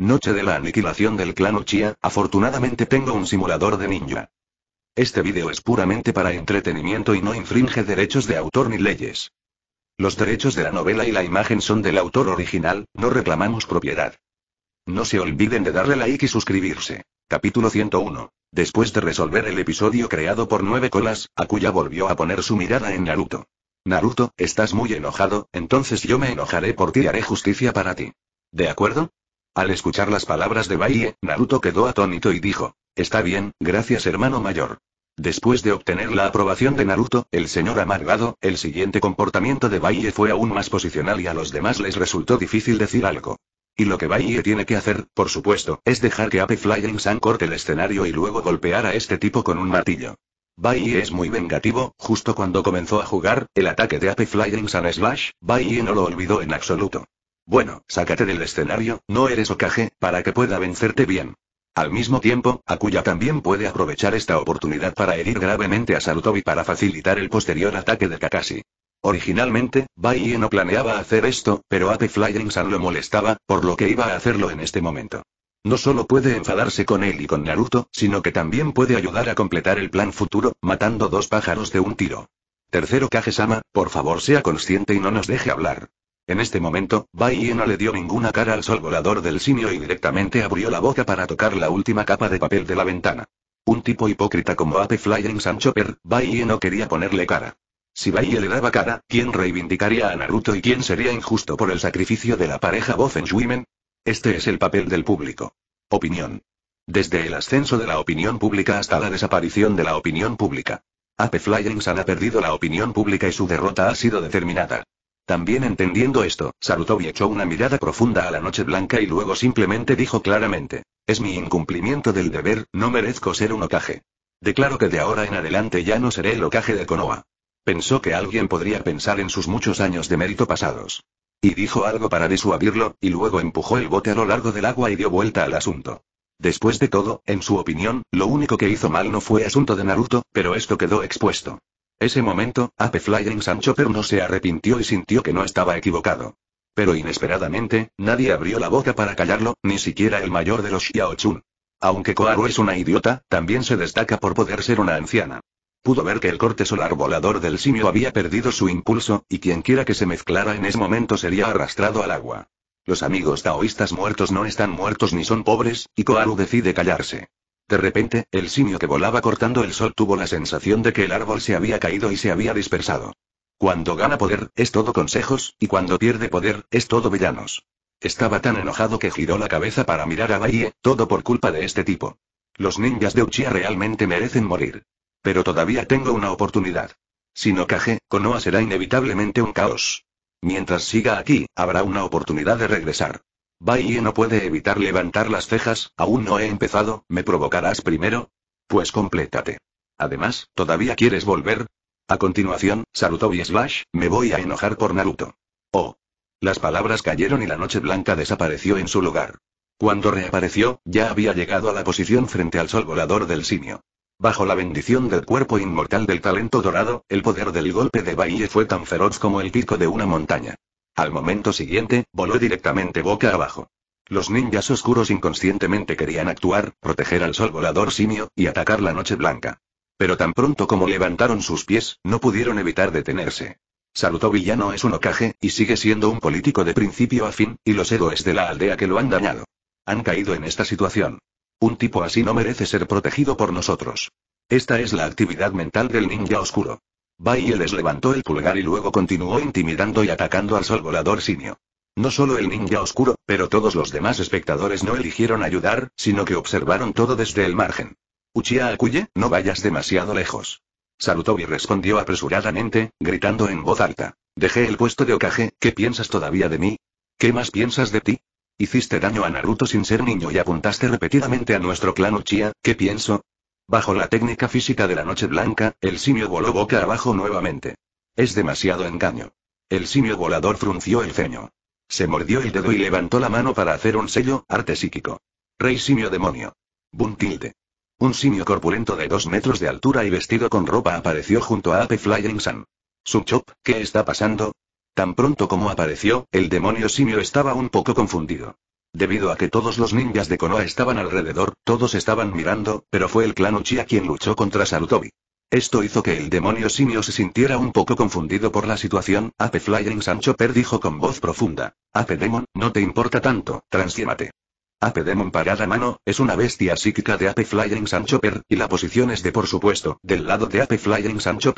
Noche de la aniquilación del clan Uchiha, afortunadamente tengo un simulador de ninja. Este video es puramente para entretenimiento y no infringe derechos de autor ni leyes. Los derechos de la novela y la imagen son del autor original, no reclamamos propiedad. No se olviden de darle like y suscribirse. Capítulo 101. Después de resolver el episodio creado por Nueve Colas, Akuya volvió a poner su mirada en Naruto. Naruto, estás muy enojado, entonces yo me enojaré por ti y haré justicia para ti. ¿De acuerdo? Al escuchar las palabras de Baie, Naruto quedó atónito y dijo, Está bien, gracias hermano mayor. Después de obtener la aprobación de Naruto, el señor amargado, el siguiente comportamiento de Baie fue aún más posicional y a los demás les resultó difícil decir algo. Y lo que Baie tiene que hacer, por supuesto, es dejar que Ape Flying Sun corte el escenario y luego golpear a este tipo con un martillo. Baye es muy vengativo, justo cuando comenzó a jugar, el ataque de Ape Flying Sun Slash, Baiye no lo olvidó en absoluto. Bueno, sácate del escenario, no eres ocaje, para que pueda vencerte bien. Al mismo tiempo, Akuya también puede aprovechar esta oportunidad para herir gravemente a Sarutobi para facilitar el posterior ataque de Kakashi. Originalmente, Bai no planeaba hacer esto, pero Ape Flying San lo molestaba, por lo que iba a hacerlo en este momento. No solo puede enfadarse con él y con Naruto, sino que también puede ayudar a completar el plan futuro, matando dos pájaros de un tiro. Tercero Kage-sama, por favor sea consciente y no nos deje hablar. En este momento, Bai no le dio ninguna cara al sol volador del simio y directamente abrió la boca para tocar la última capa de papel de la ventana. Un tipo hipócrita como Ape Flying Sanchopper Baye no quería ponerle cara. Si Baye le daba cara, ¿quién reivindicaría a Naruto y quién sería injusto por el sacrificio de la pareja en women Este es el papel del público. Opinión. Desde el ascenso de la opinión pública hasta la desaparición de la opinión pública. Ape Flying San ha perdido la opinión pública y su derrota ha sido determinada. También entendiendo esto, y echó una mirada profunda a la noche blanca y luego simplemente dijo claramente, es mi incumplimiento del deber, no merezco ser un ocaje. Declaro que de ahora en adelante ya no seré el ocaje de Konoha. Pensó que alguien podría pensar en sus muchos años de mérito pasados. Y dijo algo para disuadirlo, y luego empujó el bote a lo largo del agua y dio vuelta al asunto. Después de todo, en su opinión, lo único que hizo mal no fue asunto de Naruto, pero esto quedó expuesto. Ese momento, Ape Flying Sancho no se arrepintió y sintió que no estaba equivocado. Pero inesperadamente, nadie abrió la boca para callarlo, ni siquiera el mayor de los Xiaochun. Aunque Koaru es una idiota, también se destaca por poder ser una anciana. Pudo ver que el corte solar volador del simio había perdido su impulso, y quienquiera que se mezclara en ese momento sería arrastrado al agua. Los amigos taoístas muertos no están muertos ni son pobres, y Koaru decide callarse. De repente, el simio que volaba cortando el sol tuvo la sensación de que el árbol se había caído y se había dispersado. Cuando gana poder, es todo consejos, y cuando pierde poder, es todo villanos. Estaba tan enojado que giró la cabeza para mirar a Bahie, todo por culpa de este tipo. Los ninjas de Uchiha realmente merecen morir. Pero todavía tengo una oportunidad. Si no caje, Konoha será inevitablemente un caos. Mientras siga aquí, habrá una oportunidad de regresar. Bailey no puede evitar levantar las cejas, aún no he empezado, ¿me provocarás primero? Pues complétate. Además, ¿todavía quieres volver? A continuación, Sarutobi y Slash, me voy a enojar por Naruto. Oh. Las palabras cayeron y la noche blanca desapareció en su lugar. Cuando reapareció, ya había llegado a la posición frente al sol volador del simio. Bajo la bendición del cuerpo inmortal del talento dorado, el poder del golpe de Baiye fue tan feroz como el pico de una montaña. Al momento siguiente, voló directamente boca abajo. Los ninjas oscuros inconscientemente querían actuar, proteger al sol volador simio, y atacar la noche blanca. Pero tan pronto como levantaron sus pies, no pudieron evitar detenerse. Saluto Villano es un ocaje, y sigue siendo un político de principio a fin, y los héroes de la aldea que lo han dañado. Han caído en esta situación. Un tipo así no merece ser protegido por nosotros. Esta es la actividad mental del ninja oscuro les levantó el pulgar y luego continuó intimidando y atacando al sol volador simio. No solo el ninja oscuro, pero todos los demás espectadores no eligieron ayudar, sino que observaron todo desde el margen. Uchiha Akuye, no vayas demasiado lejos. y respondió apresuradamente, gritando en voz alta. Dejé el puesto de Okage, ¿qué piensas todavía de mí? ¿Qué más piensas de ti? Hiciste daño a Naruto sin ser niño y apuntaste repetidamente a nuestro clan Uchiha, ¿qué pienso? Bajo la técnica física de la noche blanca, el simio voló boca abajo nuevamente. Es demasiado engaño. El simio volador frunció el ceño. Se mordió el dedo y levantó la mano para hacer un sello, arte psíquico. Rey simio demonio. Buntilde. Un simio corpulento de dos metros de altura y vestido con ropa apareció junto a Ape Flying Sun. Subchop, ¿qué está pasando? Tan pronto como apareció, el demonio simio estaba un poco confundido. Debido a que todos los ninjas de Konoha estaban alrededor, todos estaban mirando, pero fue el clan Uchiha quien luchó contra Sarutobi. Esto hizo que el demonio simio se sintiera un poco confundido por la situación, Ape Flying Sancho dijo con voz profunda. Ape Demon, no te importa tanto, transciémate. Ape Demon parada mano, es una bestia psíquica de Ape Flying Sancho y la posición es de por supuesto, del lado de Ape Flying Sancho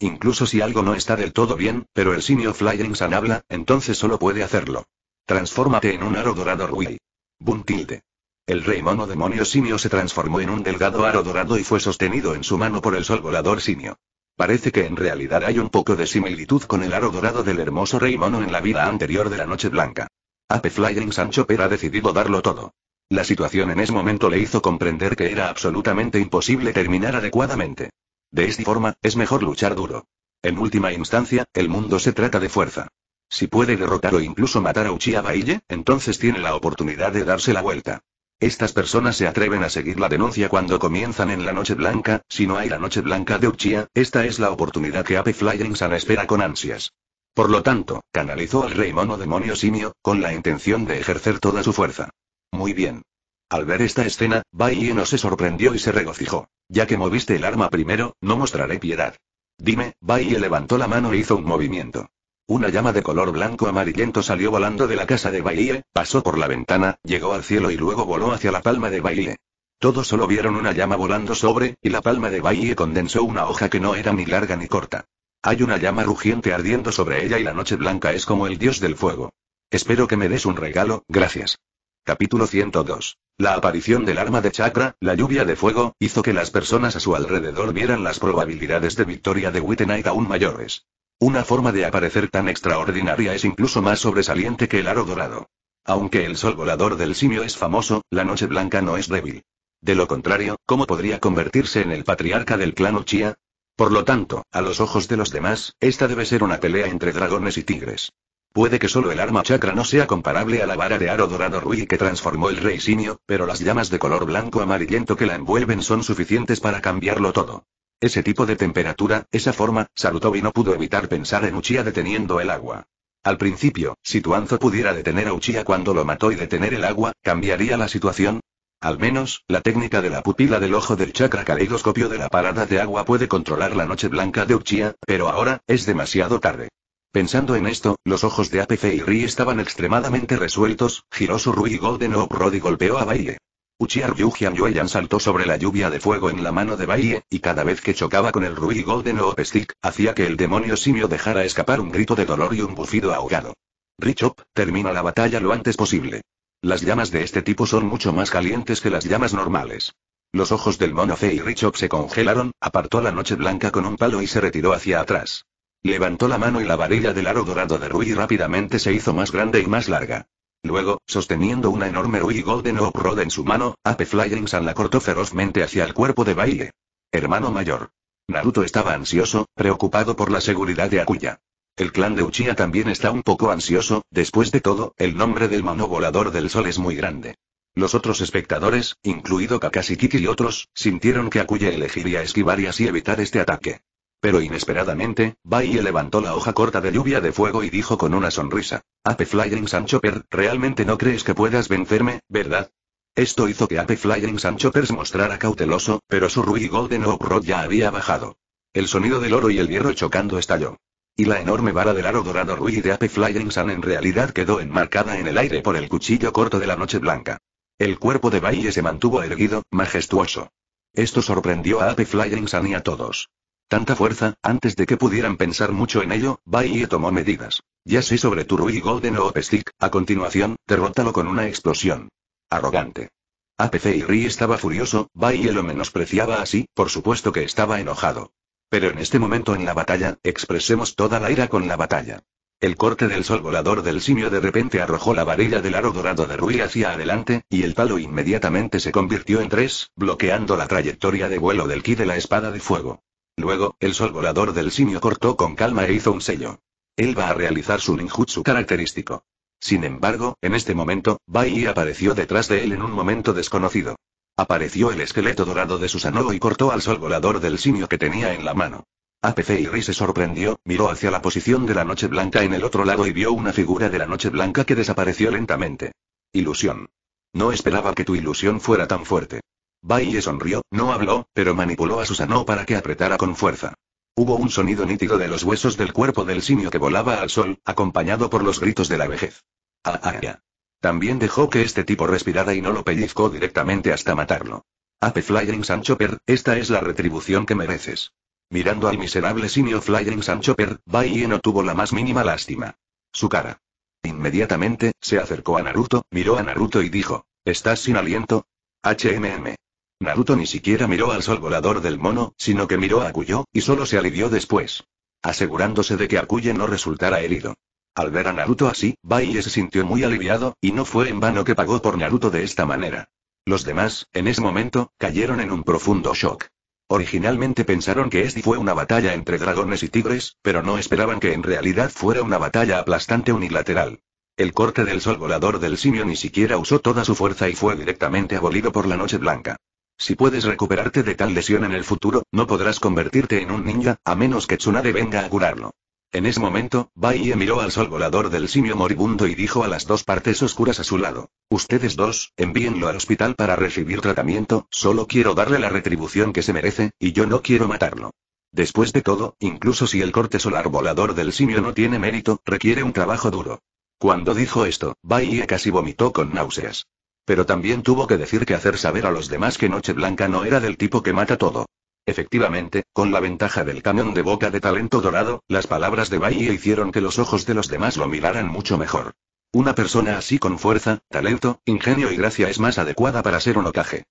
Incluso si algo no está del todo bien, pero el simio Flying San habla, entonces solo puede hacerlo. Transfórmate en un aro dorado Willy. Buntilde». El rey mono demonio simio se transformó en un delgado aro dorado y fue sostenido en su mano por el sol volador simio. Parece que en realidad hay un poco de similitud con el aro dorado del hermoso rey mono en la vida anterior de la noche blanca. Ape Flying Sancho Pera ha decidido darlo todo. La situación en ese momento le hizo comprender que era absolutamente imposible terminar adecuadamente. De esta forma, es mejor luchar duro. En última instancia, el mundo se trata de fuerza. Si puede derrotar o incluso matar a Uchiha Baille, entonces tiene la oportunidad de darse la vuelta. Estas personas se atreven a seguir la denuncia cuando comienzan en la Noche Blanca, si no hay la Noche Blanca de Uchiha, esta es la oportunidad que Ape Flying San espera con ansias. Por lo tanto, canalizó al rey mono demonio simio, con la intención de ejercer toda su fuerza. Muy bien. Al ver esta escena, Baille no se sorprendió y se regocijó. Ya que moviste el arma primero, no mostraré piedad. Dime, Baille levantó la mano e hizo un movimiento. Una llama de color blanco amarillento salió volando de la casa de Bailey, pasó por la ventana, llegó al cielo y luego voló hacia la palma de Bailey. Todos solo vieron una llama volando sobre, y la palma de Bailey condensó una hoja que no era ni larga ni corta. Hay una llama rugiente ardiendo sobre ella y la noche blanca es como el dios del fuego. Espero que me des un regalo, gracias. Capítulo 102. La aparición del arma de chakra, la lluvia de fuego, hizo que las personas a su alrededor vieran las probabilidades de victoria de Wittenite aún mayores. Una forma de aparecer tan extraordinaria es incluso más sobresaliente que el aro dorado. Aunque el sol volador del simio es famoso, la noche blanca no es débil. De lo contrario, ¿cómo podría convertirse en el patriarca del clan Uchiha? Por lo tanto, a los ojos de los demás, esta debe ser una pelea entre dragones y tigres. Puede que solo el arma chakra no sea comparable a la vara de aro dorado Rui que transformó el rey simio, pero las llamas de color blanco amarillento que la envuelven son suficientes para cambiarlo todo. Ese tipo de temperatura, esa forma, Sarutobi no pudo evitar pensar en Uchiha deteniendo el agua. Al principio, si Tuanzo pudiera detener a Uchiha cuando lo mató y detener el agua, ¿cambiaría la situación? Al menos, la técnica de la pupila del ojo del chakra caleidoscopio de la parada de agua puede controlar la noche blanca de Uchiha, pero ahora, es demasiado tarde. Pensando en esto, los ojos de APC y Ri estaban extremadamente resueltos, giró su Rui Golden Oprod y golpeó a Baile. Uchiha Ryujian Yueyan saltó sobre la lluvia de fuego en la mano de Baie, y cada vez que chocaba con el Rui Golden o Stick, hacía que el demonio simio dejara escapar un grito de dolor y un bufido ahogado. Richop, termina la batalla lo antes posible. Las llamas de este tipo son mucho más calientes que las llamas normales. Los ojos del mono fe y Richop se congelaron, apartó la noche blanca con un palo y se retiró hacia atrás. Levantó la mano y la varilla del aro dorado de Rui rápidamente se hizo más grande y más larga. Luego, sosteniendo una enorme Wii Golden Oak Rod en su mano, Ape Flying San la cortó ferozmente hacia el cuerpo de baile. Hermano mayor. Naruto estaba ansioso, preocupado por la seguridad de Akuya. El clan de Uchiha también está un poco ansioso, después de todo, el nombre del mano volador del sol es muy grande. Los otros espectadores, incluido Kakashi Kiki y otros, sintieron que Akuya elegiría esquivar y así evitar este ataque. Pero inesperadamente, Baille levantó la hoja corta de lluvia de fuego y dijo con una sonrisa. Ape Flying Sanchoper, ¿realmente no crees que puedas vencerme, verdad? Esto hizo que Ape Flying Sanchoper se mostrara cauteloso, pero su Rui Golden Oak ya había bajado. El sonido del oro y el hierro chocando estalló. Y la enorme vara del aro dorado Rui de Ape Flying San en realidad quedó enmarcada en el aire por el cuchillo corto de la noche blanca. El cuerpo de Baille se mantuvo erguido, majestuoso. Esto sorprendió a Ape Flying San y a todos. Tanta fuerza, antes de que pudieran pensar mucho en ello, Baye tomó medidas. Ya sé sobre tu Rui Golden o Stick, a continuación, derrótalo con una explosión. Arrogante. APC y Rui estaba furioso, Baye lo menospreciaba así, por supuesto que estaba enojado. Pero en este momento en la batalla, expresemos toda la ira con la batalla. El corte del sol volador del simio de repente arrojó la varilla del aro dorado de Rui hacia adelante, y el palo inmediatamente se convirtió en tres, bloqueando la trayectoria de vuelo del ki de la espada de fuego. Luego, el sol volador del simio cortó con calma e hizo un sello. Él va a realizar su ninjutsu característico. Sin embargo, en este momento, Bai apareció detrás de él en un momento desconocido. Apareció el esqueleto dorado de Susanoo y cortó al sol volador del simio que tenía en la mano. APC Iri se sorprendió, miró hacia la posición de la noche blanca en el otro lado y vio una figura de la noche blanca que desapareció lentamente. Ilusión. No esperaba que tu ilusión fuera tan fuerte. Baille sonrió, no habló, pero manipuló a Susano para que apretara con fuerza. Hubo un sonido nítido de los huesos del cuerpo del simio que volaba al sol, acompañado por los gritos de la vejez. Ah, ah, También dejó que este tipo respirara y no lo pellizcó directamente hasta matarlo. Ape Flying Sanchoper, esta es la retribución que mereces. Mirando al miserable simio Flying Sanchoper, Baille no tuvo la más mínima lástima. Su cara. Inmediatamente, se acercó a Naruto, miró a Naruto y dijo, ¿estás sin aliento? HMM. Naruto ni siquiera miró al sol volador del mono, sino que miró a Akuyo, y solo se alivió después. Asegurándose de que Akuyo no resultara herido. Al ver a Naruto así, Bai se sintió muy aliviado, y no fue en vano que pagó por Naruto de esta manera. Los demás, en ese momento, cayeron en un profundo shock. Originalmente pensaron que este fue una batalla entre dragones y tigres, pero no esperaban que en realidad fuera una batalla aplastante unilateral. El corte del sol volador del simio ni siquiera usó toda su fuerza y fue directamente abolido por la noche blanca. Si puedes recuperarte de tal lesión en el futuro, no podrás convertirte en un ninja, a menos que Tsunade venga a curarlo. En ese momento, Baie miró al sol volador del simio moribundo y dijo a las dos partes oscuras a su lado. Ustedes dos, envíenlo al hospital para recibir tratamiento, solo quiero darle la retribución que se merece, y yo no quiero matarlo. Después de todo, incluso si el corte solar volador del simio no tiene mérito, requiere un trabajo duro. Cuando dijo esto, Baie casi vomitó con náuseas. Pero también tuvo que decir que hacer saber a los demás que Noche Blanca no era del tipo que mata todo. Efectivamente, con la ventaja del camión de boca de talento dorado, las palabras de Bahía hicieron que los ojos de los demás lo miraran mucho mejor. Una persona así con fuerza, talento, ingenio y gracia es más adecuada para ser un ocaje.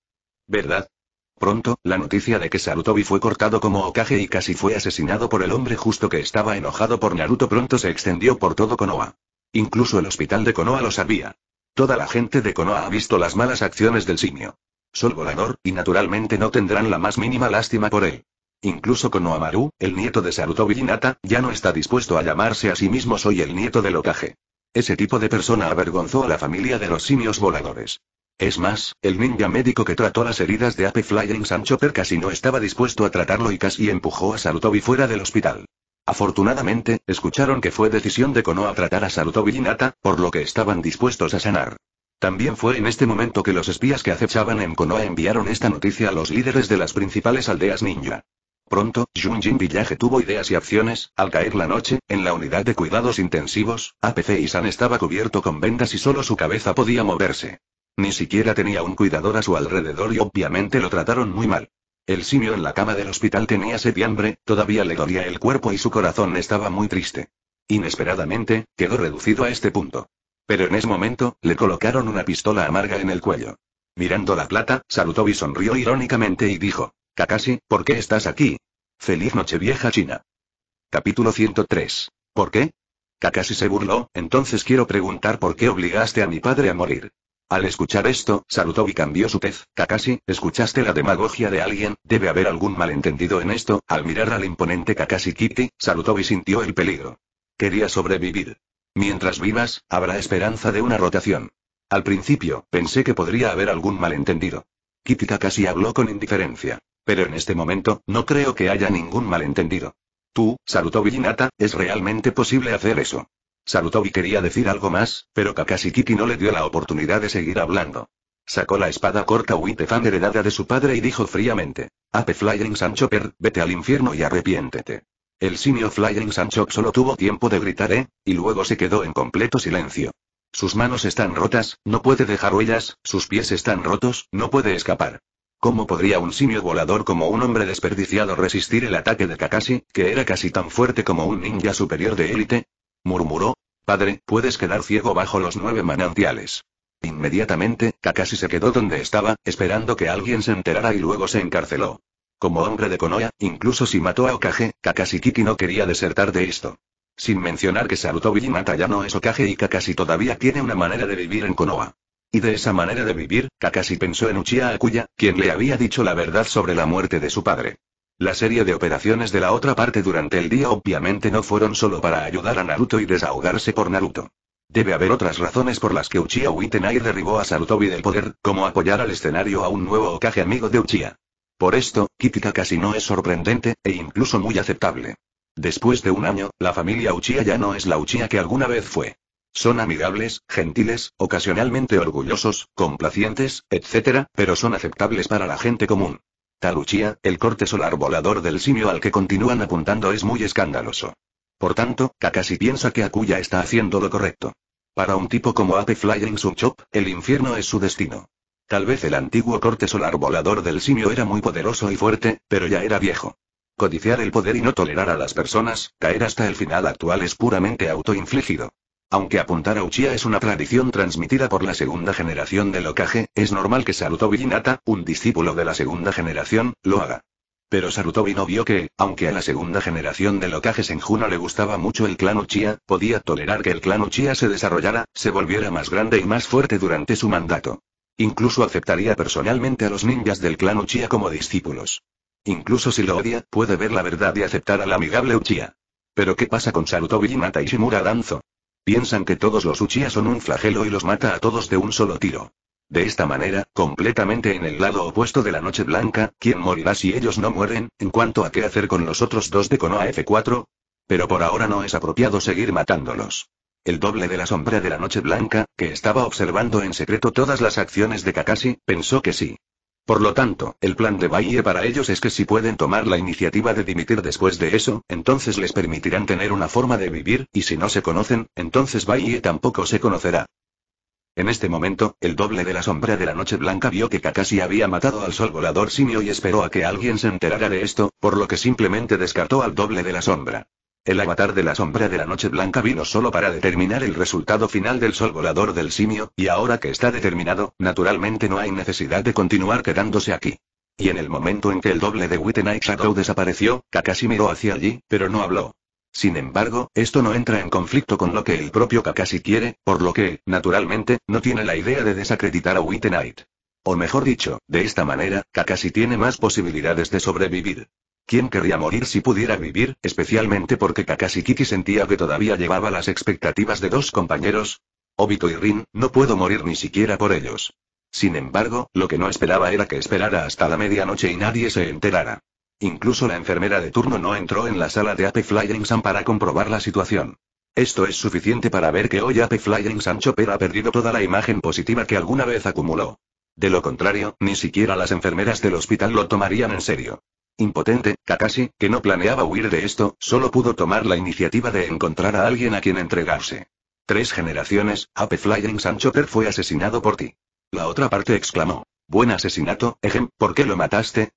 ¿Verdad? Pronto, la noticia de que Sarutobi fue cortado como ocaje y casi fue asesinado por el hombre justo que estaba enojado por Naruto pronto se extendió por todo Konoha. Incluso el hospital de Konoha lo sabía. Toda la gente de Konoha ha visto las malas acciones del simio. Sol volador, y naturalmente no tendrán la más mínima lástima por él. Incluso Konohamaru, el nieto de y Nata, ya no está dispuesto a llamarse a sí mismo soy el nieto del Otaje. Ese tipo de persona avergonzó a la familia de los simios voladores. Es más, el ninja médico que trató las heridas de Ape Flying Sancho Per casi no estaba dispuesto a tratarlo y casi empujó a Sarutobi fuera del hospital. Afortunadamente, escucharon que fue decisión de Konoha tratar a Saruto Villinata, por lo que estaban dispuestos a sanar. También fue en este momento que los espías que acechaban en Konoha enviaron esta noticia a los líderes de las principales aldeas ninja. Pronto, Junjin Villaje tuvo ideas y acciones, al caer la noche, en la unidad de cuidados intensivos, APC San estaba cubierto con vendas y solo su cabeza podía moverse. Ni siquiera tenía un cuidador a su alrededor y obviamente lo trataron muy mal. El simio en la cama del hospital tenía sed hambre, todavía le dolía el cuerpo y su corazón estaba muy triste. Inesperadamente, quedó reducido a este punto. Pero en ese momento, le colocaron una pistola amarga en el cuello. Mirando la plata, Sarutobi sonrió irónicamente y dijo, Kakashi, ¿por qué estás aquí? Feliz noche vieja China. Capítulo 103. ¿Por qué? Kakashi se burló, entonces quiero preguntar por qué obligaste a mi padre a morir. Al escuchar esto, Sarutobi cambió su tez. Kakashi, ¿escuchaste la demagogia de alguien? Debe haber algún malentendido en esto. Al mirar al imponente Kakashi Kitty, Sarutobi sintió el peligro. Quería sobrevivir. Mientras vivas, habrá esperanza de una rotación. Al principio, pensé que podría haber algún malentendido. Kitty Kakashi habló con indiferencia. Pero en este momento, no creo que haya ningún malentendido. Tú, Sarutobi Hinata, ¿es realmente posible hacer eso? y quería decir algo más, pero Kakashi Kiki no le dio la oportunidad de seguir hablando. Sacó la espada corta Wittefan heredada de su padre y dijo fríamente. Ape Flying Sanchopper, vete al infierno y arrepiéntete. El simio Flying Sancho solo tuvo tiempo de gritar ¿eh? y luego se quedó en completo silencio. Sus manos están rotas, no puede dejar huellas, sus pies están rotos, no puede escapar. ¿Cómo podría un simio volador como un hombre desperdiciado resistir el ataque de Kakashi, que era casi tan fuerte como un ninja superior de élite? murmuró. Padre, puedes quedar ciego bajo los nueve manantiales. Inmediatamente, Kakashi se quedó donde estaba, esperando que alguien se enterara y luego se encarceló. Como hombre de Konoha, incluso si mató a Okage, Kakashi Kiki no quería desertar de esto. Sin mencionar que Sarutobi Mata ya no es Okage y Kakashi todavía tiene una manera de vivir en Konoha. Y de esa manera de vivir, Kakashi pensó en Uchiha Akuya, quien le había dicho la verdad sobre la muerte de su padre. La serie de operaciones de la otra parte durante el día obviamente no fueron solo para ayudar a Naruto y desahogarse por Naruto. Debe haber otras razones por las que Uchiha Witenai derribó a Sarutobi del poder, como apoyar al escenario a un nuevo Okage amigo de Uchiha. Por esto, Kitika casi no es sorprendente, e incluso muy aceptable. Después de un año, la familia Uchiha ya no es la Uchiha que alguna vez fue. Son amigables, gentiles, ocasionalmente orgullosos, complacientes, etc., pero son aceptables para la gente común. Taluchia, el corte solar volador del simio al que continúan apuntando es muy escandaloso. Por tanto, Kakashi piensa que Akuya está haciendo lo correcto. Para un tipo como Ape Flying Chop, el infierno es su destino. Tal vez el antiguo corte solar volador del simio era muy poderoso y fuerte, pero ya era viejo. Codiciar el poder y no tolerar a las personas, caer hasta el final actual es puramente autoinfligido. Aunque apuntar a Uchiha es una tradición transmitida por la segunda generación de Hokage, es normal que Sarutobi Hinata, un discípulo de la segunda generación, lo haga. Pero Sarutobi no vio que, aunque a la segunda generación de Okage en no le gustaba mucho el clan Uchiha, podía tolerar que el clan Uchiha se desarrollara, se volviera más grande y más fuerte durante su mandato. Incluso aceptaría personalmente a los ninjas del clan Uchiha como discípulos. Incluso si lo odia, puede ver la verdad y aceptar al amigable Uchiha. Pero ¿qué pasa con Sarutobi Hinata y Shimura Danzo? Piensan que todos los Uchiha son un flagelo y los mata a todos de un solo tiro. De esta manera, completamente en el lado opuesto de la Noche Blanca, ¿quién morirá si ellos no mueren? En cuanto a qué hacer con los otros dos de Konoha F4, pero por ahora no es apropiado seguir matándolos. El doble de la sombra de la Noche Blanca, que estaba observando en secreto todas las acciones de Kakashi, pensó que sí. Por lo tanto, el plan de Baye para ellos es que si pueden tomar la iniciativa de dimitir después de eso, entonces les permitirán tener una forma de vivir, y si no se conocen, entonces Baye tampoco se conocerá. En este momento, el doble de la sombra de la noche blanca vio que Kakashi había matado al sol volador simio y esperó a que alguien se enterara de esto, por lo que simplemente descartó al doble de la sombra. El avatar de la sombra de la noche blanca vino solo para determinar el resultado final del sol volador del simio, y ahora que está determinado, naturalmente no hay necesidad de continuar quedándose aquí. Y en el momento en que el doble de Wittenite Shadow desapareció, Kakashi miró hacia allí, pero no habló. Sin embargo, esto no entra en conflicto con lo que el propio Kakashi quiere, por lo que, naturalmente, no tiene la idea de desacreditar a Wittenite. O mejor dicho, de esta manera, Kakashi tiene más posibilidades de sobrevivir. ¿Quién querría morir si pudiera vivir, especialmente porque Kakashi Kiki sentía que todavía llevaba las expectativas de dos compañeros? Obito y Rin, no puedo morir ni siquiera por ellos. Sin embargo, lo que no esperaba era que esperara hasta la medianoche y nadie se enterara. Incluso la enfermera de turno no entró en la sala de Ape Flying Sam para comprobar la situación. Esto es suficiente para ver que hoy Ape Flying Sancho Chopper ha perdido toda la imagen positiva que alguna vez acumuló. De lo contrario, ni siquiera las enfermeras del hospital lo tomarían en serio. Impotente, Kakashi, que no planeaba huir de esto, solo pudo tomar la iniciativa de encontrar a alguien a quien entregarse. Tres generaciones, Ape Flying Sanchoper fue asesinado por ti. La otra parte exclamó. Buen asesinato, ejem, ¿por qué lo mataste?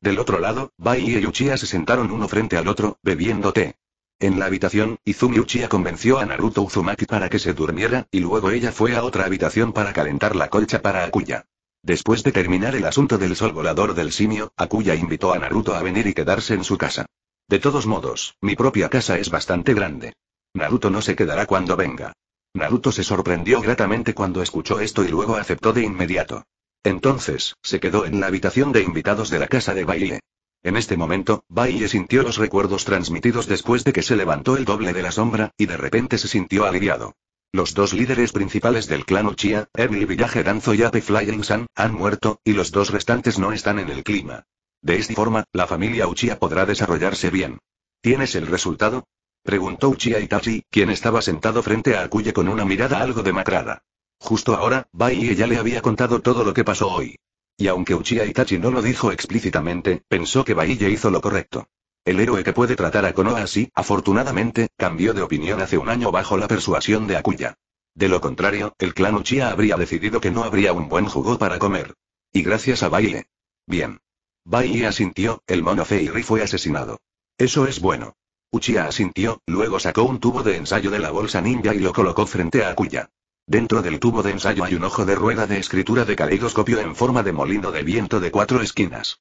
Del otro lado, Bai y Uchiha se sentaron uno frente al otro, bebiendo té. En la habitación, Izumi Uchiha convenció a Naruto Uzumaki para que se durmiera, y luego ella fue a otra habitación para calentar la colcha para Akuya. Después de terminar el asunto del sol volador del simio, Akuya invitó a Naruto a venir y quedarse en su casa. De todos modos, mi propia casa es bastante grande. Naruto no se quedará cuando venga. Naruto se sorprendió gratamente cuando escuchó esto y luego aceptó de inmediato. Entonces, se quedó en la habitación de invitados de la casa de Baile. En este momento, Baile sintió los recuerdos transmitidos después de que se levantó el doble de la sombra, y de repente se sintió aliviado. Los dos líderes principales del clan Uchiha, Ernie Village Danzo y Ape Flying Sun, han muerto, y los dos restantes no están en el clima. De esta forma, la familia Uchiha podrá desarrollarse bien. ¿Tienes el resultado? Preguntó Uchiha Itachi, quien estaba sentado frente a Akuye con una mirada algo demacrada. Justo ahora, Baiye ya le había contado todo lo que pasó hoy. Y aunque Uchiha Itachi no lo dijo explícitamente, pensó que Baiye hizo lo correcto. El héroe que puede tratar a Konoha así, afortunadamente, cambió de opinión hace un año bajo la persuasión de Akuya. De lo contrario, el clan Uchiha habría decidido que no habría un buen jugo para comer. Y gracias a Baile. Bien. Baile asintió, el mono Feiri fue asesinado. Eso es bueno. Uchiha asintió, luego sacó un tubo de ensayo de la bolsa ninja y lo colocó frente a Akuya. Dentro del tubo de ensayo hay un ojo de rueda de escritura de caleidoscopio en forma de molino de viento de cuatro esquinas.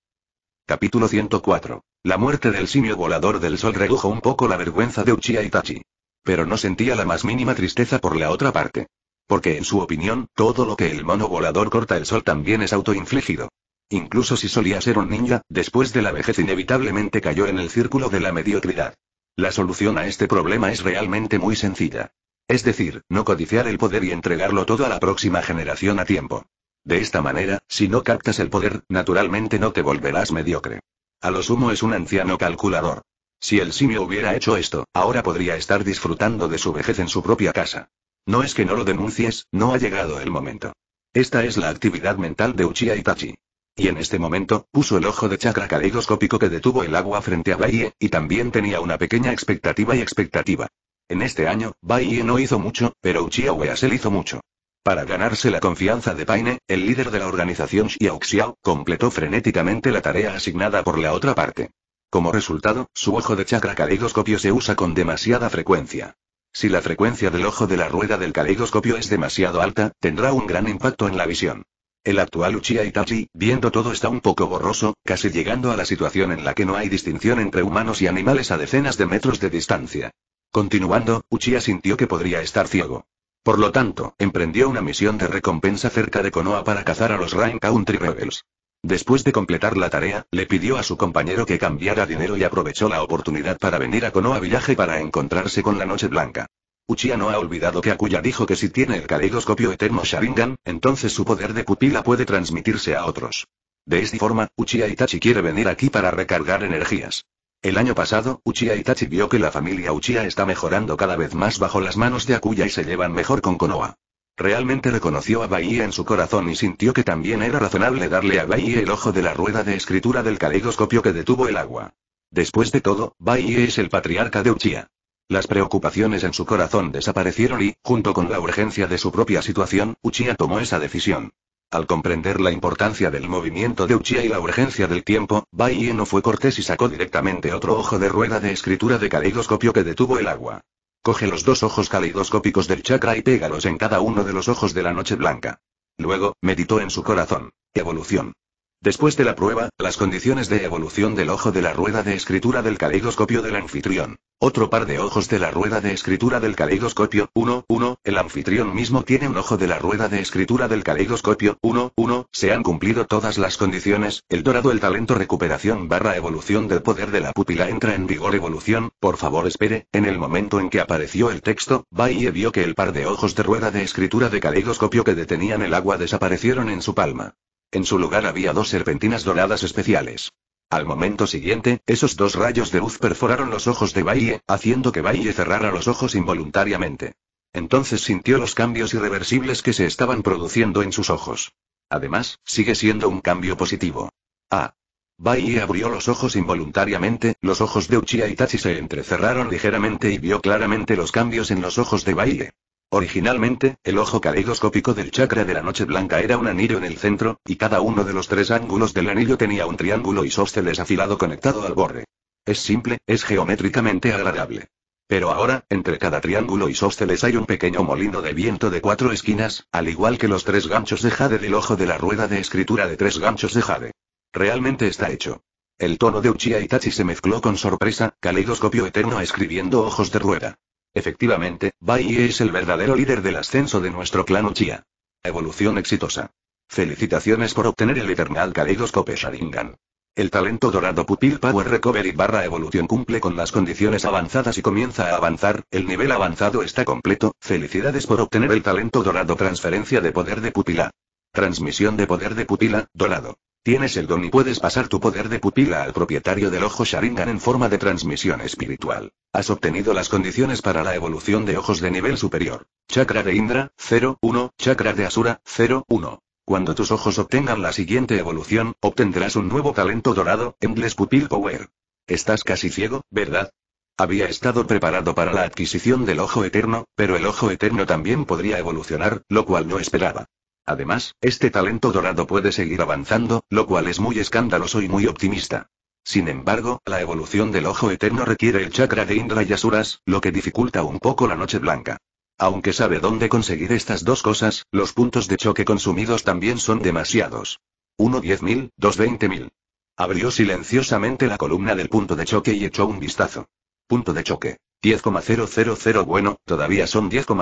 Capítulo 104. La muerte del simio volador del sol redujo un poco la vergüenza de Uchiha Itachi. Pero no sentía la más mínima tristeza por la otra parte. Porque en su opinión, todo lo que el mono volador corta el sol también es autoinfligido. Incluso si solía ser un ninja, después de la vejez inevitablemente cayó en el círculo de la mediocridad. La solución a este problema es realmente muy sencilla. Es decir, no codiciar el poder y entregarlo todo a la próxima generación a tiempo. De esta manera, si no captas el poder, naturalmente no te volverás mediocre. A lo sumo es un anciano calculador. Si el simio hubiera hecho esto, ahora podría estar disfrutando de su vejez en su propia casa. No es que no lo denuncies, no ha llegado el momento. Esta es la actividad mental de Uchiha Itachi. Y en este momento, puso el ojo de chakra caleidoscópico que detuvo el agua frente a Baie, y también tenía una pequeña expectativa y expectativa. En este año, Baie no hizo mucho, pero Uchiha Weasel hizo mucho. Para ganarse la confianza de Paine, el líder de la organización Xiao completó frenéticamente la tarea asignada por la otra parte. Como resultado, su ojo de chakra caleidoscopio se usa con demasiada frecuencia. Si la frecuencia del ojo de la rueda del caleidoscopio es demasiado alta, tendrá un gran impacto en la visión. El actual Uchiha Itachi, viendo todo está un poco borroso, casi llegando a la situación en la que no hay distinción entre humanos y animales a decenas de metros de distancia. Continuando, Uchiha sintió que podría estar ciego. Por lo tanto, emprendió una misión de recompensa cerca de Konoha para cazar a los Rain Country Rebels. Después de completar la tarea, le pidió a su compañero que cambiara dinero y aprovechó la oportunidad para venir a Konoha Village para encontrarse con la Noche Blanca. Uchiha no ha olvidado que Akuya dijo que si tiene el caleidoscopio eterno Sharingan, entonces su poder de pupila puede transmitirse a otros. De esta forma, Uchiha Itachi quiere venir aquí para recargar energías. El año pasado, Uchiha Itachi vio que la familia Uchiha está mejorando cada vez más bajo las manos de Akuya y se llevan mejor con Konoha. Realmente reconoció a Bahía en su corazón y sintió que también era razonable darle a Bahía el ojo de la rueda de escritura del caleidoscopio que detuvo el agua. Después de todo, Bahía es el patriarca de Uchiha. Las preocupaciones en su corazón desaparecieron y, junto con la urgencia de su propia situación, Uchiha tomó esa decisión. Al comprender la importancia del movimiento de Uchiha y la urgencia del tiempo, Bai no fue cortés y sacó directamente otro ojo de rueda de escritura de caleidoscopio que detuvo el agua. Coge los dos ojos caleidoscópicos del chakra y pégalos en cada uno de los ojos de la noche blanca. Luego, meditó en su corazón. Evolución. Después de la prueba, las condiciones de evolución del ojo de la rueda de escritura del caleidoscopio del anfitrión. Otro par de ojos de la rueda de escritura del caleidoscopio 1, 1, el anfitrión mismo tiene un ojo de la rueda de escritura del caleidoscopio 1, 1, se han cumplido todas las condiciones, el dorado el talento recuperación barra evolución del poder de la pupila entra en vigor evolución, por favor espere, en el momento en que apareció el texto, Baye vio que el par de ojos de rueda de escritura de caleidoscopio que detenían el agua desaparecieron en su palma. En su lugar había dos serpentinas doradas especiales. Al momento siguiente, esos dos rayos de luz perforaron los ojos de Baille, haciendo que Baille cerrara los ojos involuntariamente. Entonces sintió los cambios irreversibles que se estaban produciendo en sus ojos. Además, sigue siendo un cambio positivo. Ah. Baille abrió los ojos involuntariamente, los ojos de Uchiha Tachi se entrecerraron ligeramente y vio claramente los cambios en los ojos de Bailey. Originalmente, el ojo caleidoscópico del chakra de la noche blanca era un anillo en el centro, y cada uno de los tres ángulos del anillo tenía un triángulo isósceles afilado conectado al borde. Es simple, es geométricamente agradable. Pero ahora, entre cada triángulo isósceles hay un pequeño molino de viento de cuatro esquinas, al igual que los tres ganchos de jade del ojo de la rueda de escritura de tres ganchos de jade. Realmente está hecho. El tono de Uchiha Itachi se mezcló con sorpresa, caleidoscopio eterno escribiendo ojos de rueda. Efectivamente, Bai es el verdadero líder del ascenso de nuestro clan Uchiha. Evolución exitosa. Felicitaciones por obtener el Eternal Kaleidoscope Sharingan. El talento dorado Pupil Power Recovery barra evolución cumple con las condiciones avanzadas y comienza a avanzar, el nivel avanzado está completo, felicidades por obtener el talento dorado Transferencia de poder de pupila. Transmisión de poder de pupila, dorado. Tienes el don y puedes pasar tu poder de pupila al propietario del ojo Sharingan en forma de transmisión espiritual. Has obtenido las condiciones para la evolución de ojos de nivel superior. Chakra de Indra, 0-1, chakra de Asura, 01. Cuando tus ojos obtengan la siguiente evolución, obtendrás un nuevo talento dorado, Endless Pupil Power. Estás casi ciego, ¿verdad? Había estado preparado para la adquisición del ojo eterno, pero el ojo eterno también podría evolucionar, lo cual no esperaba. Además, este talento dorado puede seguir avanzando, lo cual es muy escandaloso y muy optimista. Sin embargo, la evolución del ojo eterno requiere el chakra de Indra y Asuras, lo que dificulta un poco la noche blanca. Aunque sabe dónde conseguir estas dos cosas, los puntos de choque consumidos también son demasiados. Uno 10000 mil, dos Abrió silenciosamente la columna del punto de choque y echó un vistazo. Punto de choque. 10,000 bueno, todavía son 10,000.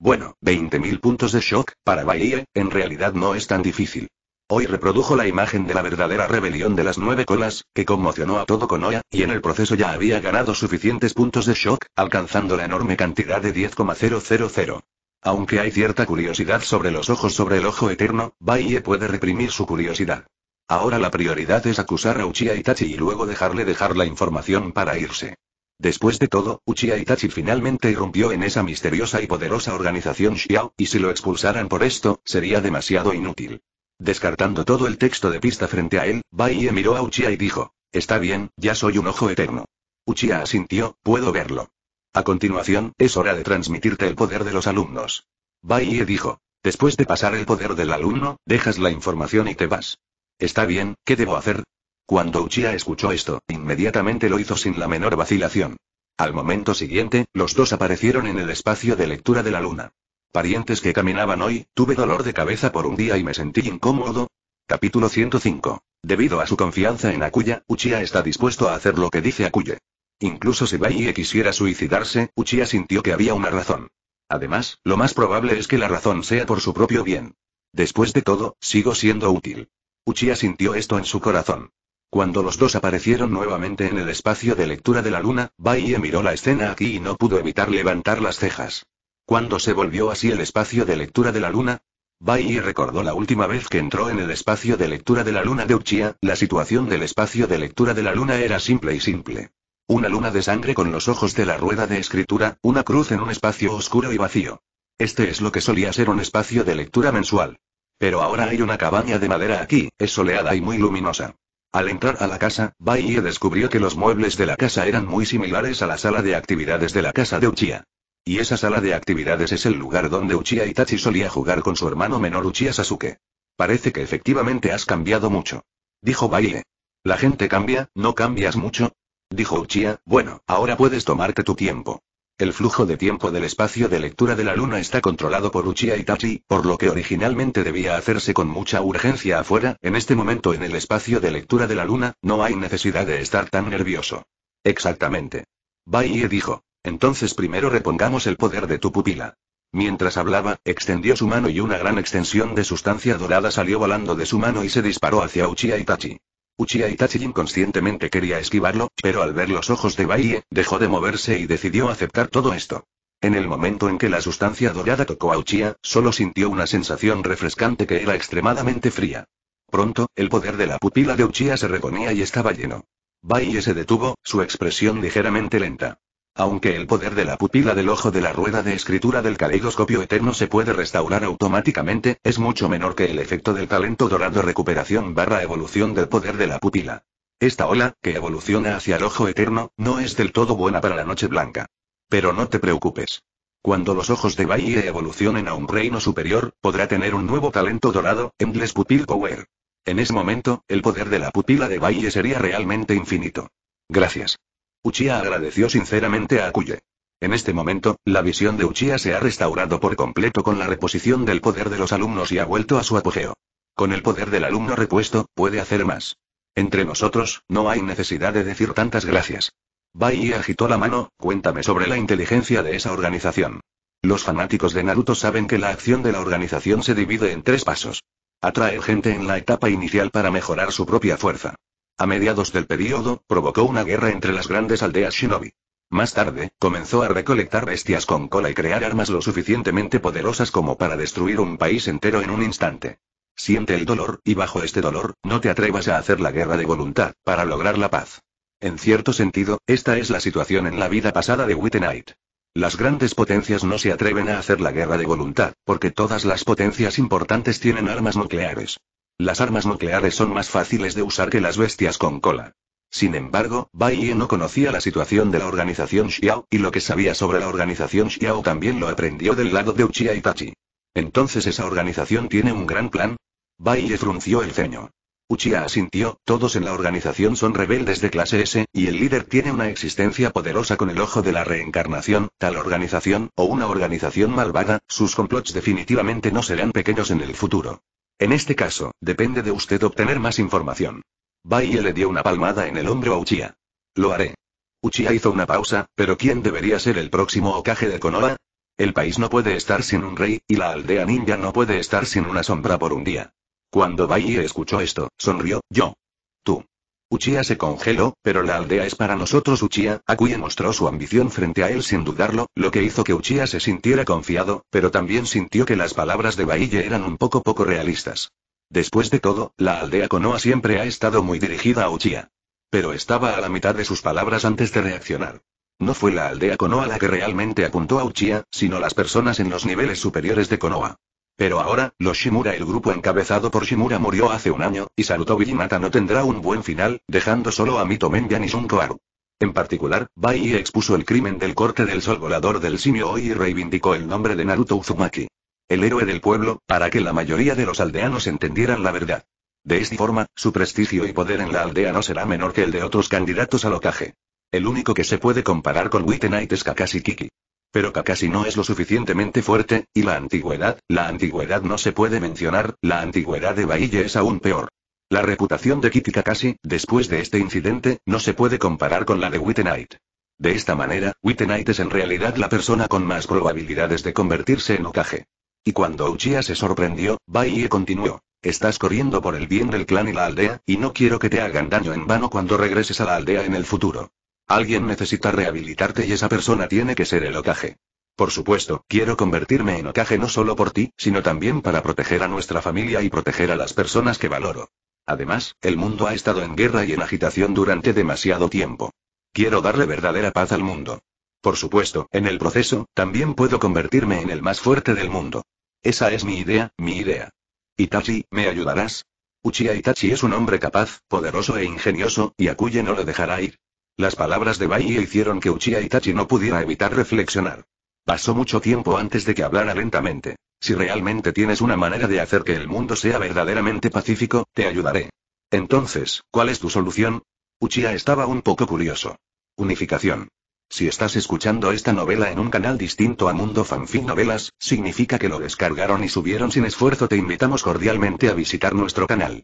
Bueno, 20.000 puntos de shock, para Baie. Eh, en realidad no es tan difícil. Hoy reprodujo la imagen de la verdadera rebelión de las nueve colas, que conmocionó a todo Konoha, y en el proceso ya había ganado suficientes puntos de shock, alcanzando la enorme cantidad de 10,000. Aunque hay cierta curiosidad sobre los ojos sobre el ojo eterno, Baie puede reprimir su curiosidad. Ahora la prioridad es acusar a Uchiha Itachi y luego dejarle dejar la información para irse. Después de todo, Uchiha Itachi finalmente irrumpió en esa misteriosa y poderosa organización Xiao, y si lo expulsaran por esto, sería demasiado inútil. Descartando todo el texto de pista frente a él, Baiye miró a Uchiha y dijo, Está bien, ya soy un ojo eterno. Uchiha asintió, puedo verlo. A continuación, es hora de transmitirte el poder de los alumnos. Baiye dijo, después de pasar el poder del alumno, dejas la información y te vas. Está bien, ¿qué debo hacer? Cuando Uchiha escuchó esto, inmediatamente lo hizo sin la menor vacilación. Al momento siguiente, los dos aparecieron en el espacio de lectura de la luna. Parientes que caminaban hoy, tuve dolor de cabeza por un día y me sentí incómodo. Capítulo 105. Debido a su confianza en Akuya, Uchiha está dispuesto a hacer lo que dice Akuya. Incluso si Baiye quisiera suicidarse, Uchiha sintió que había una razón. Además, lo más probable es que la razón sea por su propio bien. Después de todo, sigo siendo útil. Uchiha sintió esto en su corazón. Cuando los dos aparecieron nuevamente en el espacio de lectura de la luna, Baiye miró la escena aquí y no pudo evitar levantar las cejas. Cuando se volvió así el espacio de lectura de la luna? Bailly recordó la última vez que entró en el espacio de lectura de la luna de Uchia, la situación del espacio de lectura de la luna era simple y simple. Una luna de sangre con los ojos de la rueda de escritura, una cruz en un espacio oscuro y vacío. Este es lo que solía ser un espacio de lectura mensual. Pero ahora hay una cabaña de madera aquí, es soleada y muy luminosa. Al entrar a la casa, Baie descubrió que los muebles de la casa eran muy similares a la sala de actividades de la casa de Uchiha. Y esa sala de actividades es el lugar donde Uchiha Itachi solía jugar con su hermano menor Uchiha Sasuke. Parece que efectivamente has cambiado mucho. Dijo Baye. La gente cambia, no cambias mucho. Dijo Uchiha, bueno, ahora puedes tomarte tu tiempo. El flujo de tiempo del espacio de lectura de la Luna está controlado por Uchiha Itachi, por lo que originalmente debía hacerse con mucha urgencia afuera, en este momento en el espacio de lectura de la Luna, no hay necesidad de estar tan nervioso. Exactamente. Baiye dijo. Entonces primero repongamos el poder de tu pupila. Mientras hablaba, extendió su mano y una gran extensión de sustancia dorada salió volando de su mano y se disparó hacia Uchiha Itachi. Uchiha Itachi inconscientemente quería esquivarlo, pero al ver los ojos de Baie, dejó de moverse y decidió aceptar todo esto. En el momento en que la sustancia dorada tocó a Uchiha, solo sintió una sensación refrescante que era extremadamente fría. Pronto, el poder de la pupila de Uchiha se reponía y estaba lleno. Baie se detuvo, su expresión ligeramente lenta. Aunque el poder de la pupila del ojo de la rueda de escritura del caleidoscopio eterno se puede restaurar automáticamente, es mucho menor que el efecto del talento dorado recuperación barra evolución del poder de la pupila. Esta ola, que evoluciona hacia el ojo eterno, no es del todo buena para la noche blanca. Pero no te preocupes. Cuando los ojos de Valle evolucionen a un reino superior, podrá tener un nuevo talento dorado, Endless Pupil Power. En ese momento, el poder de la pupila de Valle sería realmente infinito. Gracias. Uchiha agradeció sinceramente a Akuye. En este momento, la visión de Uchiha se ha restaurado por completo con la reposición del poder de los alumnos y ha vuelto a su apogeo. Con el poder del alumno repuesto, puede hacer más. Entre nosotros, no hay necesidad de decir tantas gracias. Bai agitó la mano, cuéntame sobre la inteligencia de esa organización. Los fanáticos de Naruto saben que la acción de la organización se divide en tres pasos. Atraer gente en la etapa inicial para mejorar su propia fuerza. A mediados del período, provocó una guerra entre las grandes aldeas shinobi. Más tarde, comenzó a recolectar bestias con cola y crear armas lo suficientemente poderosas como para destruir un país entero en un instante. Siente el dolor, y bajo este dolor, no te atrevas a hacer la guerra de voluntad, para lograr la paz. En cierto sentido, esta es la situación en la vida pasada de Wittenite. Las grandes potencias no se atreven a hacer la guerra de voluntad, porque todas las potencias importantes tienen armas nucleares. Las armas nucleares son más fáciles de usar que las bestias con cola. Sin embargo, Bai no conocía la situación de la organización Xiao, y lo que sabía sobre la organización Xiao también lo aprendió del lado de Uchiha Itachi. Entonces esa organización tiene un gran plan. Bai frunció el ceño. Uchiha asintió, todos en la organización son rebeldes de clase S, y el líder tiene una existencia poderosa con el ojo de la reencarnación, tal organización, o una organización malvada, sus complots definitivamente no serán pequeños en el futuro. En este caso, depende de usted obtener más información. Baie le dio una palmada en el hombro a Uchiha. Lo haré. Uchiha hizo una pausa, pero ¿quién debería ser el próximo Okage de Konoha? El país no puede estar sin un rey, y la aldea ninja no puede estar sin una sombra por un día. Cuando Baiye escuchó esto, sonrió, yo. Tú. Uchia se congeló, pero la aldea es para nosotros Uchiha, Akuya mostró su ambición frente a él sin dudarlo, lo que hizo que Uchia se sintiera confiado, pero también sintió que las palabras de Bahille eran un poco poco realistas. Después de todo, la aldea Konoha siempre ha estado muy dirigida a Uchia. Pero estaba a la mitad de sus palabras antes de reaccionar. No fue la aldea Konoha la que realmente apuntó a Uchia, sino las personas en los niveles superiores de Konoha. Pero ahora, los Shimura, el grupo encabezado por Shimura murió hace un año, y Saruto Villinata no tendrá un buen final, dejando solo a Mito Mendian y Shunko Aru. En particular, Bai expuso el crimen del corte del sol volador del simio y reivindicó el nombre de Naruto Uzumaki. El héroe del pueblo, para que la mayoría de los aldeanos entendieran la verdad. De esta forma, su prestigio y poder en la aldea no será menor que el de otros candidatos al ocaje. El único que se puede comparar con Wittenite es Kakashi Kiki. Pero Kakashi no es lo suficientemente fuerte, y la antigüedad, la antigüedad no se puede mencionar, la antigüedad de Baille es aún peor. La reputación de Kitty Kakashi, después de este incidente, no se puede comparar con la de Wittenite. De esta manera, Wittenite es en realidad la persona con más probabilidades de convertirse en Okage. Y cuando Uchiha se sorprendió, Baille continuó. Estás corriendo por el bien del clan y la aldea, y no quiero que te hagan daño en vano cuando regreses a la aldea en el futuro. Alguien necesita rehabilitarte y esa persona tiene que ser el ocaje. Por supuesto, quiero convertirme en ocaje no solo por ti, sino también para proteger a nuestra familia y proteger a las personas que valoro. Además, el mundo ha estado en guerra y en agitación durante demasiado tiempo. Quiero darle verdadera paz al mundo. Por supuesto, en el proceso, también puedo convertirme en el más fuerte del mundo. Esa es mi idea, mi idea. Itachi, ¿me ayudarás? Uchiha Itachi es un hombre capaz, poderoso e ingenioso, y Akuye no lo dejará ir. Las palabras de Baía hicieron que Uchiha Itachi no pudiera evitar reflexionar. Pasó mucho tiempo antes de que hablara lentamente. Si realmente tienes una manera de hacer que el mundo sea verdaderamente pacífico, te ayudaré. Entonces, ¿cuál es tu solución? Uchiha estaba un poco curioso. Unificación. Si estás escuchando esta novela en un canal distinto a Mundo Fanfic Novelas, significa que lo descargaron y subieron sin esfuerzo. Te invitamos cordialmente a visitar nuestro canal.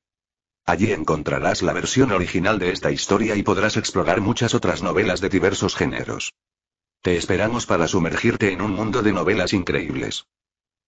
Allí encontrarás la versión original de esta historia y podrás explorar muchas otras novelas de diversos géneros. Te esperamos para sumergirte en un mundo de novelas increíbles.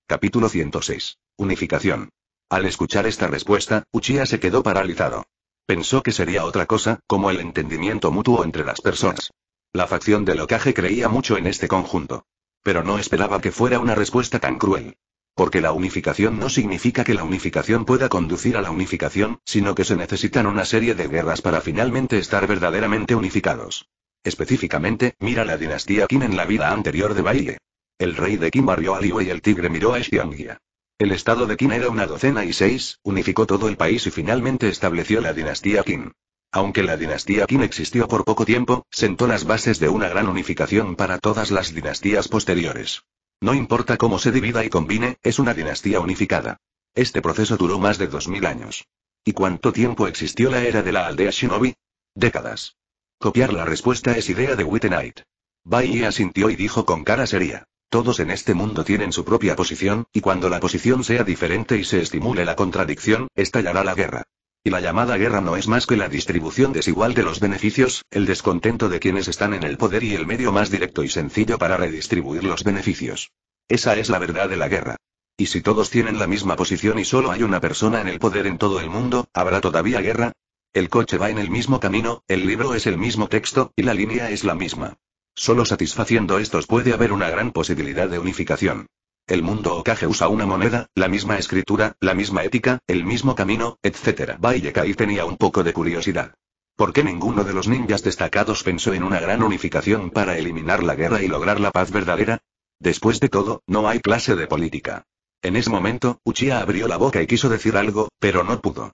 Capítulo 106. Unificación. Al escuchar esta respuesta, Uchiha se quedó paralizado. Pensó que sería otra cosa, como el entendimiento mutuo entre las personas. La facción de locaje creía mucho en este conjunto. Pero no esperaba que fuera una respuesta tan cruel. Porque la unificación no significa que la unificación pueda conducir a la unificación, sino que se necesitan una serie de guerras para finalmente estar verdaderamente unificados. Específicamente, mira la dinastía Qin en la vida anterior de Baile. El rey de Qin barrió a Liu y el tigre miró a Xiangya. El estado de Qin era una docena y seis, unificó todo el país y finalmente estableció la dinastía Qin. Aunque la dinastía Qin existió por poco tiempo, sentó las bases de una gran unificación para todas las dinastías posteriores. No importa cómo se divida y combine, es una dinastía unificada. Este proceso duró más de 2000 años. ¿Y cuánto tiempo existió la era de la aldea Shinobi? Décadas. Copiar la respuesta es idea de Wittenheit. Bai asintió y dijo con cara seria. Todos en este mundo tienen su propia posición, y cuando la posición sea diferente y se estimule la contradicción, estallará la guerra. Y la llamada guerra no es más que la distribución desigual de los beneficios, el descontento de quienes están en el poder y el medio más directo y sencillo para redistribuir los beneficios. Esa es la verdad de la guerra. Y si todos tienen la misma posición y solo hay una persona en el poder en todo el mundo, ¿habrá todavía guerra? El coche va en el mismo camino, el libro es el mismo texto, y la línea es la misma. Solo satisfaciendo estos puede haber una gran posibilidad de unificación. El mundo Okage usa una moneda, la misma escritura, la misma ética, el mismo camino, etc. Kai tenía un poco de curiosidad. ¿Por qué ninguno de los ninjas destacados pensó en una gran unificación para eliminar la guerra y lograr la paz verdadera? Después de todo, no hay clase de política. En ese momento, Uchiha abrió la boca y quiso decir algo, pero no pudo.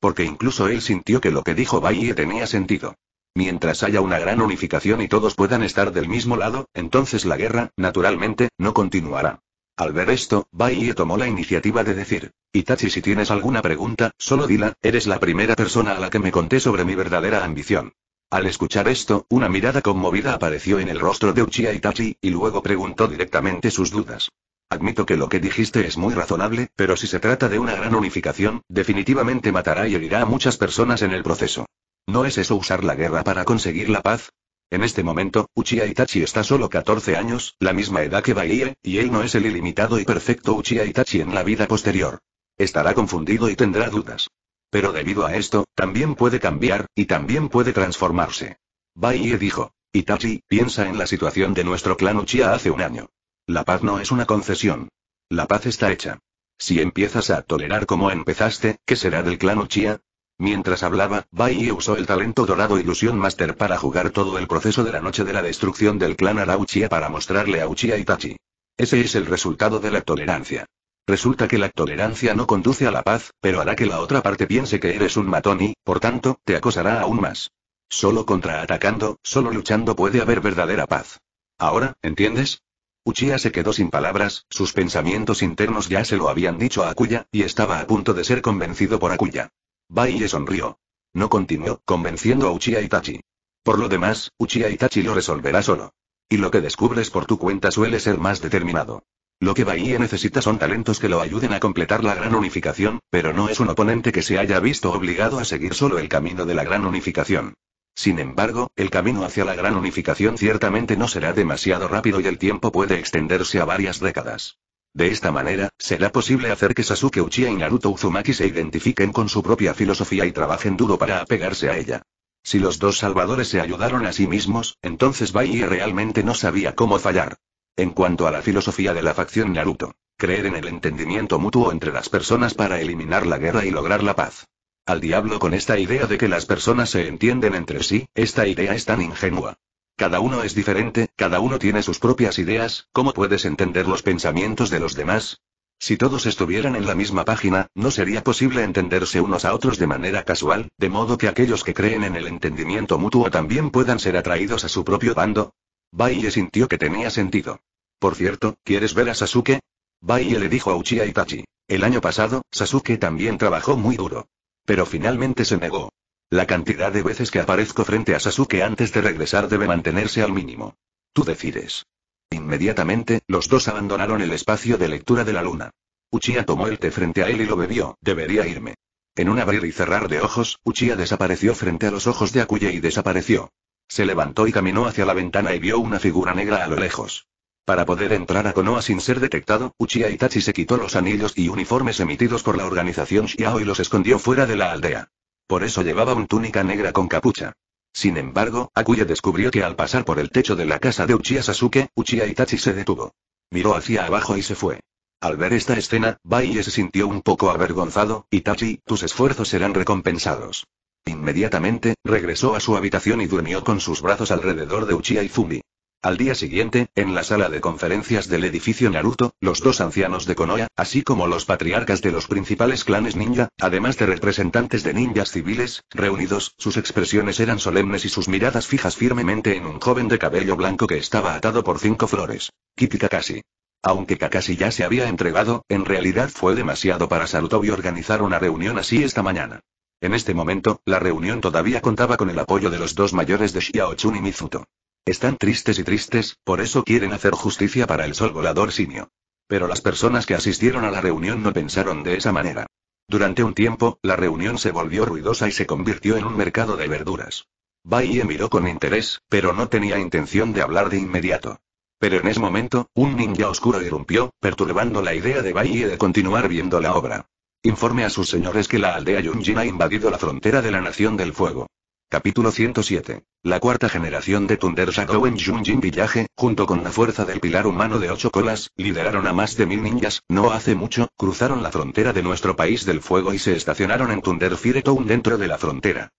Porque incluso él sintió que lo que dijo Ye tenía sentido. Mientras haya una gran unificación y todos puedan estar del mismo lado, entonces la guerra, naturalmente, no continuará. Al ver esto, Bai tomó la iniciativa de decir, Itachi si tienes alguna pregunta, solo dila, eres la primera persona a la que me conté sobre mi verdadera ambición. Al escuchar esto, una mirada conmovida apareció en el rostro de Uchiha Itachi, y luego preguntó directamente sus dudas. Admito que lo que dijiste es muy razonable, pero si se trata de una gran unificación, definitivamente matará y herirá a muchas personas en el proceso. ¿No es eso usar la guerra para conseguir la paz? En este momento, Uchiha Itachi está solo 14 años, la misma edad que Baiye, y él no es el ilimitado y perfecto Uchiha Itachi en la vida posterior. Estará confundido y tendrá dudas. Pero debido a esto, también puede cambiar, y también puede transformarse. Baiye dijo. Itachi, piensa en la situación de nuestro clan Uchiha hace un año. La paz no es una concesión. La paz está hecha. Si empiezas a tolerar como empezaste, ¿qué será del clan Uchiha? Mientras hablaba, Bai usó el talento dorado Ilusión Master para jugar todo el proceso de la noche de la destrucción del clan Arauchia para mostrarle a Uchiha Itachi. Ese es el resultado de la tolerancia. Resulta que la tolerancia no conduce a la paz, pero hará que la otra parte piense que eres un matón y, por tanto, te acosará aún más. Solo contraatacando, solo luchando puede haber verdadera paz. Ahora, ¿entiendes? Uchiha se quedó sin palabras, sus pensamientos internos ya se lo habían dicho a Akuya, y estaba a punto de ser convencido por Akuya. Baile sonrió. No continuó, convenciendo a Uchiha Itachi. Por lo demás, Uchiha Itachi lo resolverá solo. Y lo que descubres por tu cuenta suele ser más determinado. Lo que Bahía necesita son talentos que lo ayuden a completar la gran unificación, pero no es un oponente que se haya visto obligado a seguir solo el camino de la gran unificación. Sin embargo, el camino hacia la gran unificación ciertamente no será demasiado rápido y el tiempo puede extenderse a varias décadas. De esta manera, será posible hacer que Sasuke Uchiha y Naruto Uzumaki se identifiquen con su propia filosofía y trabajen duro para apegarse a ella. Si los dos salvadores se ayudaron a sí mismos, entonces Baiyi realmente no sabía cómo fallar. En cuanto a la filosofía de la facción Naruto, creer en el entendimiento mutuo entre las personas para eliminar la guerra y lograr la paz. Al diablo con esta idea de que las personas se entienden entre sí, esta idea es tan ingenua. Cada uno es diferente, cada uno tiene sus propias ideas, ¿cómo puedes entender los pensamientos de los demás? Si todos estuvieran en la misma página, no sería posible entenderse unos a otros de manera casual, de modo que aquellos que creen en el entendimiento mutuo también puedan ser atraídos a su propio bando. Baile sintió que tenía sentido. Por cierto, ¿quieres ver a Sasuke? Baile le dijo a Uchiha Itachi. El año pasado, Sasuke también trabajó muy duro. Pero finalmente se negó. La cantidad de veces que aparezco frente a Sasuke antes de regresar debe mantenerse al mínimo. Tú decides. Inmediatamente, los dos abandonaron el espacio de lectura de la luna. Uchiha tomó el té frente a él y lo bebió, debería irme. En un abrir y cerrar de ojos, Uchiha desapareció frente a los ojos de Akuye y desapareció. Se levantó y caminó hacia la ventana y vio una figura negra a lo lejos. Para poder entrar a Konoha sin ser detectado, Uchiha Itachi se quitó los anillos y uniformes emitidos por la organización Xiao y los escondió fuera de la aldea. Por eso llevaba un túnica negra con capucha. Sin embargo, Akuya descubrió que al pasar por el techo de la casa de Uchiha Sasuke, Uchiha Itachi se detuvo. Miró hacia abajo y se fue. Al ver esta escena, Baiye se sintió un poco avergonzado, Itachi, tus esfuerzos serán recompensados. Inmediatamente, regresó a su habitación y durmió con sus brazos alrededor de Uchiha y Fumi. Al día siguiente, en la sala de conferencias del edificio Naruto, los dos ancianos de Konoha, así como los patriarcas de los principales clanes ninja, además de representantes de ninjas civiles, reunidos, sus expresiones eran solemnes y sus miradas fijas firmemente en un joven de cabello blanco que estaba atado por cinco flores. Kiki Kakashi. Aunque Kakashi ya se había entregado, en realidad fue demasiado para Sarutobi organizar una reunión así esta mañana. En este momento, la reunión todavía contaba con el apoyo de los dos mayores de Shiaochun y Mizuto. Están tristes y tristes, por eso quieren hacer justicia para el sol volador simio. Pero las personas que asistieron a la reunión no pensaron de esa manera. Durante un tiempo, la reunión se volvió ruidosa y se convirtió en un mercado de verduras. Baie miró con interés, pero no tenía intención de hablar de inmediato. Pero en ese momento, un ninja oscuro irrumpió, perturbando la idea de Baie de continuar viendo la obra. Informe a sus señores que la aldea Yunjin ha invadido la frontera de la Nación del Fuego. Capítulo 107. La cuarta generación de Thunder Shadow en Junjin Village, junto con la fuerza del pilar humano de ocho colas, lideraron a más de mil ninjas, no hace mucho, cruzaron la frontera de nuestro país del fuego y se estacionaron en Thunder Fire Town dentro de la frontera.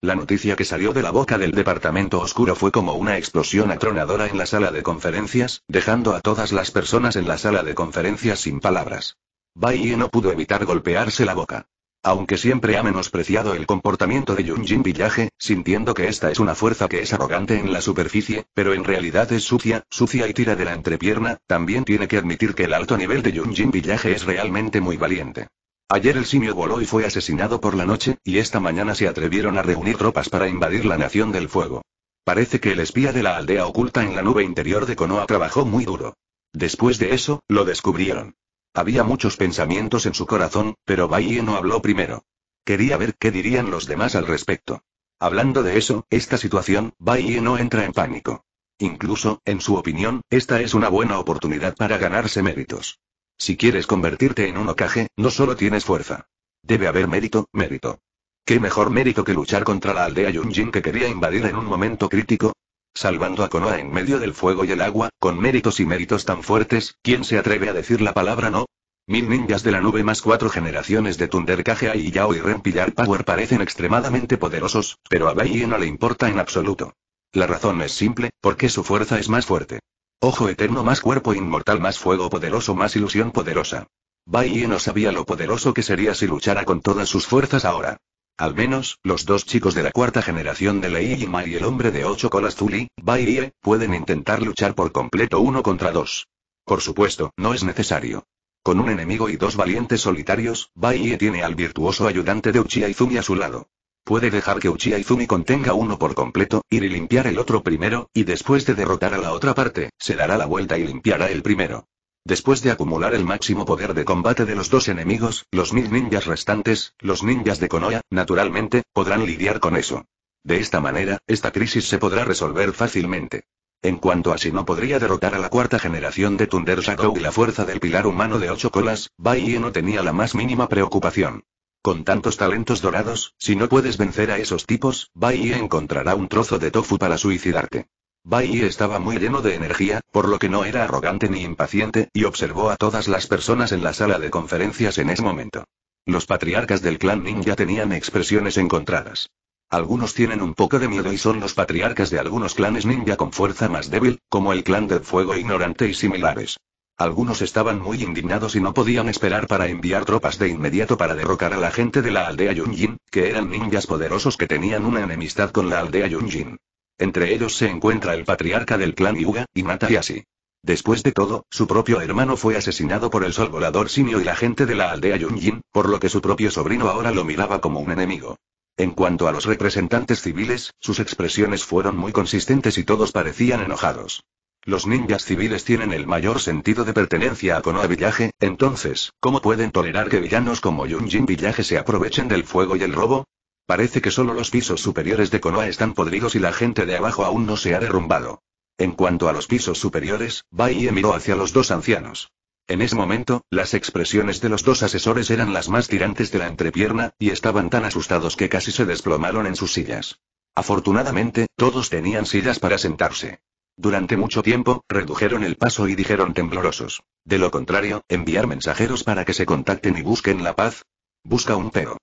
La noticia que salió de la boca del departamento oscuro fue como una explosión atronadora en la sala de conferencias, dejando a todas las personas en la sala de conferencias sin palabras. Bai no pudo evitar golpearse la boca. Aunque siempre ha menospreciado el comportamiento de Yunjin Villaje, sintiendo que esta es una fuerza que es arrogante en la superficie, pero en realidad es sucia, sucia y tira de la entrepierna, también tiene que admitir que el alto nivel de Yunjin Villaje es realmente muy valiente. Ayer el simio voló y fue asesinado por la noche, y esta mañana se atrevieron a reunir tropas para invadir la Nación del Fuego. Parece que el espía de la aldea oculta en la nube interior de Konoha trabajó muy duro. Después de eso, lo descubrieron. Había muchos pensamientos en su corazón, pero Yi no habló primero. Quería ver qué dirían los demás al respecto. Hablando de eso, esta situación, Yi no entra en pánico. Incluso, en su opinión, esta es una buena oportunidad para ganarse méritos. Si quieres convertirte en un ocaje, no solo tienes fuerza. Debe haber mérito, mérito. ¿Qué mejor mérito que luchar contra la aldea Yunjin que quería invadir en un momento crítico? salvando a Konoha en medio del fuego y el agua, con méritos y méritos tan fuertes, ¿quién se atreve a decir la palabra no? Mil ninjas de la nube más cuatro generaciones de Tunder y Yao y Power parecen extremadamente poderosos, pero a Baiye no le importa en absoluto. La razón es simple, porque su fuerza es más fuerte. Ojo eterno más cuerpo inmortal más fuego poderoso más ilusión poderosa. Baiye no sabía lo poderoso que sería si luchara con todas sus fuerzas ahora. Al menos, los dos chicos de la cuarta generación de Lei Yima y el hombre de ocho colas Zuli, Ye, pueden intentar luchar por completo uno contra dos. Por supuesto, no es necesario. Con un enemigo y dos valientes solitarios, Ye tiene al virtuoso ayudante de Uchiha Izumi a su lado. Puede dejar que Uchiha Izumi contenga uno por completo, ir y limpiar el otro primero, y después de derrotar a la otra parte, se dará la vuelta y limpiará el primero. Después de acumular el máximo poder de combate de los dos enemigos, los mil ninjas restantes, los ninjas de Konoha, naturalmente, podrán lidiar con eso. De esta manera, esta crisis se podrá resolver fácilmente. En cuanto a si no podría derrotar a la cuarta generación de Thunder Shadow y la fuerza del pilar humano de ocho colas, Bai no tenía la más mínima preocupación. Con tantos talentos dorados, si no puedes vencer a esos tipos, Bai encontrará un trozo de tofu para suicidarte. Bai estaba muy lleno de energía, por lo que no era arrogante ni impaciente, y observó a todas las personas en la sala de conferencias en ese momento. Los patriarcas del clan ninja tenían expresiones encontradas. Algunos tienen un poco de miedo y son los patriarcas de algunos clanes ninja con fuerza más débil, como el clan del fuego ignorante y similares. Algunos estaban muy indignados y no podían esperar para enviar tropas de inmediato para derrocar a la gente de la aldea Yunjin, que eran ninjas poderosos que tenían una enemistad con la aldea Yunjin. Entre ellos se encuentra el patriarca del clan Yuga, y Yasi. Después de todo, su propio hermano fue asesinado por el sol volador simio y la gente de la aldea Yunjin, por lo que su propio sobrino ahora lo miraba como un enemigo. En cuanto a los representantes civiles, sus expresiones fueron muy consistentes y todos parecían enojados. Los ninjas civiles tienen el mayor sentido de pertenencia a Konoha Villaje, entonces, ¿cómo pueden tolerar que villanos como Yunjin Villaje se aprovechen del fuego y el robo? Parece que solo los pisos superiores de Konoha están podridos y la gente de abajo aún no se ha derrumbado. En cuanto a los pisos superiores, Baie miró hacia los dos ancianos. En ese momento, las expresiones de los dos asesores eran las más tirantes de la entrepierna, y estaban tan asustados que casi se desplomaron en sus sillas. Afortunadamente, todos tenían sillas para sentarse. Durante mucho tiempo, redujeron el paso y dijeron temblorosos. De lo contrario, enviar mensajeros para que se contacten y busquen la paz. Busca un pero.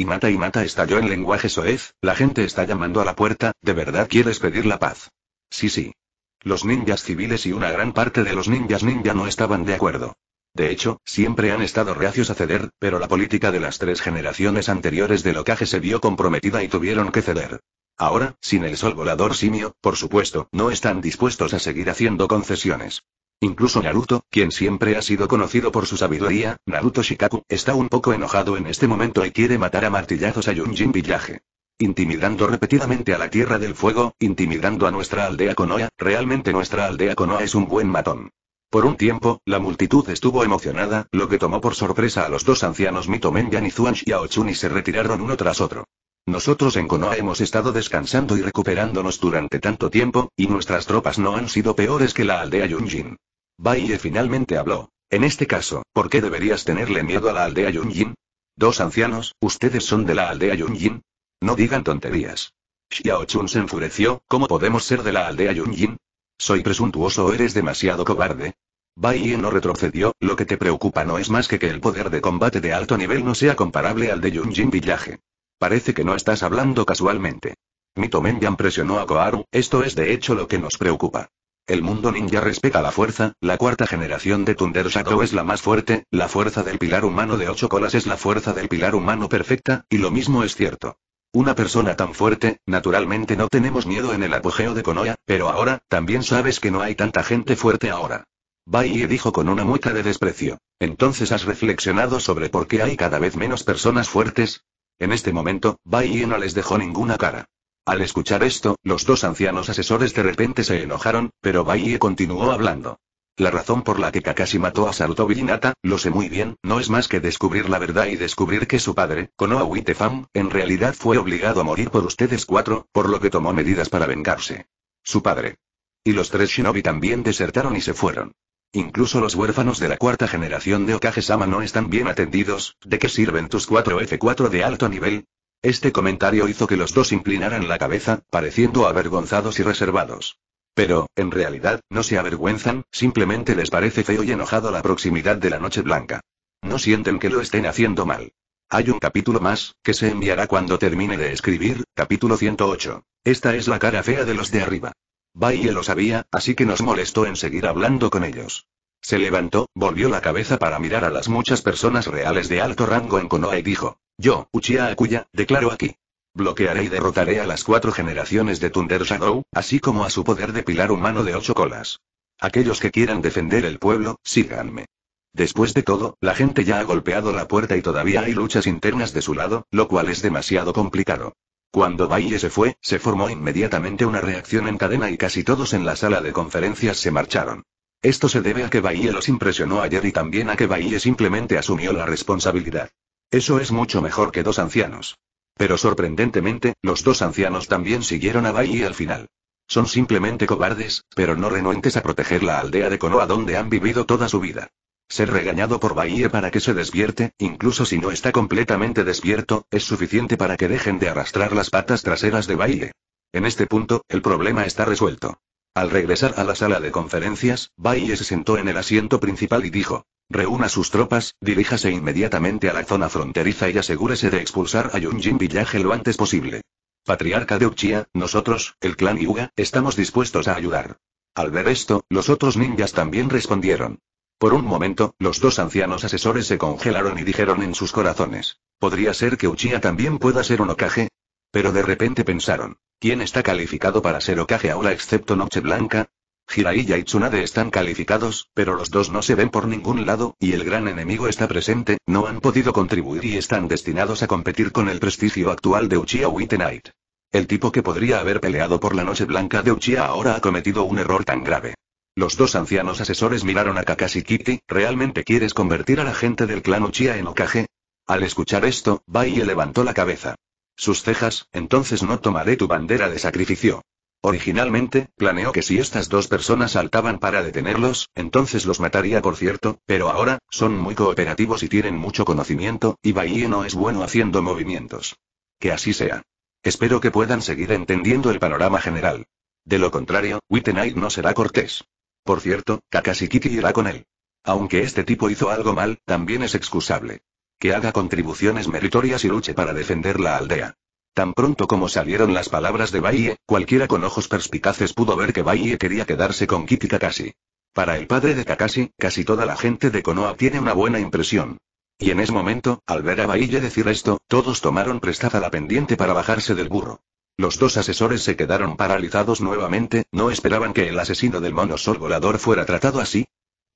Y mata y mata estalló en lenguaje soez, la gente está llamando a la puerta, ¿de verdad quieres pedir la paz? Sí, sí. Los ninjas civiles y una gran parte de los ninjas ninja no estaban de acuerdo. De hecho, siempre han estado reacios a ceder, pero la política de las tres generaciones anteriores de locaje se vio comprometida y tuvieron que ceder. Ahora, sin el sol volador simio, por supuesto, no están dispuestos a seguir haciendo concesiones. Incluso Naruto, quien siempre ha sido conocido por su sabiduría, Naruto Shikaku, está un poco enojado en este momento y quiere matar a martillazos a Yunjin Villaje. Intimidando repetidamente a la Tierra del Fuego, intimidando a nuestra aldea Konoha, realmente nuestra aldea Konoha es un buen matón. Por un tiempo, la multitud estuvo emocionada, lo que tomó por sorpresa a los dos ancianos Mito y Zuan Xiaochun y se retiraron uno tras otro. Nosotros en Konoha hemos estado descansando y recuperándonos durante tanto tiempo, y nuestras tropas no han sido peores que la aldea Yunjin. Baiye finalmente habló. En este caso, ¿por qué deberías tenerle miedo a la aldea Yunjin? Dos ancianos, ¿ustedes son de la aldea Yunjin? No digan tonterías. Xiao Chun se enfureció, ¿cómo podemos ser de la aldea Yunjin? ¿Soy presuntuoso o eres demasiado cobarde? Baiye no retrocedió, lo que te preocupa no es más que que el poder de combate de alto nivel no sea comparable al de Yunjin Villaje. Parece que no estás hablando casualmente. Mito Menyan presionó a Koaru. esto es de hecho lo que nos preocupa. El mundo ninja respeta la fuerza, la cuarta generación de Thunder Shadow es la más fuerte, la fuerza del pilar humano de ocho colas es la fuerza del pilar humano perfecta, y lo mismo es cierto. Una persona tan fuerte, naturalmente no tenemos miedo en el apogeo de Konoha, pero ahora, también sabes que no hay tanta gente fuerte ahora. Bai dijo con una mueca de desprecio. Entonces has reflexionado sobre por qué hay cada vez menos personas fuertes. En este momento, Bai no les dejó ninguna cara. Al escuchar esto, los dos ancianos asesores de repente se enojaron, pero Bai continuó hablando. La razón por la que Kakashi mató a Sarutobi Nata, lo sé muy bien, no es más que descubrir la verdad y descubrir que su padre, Konoha Witefam, en realidad fue obligado a morir por ustedes cuatro, por lo que tomó medidas para vengarse. Su padre. Y los tres shinobi también desertaron y se fueron. Incluso los huérfanos de la cuarta generación de Okage-sama no están bien atendidos, ¿de qué sirven tus 4F4 de alto nivel? Este comentario hizo que los dos inclinaran la cabeza, pareciendo avergonzados y reservados. Pero, en realidad, no se avergüenzan, simplemente les parece feo y enojado la proximidad de la Noche Blanca. No sienten que lo estén haciendo mal. Hay un capítulo más, que se enviará cuando termine de escribir, capítulo 108. Esta es la cara fea de los de arriba. Baye lo sabía, así que nos molestó en seguir hablando con ellos. Se levantó, volvió la cabeza para mirar a las muchas personas reales de alto rango en Konoha y dijo: Yo, Uchiha Akuya, declaro aquí. Bloquearé y derrotaré a las cuatro generaciones de Thunder Shadow, así como a su poder de pilar humano de ocho colas. Aquellos que quieran defender el pueblo, síganme. Después de todo, la gente ya ha golpeado la puerta y todavía hay luchas internas de su lado, lo cual es demasiado complicado. Cuando Baye se fue, se formó inmediatamente una reacción en cadena y casi todos en la sala de conferencias se marcharon. Esto se debe a que Baye los impresionó ayer y también a que Baye simplemente asumió la responsabilidad. Eso es mucho mejor que dos ancianos. Pero sorprendentemente, los dos ancianos también siguieron a Baye al final. Son simplemente cobardes, pero no renuentes a proteger la aldea de Konoha donde han vivido toda su vida. Ser regañado por Bahía para que se despierte, incluso si no está completamente despierto, es suficiente para que dejen de arrastrar las patas traseras de baile. En este punto, el problema está resuelto. Al regresar a la sala de conferencias, Baiye se sentó en el asiento principal y dijo, Reúna sus tropas, diríjase inmediatamente a la zona fronteriza y asegúrese de expulsar a Yunjin Villaje lo antes posible. Patriarca de Uchia, nosotros, el clan Yuga, estamos dispuestos a ayudar. Al ver esto, los otros ninjas también respondieron. Por un momento, los dos ancianos asesores se congelaron y dijeron en sus corazones. ¿Podría ser que Uchiha también pueda ser un Okage? Pero de repente pensaron. ¿Quién está calificado para ser Okage ahora excepto Noche Blanca, Hiraiya y Tsunade están calificados, pero los dos no se ven por ningún lado, y el gran enemigo está presente, no han podido contribuir y están destinados a competir con el prestigio actual de Uchiha Wittenite. El tipo que podría haber peleado por la noche blanca de Uchiha ahora ha cometido un error tan grave. Los dos ancianos asesores miraron a Kakashi Kitty, ¿realmente quieres convertir a la gente del clan Uchiha en Okage? Al escuchar esto, Baiye levantó la cabeza. Sus cejas, entonces no tomaré tu bandera de sacrificio. Originalmente, planeó que si estas dos personas saltaban para detenerlos, entonces los mataría por cierto, pero ahora, son muy cooperativos y tienen mucho conocimiento, y Baiye no es bueno haciendo movimientos. Que así sea. Espero que puedan seguir entendiendo el panorama general. De lo contrario, Wittenite no será cortés. Por cierto, Kakashi Kitty irá con él. Aunque este tipo hizo algo mal, también es excusable. Que haga contribuciones meritorias y luche para defender la aldea. Tan pronto como salieron las palabras de Baie, cualquiera con ojos perspicaces pudo ver que Baie quería quedarse con Kiki Kakashi. Para el padre de Kakashi, casi toda la gente de Konoha tiene una buena impresión. Y en ese momento, al ver a Baie decir esto, todos tomaron prestada la pendiente para bajarse del burro. Los dos asesores se quedaron paralizados nuevamente, no esperaban que el asesino del sol volador fuera tratado así.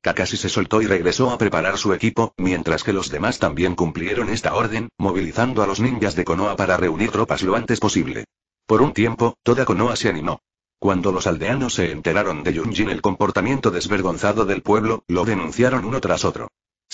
Kakashi se soltó y regresó a preparar su equipo, mientras que los demás también cumplieron esta orden, movilizando a los ninjas de Konoha para reunir tropas lo antes posible. Por un tiempo, toda Konoha se animó. Cuando los aldeanos se enteraron de Yunjin el comportamiento desvergonzado del pueblo, lo denunciaron uno tras otro.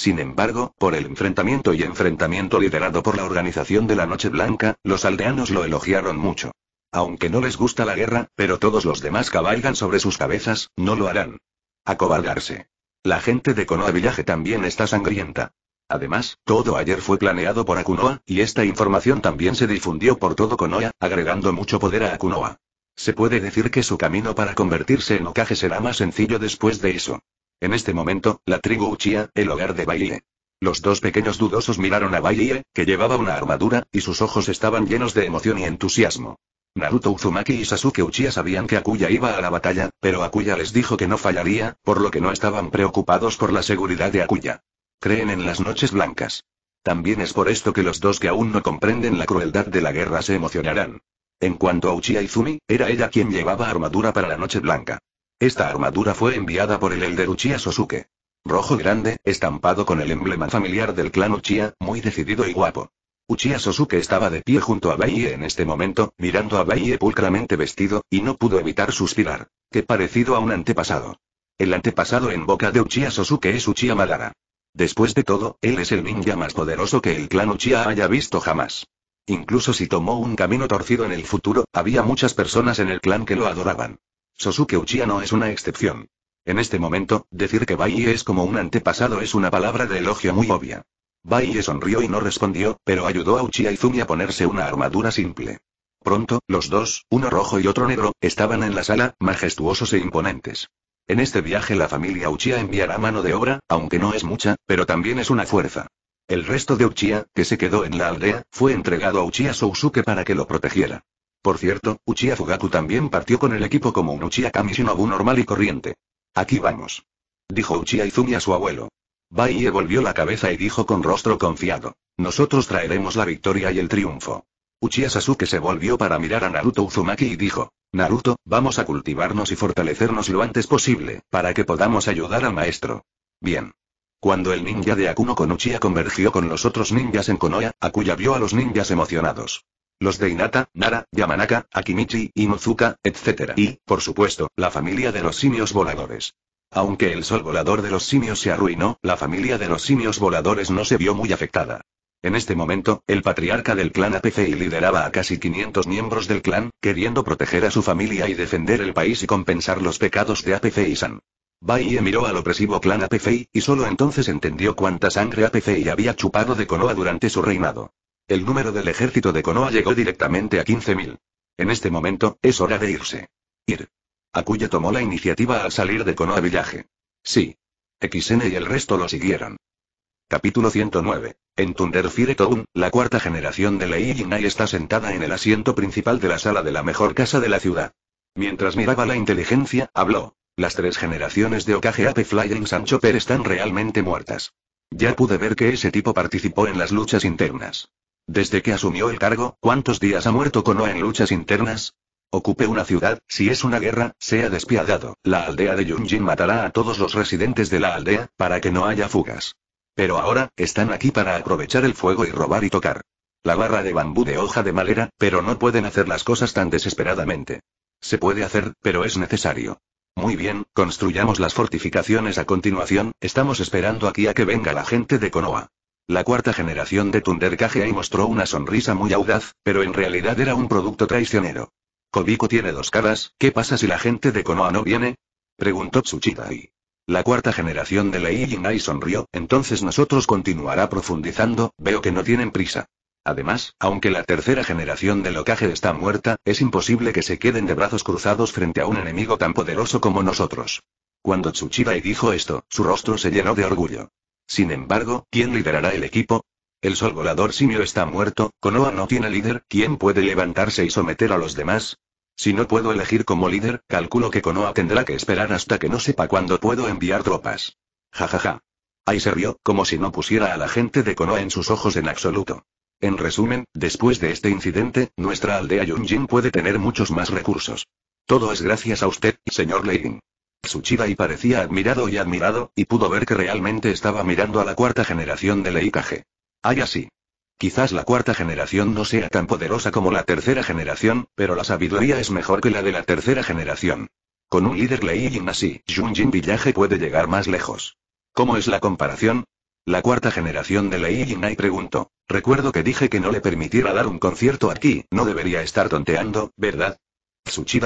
Sin embargo, por el enfrentamiento y enfrentamiento liderado por la organización de la Noche Blanca, los aldeanos lo elogiaron mucho. Aunque no les gusta la guerra, pero todos los demás cabalgan sobre sus cabezas, no lo harán. Acobardarse. La gente de Konoha Village también está sangrienta. Además, todo ayer fue planeado por Akunoa, y esta información también se difundió por todo Konoha, agregando mucho poder a Akunoa. Se puede decir que su camino para convertirse en Okage será más sencillo después de eso. En este momento, la tribu Uchiha, el hogar de baile Los dos pequeños dudosos miraron a baile que llevaba una armadura, y sus ojos estaban llenos de emoción y entusiasmo. Naruto Uzumaki y Sasuke Uchiha sabían que Akuya iba a la batalla, pero Akuya les dijo que no fallaría, por lo que no estaban preocupados por la seguridad de Akuya. Creen en las noches blancas. También es por esto que los dos que aún no comprenden la crueldad de la guerra se emocionarán. En cuanto a Uchiha Izumi, era ella quien llevaba armadura para la noche blanca. Esta armadura fue enviada por el Elder Uchiha Sosuke. Rojo grande, estampado con el emblema familiar del clan Uchiha, muy decidido y guapo. Uchiha Sosuke estaba de pie junto a Baie en este momento, mirando a Baie pulcramente vestido, y no pudo evitar suspirar. Qué parecido a un antepasado. El antepasado en boca de Uchiha Sosuke es Uchiha Madara. Después de todo, él es el ninja más poderoso que el clan Uchiha haya visto jamás. Incluso si tomó un camino torcido en el futuro, había muchas personas en el clan que lo adoraban. Sosuke Uchiha no es una excepción. En este momento, decir que Baiye es como un antepasado es una palabra de elogio muy obvia. Baiye sonrió y no respondió, pero ayudó a Uchiha Izumi a ponerse una armadura simple. Pronto, los dos, uno rojo y otro negro, estaban en la sala, majestuosos e imponentes. En este viaje la familia Uchiha enviará mano de obra, aunque no es mucha, pero también es una fuerza. El resto de Uchiha, que se quedó en la aldea, fue entregado a Uchiha Sousuke para que lo protegiera. Por cierto, Uchiha Fugaku también partió con el equipo como un Uchiha Kami normal y corriente. Aquí vamos. Dijo Uchiha Izumi a su abuelo. Baiye volvió la cabeza y dijo con rostro confiado. Nosotros traeremos la victoria y el triunfo. Uchiha Sasuke se volvió para mirar a Naruto Uzumaki y dijo. Naruto, vamos a cultivarnos y fortalecernos lo antes posible, para que podamos ayudar al maestro. Bien. Cuando el ninja de Akuno con Uchiha convergió con los otros ninjas en Konoha, Akuya vio a los ninjas emocionados los de Inata, Nara, Yamanaka, Akimichi, Inozuka, etc. Y, por supuesto, la familia de los simios voladores. Aunque el sol volador de los simios se arruinó, la familia de los simios voladores no se vio muy afectada. En este momento, el patriarca del clan Apefei lideraba a casi 500 miembros del clan, queriendo proteger a su familia y defender el país y compensar los pecados de APCI-san. Baie miró al opresivo clan Apefei, y solo entonces entendió cuánta sangre Apefei había chupado de Konoha durante su reinado. El número del ejército de Konoha llegó directamente a 15.000. En este momento, es hora de irse. Ir. Akuya tomó la iniciativa al salir de Konoha Villaje. Sí. XN y el resto lo siguieron. Capítulo 109. En Thunderfire Town, la cuarta generación de Lei Jinai está sentada en el asiento principal de la sala de la mejor casa de la ciudad. Mientras miraba la inteligencia, habló. Las tres generaciones de Okage Ape Flying Sancho Per están realmente muertas. Ya pude ver que ese tipo participó en las luchas internas. Desde que asumió el cargo, ¿cuántos días ha muerto Konoha en luchas internas? Ocupe una ciudad, si es una guerra, sea despiadado. La aldea de Yunjin matará a todos los residentes de la aldea, para que no haya fugas. Pero ahora, están aquí para aprovechar el fuego y robar y tocar. La barra de bambú de hoja de madera, pero no pueden hacer las cosas tan desesperadamente. Se puede hacer, pero es necesario. Muy bien, construyamos las fortificaciones a continuación, estamos esperando aquí a que venga la gente de Konoha. La cuarta generación de Thunder mostró una sonrisa muy audaz, pero en realidad era un producto traicionero. Kobiko tiene dos caras, ¿qué pasa si la gente de Konoha no viene? Preguntó y... La cuarta generación de Lei Jinai sonrió, entonces nosotros continuará profundizando, veo que no tienen prisa. Además, aunque la tercera generación de Lokage está muerta, es imposible que se queden de brazos cruzados frente a un enemigo tan poderoso como nosotros. Cuando Tsuchidai dijo esto, su rostro se llenó de orgullo. Sin embargo, ¿quién liderará el equipo? El sol volador simio está muerto, Konoha no tiene líder, ¿quién puede levantarse y someter a los demás? Si no puedo elegir como líder, calculo que Konoha tendrá que esperar hasta que no sepa cuándo puedo enviar tropas. Jajaja. Ja, ja. Ahí se rió, como si no pusiera a la gente de Konoha en sus ojos en absoluto. En resumen, después de este incidente, nuestra aldea Yunjin puede tener muchos más recursos. Todo es gracias a usted, señor Leiding y parecía admirado y admirado, y pudo ver que realmente estaba mirando a la cuarta generación de Leikage. Hay así. Quizás la cuarta generación no sea tan poderosa como la tercera generación, pero la sabiduría es mejor que la de la tercera generación. Con un líder Lei Yin así, Jin Villaje puede llegar más lejos. ¿Cómo es la comparación? La cuarta generación de Lei Yinai preguntó. Recuerdo que dije que no le permitiera dar un concierto aquí, no debería estar tonteando, ¿verdad?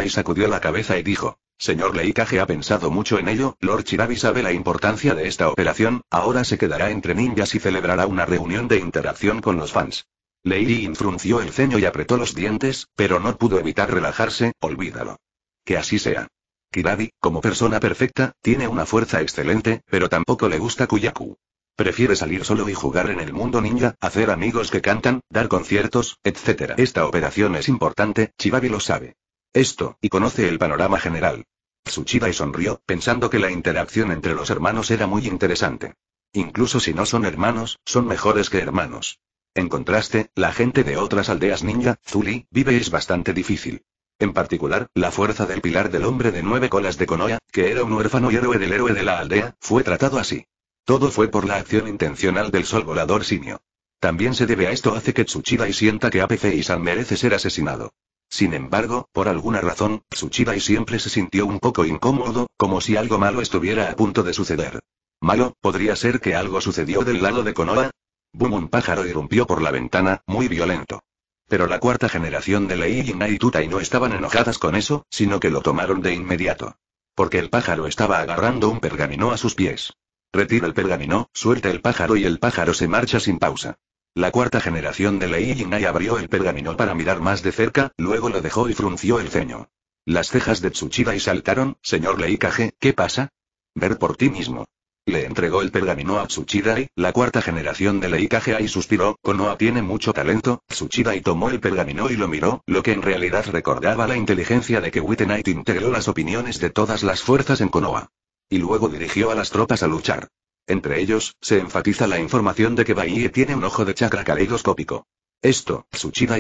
y sacudió la cabeza y dijo. Señor Leikage ha pensado mucho en ello, Lord Shirabi sabe la importancia de esta operación, ahora se quedará entre ninjas y celebrará una reunión de interacción con los fans. Lei infrunció el ceño y apretó los dientes, pero no pudo evitar relajarse, olvídalo. Que así sea. Kirabi, como persona perfecta, tiene una fuerza excelente, pero tampoco le gusta Kuyaku. Prefiere salir solo y jugar en el mundo ninja, hacer amigos que cantan, dar conciertos, etc. Esta operación es importante, Chibabi lo sabe esto, y conoce el panorama general. Tsuchida y sonrió, pensando que la interacción entre los hermanos era muy interesante. Incluso si no son hermanos, son mejores que hermanos. En contraste, la gente de otras aldeas ninja, Zuli, vive es bastante difícil. En particular, la fuerza del pilar del hombre de nueve colas de Konoya, que era un huérfano y héroe del héroe de la aldea, fue tratado así. Todo fue por la acción intencional del sol volador simio. También se debe a esto hace que Tsuchida y sienta que y San merece ser asesinado. Sin embargo, por alguna razón, Tsuchibai siempre se sintió un poco incómodo, como si algo malo estuviera a punto de suceder. ¿Malo? ¿Podría ser que algo sucedió del lado de Konoha? Boom, un pájaro irrumpió por la ventana, muy violento. Pero la cuarta generación de Lei Yina y Tutai no estaban enojadas con eso, sino que lo tomaron de inmediato. Porque el pájaro estaba agarrando un pergamino a sus pies. Retira el pergamino, suelta el pájaro y el pájaro se marcha sin pausa. La cuarta generación de Lei Jinai abrió el pergamino para mirar más de cerca, luego lo dejó y frunció el ceño. Las cejas de Tsuchida saltaron, señor Lei ¿qué pasa? Ver por ti mismo. Le entregó el pergamino a Tsuchidai, la cuarta generación de Leikage y suspiró, Konoha tiene mucho talento, Tsuchidai tomó el pergamino y lo miró, lo que en realidad recordaba la inteligencia de que Wittenite integró las opiniones de todas las fuerzas en Konoha. Y luego dirigió a las tropas a luchar. Entre ellos, se enfatiza la información de que Baiye tiene un ojo de chakra caleidoscópico. Esto,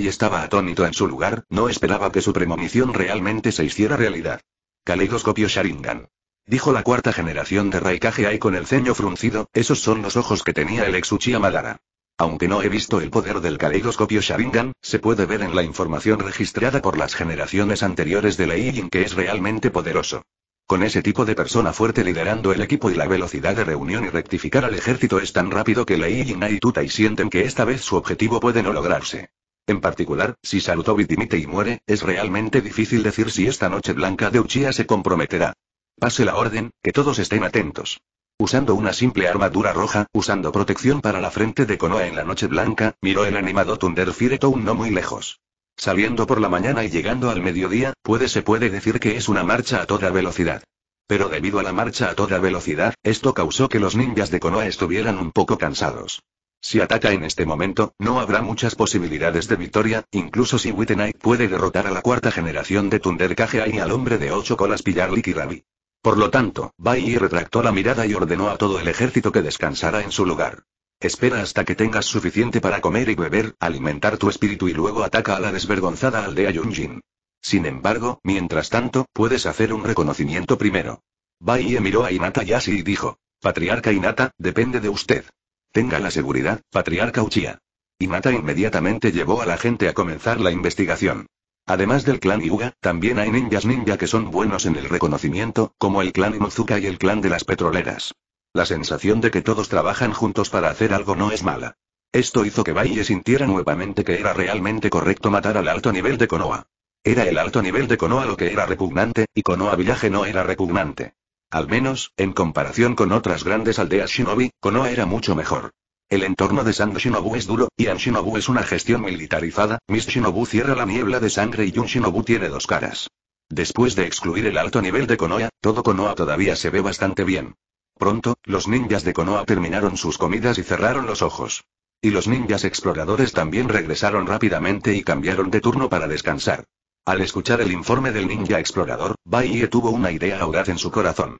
y estaba atónito en su lugar, no esperaba que su premonición realmente se hiciera realidad. Caleidoscopio Sharingan. Dijo la cuarta generación de Raikage Ai con el ceño fruncido, esos son los ojos que tenía el ex Uchiha Madara. Aunque no he visto el poder del caleidoscopio Sharingan, se puede ver en la información registrada por las generaciones anteriores de Lei que es realmente poderoso. Con ese tipo de persona fuerte liderando el equipo y la velocidad de reunión y rectificar al ejército es tan rápido que Lei Yina y sienten que esta vez su objetivo puede no lograrse. En particular, si Sarutobi dimite y muere, es realmente difícil decir si esta noche blanca de Uchiha se comprometerá. Pase la orden, que todos estén atentos. Usando una simple armadura roja, usando protección para la frente de Konoha en la noche blanca, miró el animado Thunder Town no muy lejos. Saliendo por la mañana y llegando al mediodía, puede se puede decir que es una marcha a toda velocidad. Pero debido a la marcha a toda velocidad, esto causó que los ninjas de Konoha estuvieran un poco cansados. Si ataca en este momento, no habrá muchas posibilidades de victoria, incluso si Wittenite puede derrotar a la cuarta generación de Thunder y al hombre de ocho colas Pillar Likirabi. Por lo tanto, Bai retractó la mirada y ordenó a todo el ejército que descansara en su lugar. Espera hasta que tengas suficiente para comer y beber, alimentar tu espíritu y luego ataca a la desvergonzada aldea Yunjin. Sin embargo, mientras tanto, puedes hacer un reconocimiento primero. Baiye miró a Inata Yashi y dijo. Patriarca Inata, depende de usted. Tenga la seguridad, Patriarca Uchiha. Inata inmediatamente llevó a la gente a comenzar la investigación. Además del clan Yuga, también hay ninjas ninja que son buenos en el reconocimiento, como el clan Inuzuka y el clan de las petroleras. La sensación de que todos trabajan juntos para hacer algo no es mala. Esto hizo que Valle sintiera nuevamente que era realmente correcto matar al alto nivel de Konoha. Era el alto nivel de Konoha lo que era repugnante, y Konoha Villaje no era repugnante. Al menos, en comparación con otras grandes aldeas shinobi, Konoha era mucho mejor. El entorno de San Shinobu es duro, y An es una gestión militarizada, Miss Shinobu cierra la niebla de sangre y Yun Shinobu tiene dos caras. Después de excluir el alto nivel de Konoha, todo Konoha todavía se ve bastante bien. Pronto, los ninjas de Konoha terminaron sus comidas y cerraron los ojos. Y los ninjas exploradores también regresaron rápidamente y cambiaron de turno para descansar. Al escuchar el informe del ninja explorador, Baiye tuvo una idea audaz en su corazón.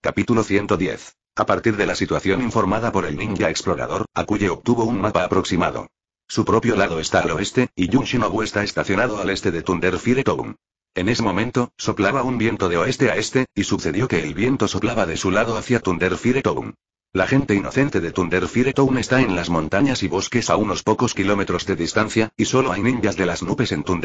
Capítulo 110. A partir de la situación informada por el ninja explorador, Akuye obtuvo un mapa aproximado. Su propio lado está al oeste, y Yunshinobu está estacionado al este de Thunder Fire Town. En ese momento, soplaba un viento de oeste a este, y sucedió que el viento soplaba de su lado hacia Town. La gente inocente de Town está en las montañas y bosques a unos pocos kilómetros de distancia, y solo hay ninjas de las nubes en Town.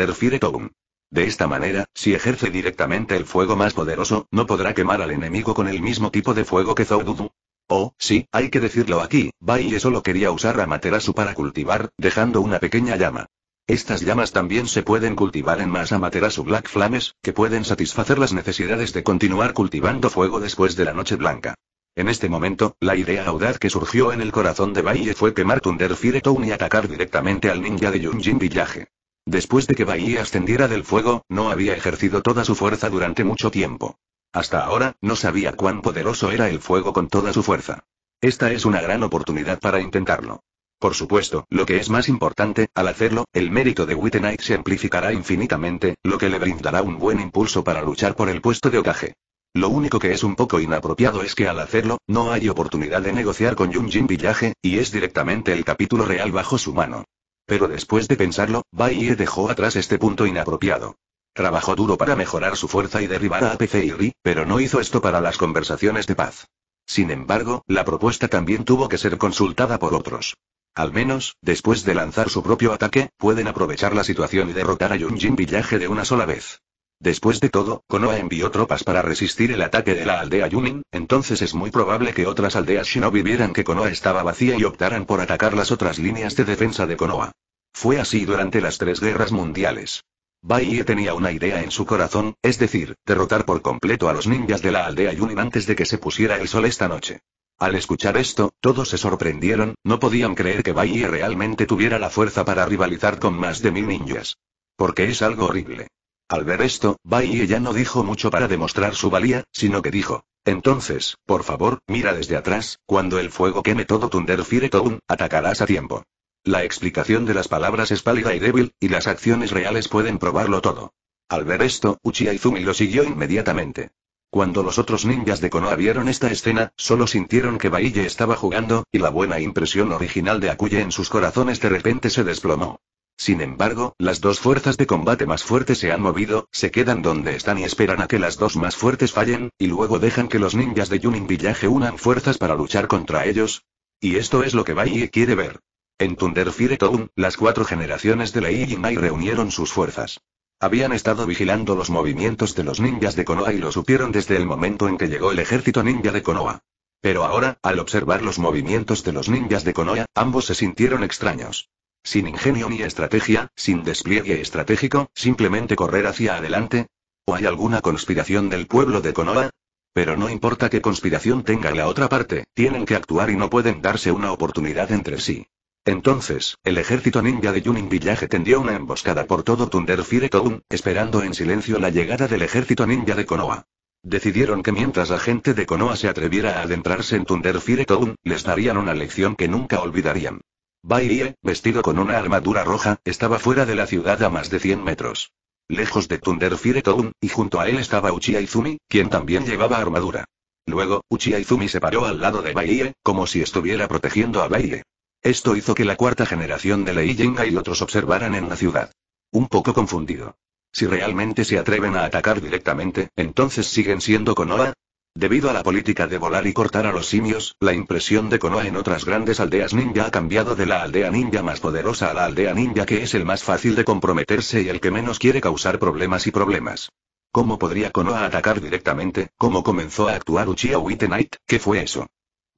De esta manera, si ejerce directamente el fuego más poderoso, no podrá quemar al enemigo con el mismo tipo de fuego que Zoududu. Oh, sí, hay que decirlo aquí, Baile solo quería usar a Materasu para cultivar, dejando una pequeña llama. Estas llamas también se pueden cultivar en más Amaterasu Black Flames, que pueden satisfacer las necesidades de continuar cultivando fuego después de la noche blanca. En este momento, la idea audaz que surgió en el corazón de Baille fue quemar Thunder Fire Town y atacar directamente al ninja de Yunjin Village. Después de que Baille ascendiera del fuego, no había ejercido toda su fuerza durante mucho tiempo. Hasta ahora, no sabía cuán poderoso era el fuego con toda su fuerza. Esta es una gran oportunidad para intentarlo. Por supuesto, lo que es más importante, al hacerlo, el mérito de Wittenite se amplificará infinitamente, lo que le brindará un buen impulso para luchar por el puesto de ocaje. Lo único que es un poco inapropiado es que al hacerlo, no hay oportunidad de negociar con Yunjin Villaje, y es directamente el capítulo real bajo su mano. Pero después de pensarlo, Baiye dejó atrás este punto inapropiado. Trabajó duro para mejorar su fuerza y derribar a APC y Ri, pero no hizo esto para las conversaciones de paz. Sin embargo, la propuesta también tuvo que ser consultada por otros. Al menos, después de lanzar su propio ataque, pueden aprovechar la situación y derrotar a Yunjin Villaje de una sola vez. Después de todo, Konoha envió tropas para resistir el ataque de la aldea Yunin, entonces es muy probable que otras aldeas shinobi vieran que Konoha estaba vacía y optaran por atacar las otras líneas de defensa de Konoha. Fue así durante las tres guerras mundiales. Baiye tenía una idea en su corazón, es decir, derrotar por completo a los ninjas de la aldea Yunin antes de que se pusiera el sol esta noche. Al escuchar esto, todos se sorprendieron, no podían creer que Baiye realmente tuviera la fuerza para rivalizar con más de mil ninjas. Porque es algo horrible. Al ver esto, Baiye ya no dijo mucho para demostrar su valía, sino que dijo, entonces, por favor, mira desde atrás, cuando el fuego queme todo Thunder Fire Town, atacarás a tiempo. La explicación de las palabras es pálida y débil, y las acciones reales pueden probarlo todo. Al ver esto, Uchiha Izumi lo siguió inmediatamente. Cuando los otros ninjas de Konoha vieron esta escena, solo sintieron que Baiye estaba jugando, y la buena impresión original de Akuye en sus corazones de repente se desplomó. Sin embargo, las dos fuerzas de combate más fuertes se han movido, se quedan donde están y esperan a que las dos más fuertes fallen, y luego dejan que los ninjas de Yunin Village unan fuerzas para luchar contra ellos. Y esto es lo que Baiye quiere ver. En Thunder Town, las cuatro generaciones de la mai reunieron sus fuerzas. Habían estado vigilando los movimientos de los ninjas de Konoha y lo supieron desde el momento en que llegó el ejército ninja de Konoha. Pero ahora, al observar los movimientos de los ninjas de Konoha, ambos se sintieron extraños. Sin ingenio ni estrategia, sin despliegue estratégico, simplemente correr hacia adelante. ¿O hay alguna conspiración del pueblo de Konoha? Pero no importa qué conspiración tenga la otra parte, tienen que actuar y no pueden darse una oportunidad entre sí. Entonces, el ejército ninja de Yunin Villaje tendió una emboscada por todo Thunderfire Town, esperando en silencio la llegada del ejército ninja de Konoha. Decidieron que mientras la gente de Konoha se atreviera a adentrarse en Thunderfire Town, les darían una lección que nunca olvidarían. Baiye, vestido con una armadura roja, estaba fuera de la ciudad a más de 100 metros. Lejos de Thunderfire Town, y junto a él estaba Uchiha Izumi, quien también llevaba armadura. Luego, Uchiha Izumi se paró al lado de Baiye, como si estuviera protegiendo a Baile. Esto hizo que la cuarta generación de Lei Jinga y otros observaran en la ciudad. Un poco confundido. Si realmente se atreven a atacar directamente, entonces siguen siendo Konoha. Debido a la política de volar y cortar a los simios, la impresión de Konoha en otras grandes aldeas ninja ha cambiado de la aldea ninja más poderosa a la aldea ninja que es el más fácil de comprometerse y el que menos quiere causar problemas y problemas. ¿Cómo podría Konoha atacar directamente? ¿Cómo comenzó a actuar Uchiha Wittenite? ¿Qué fue eso?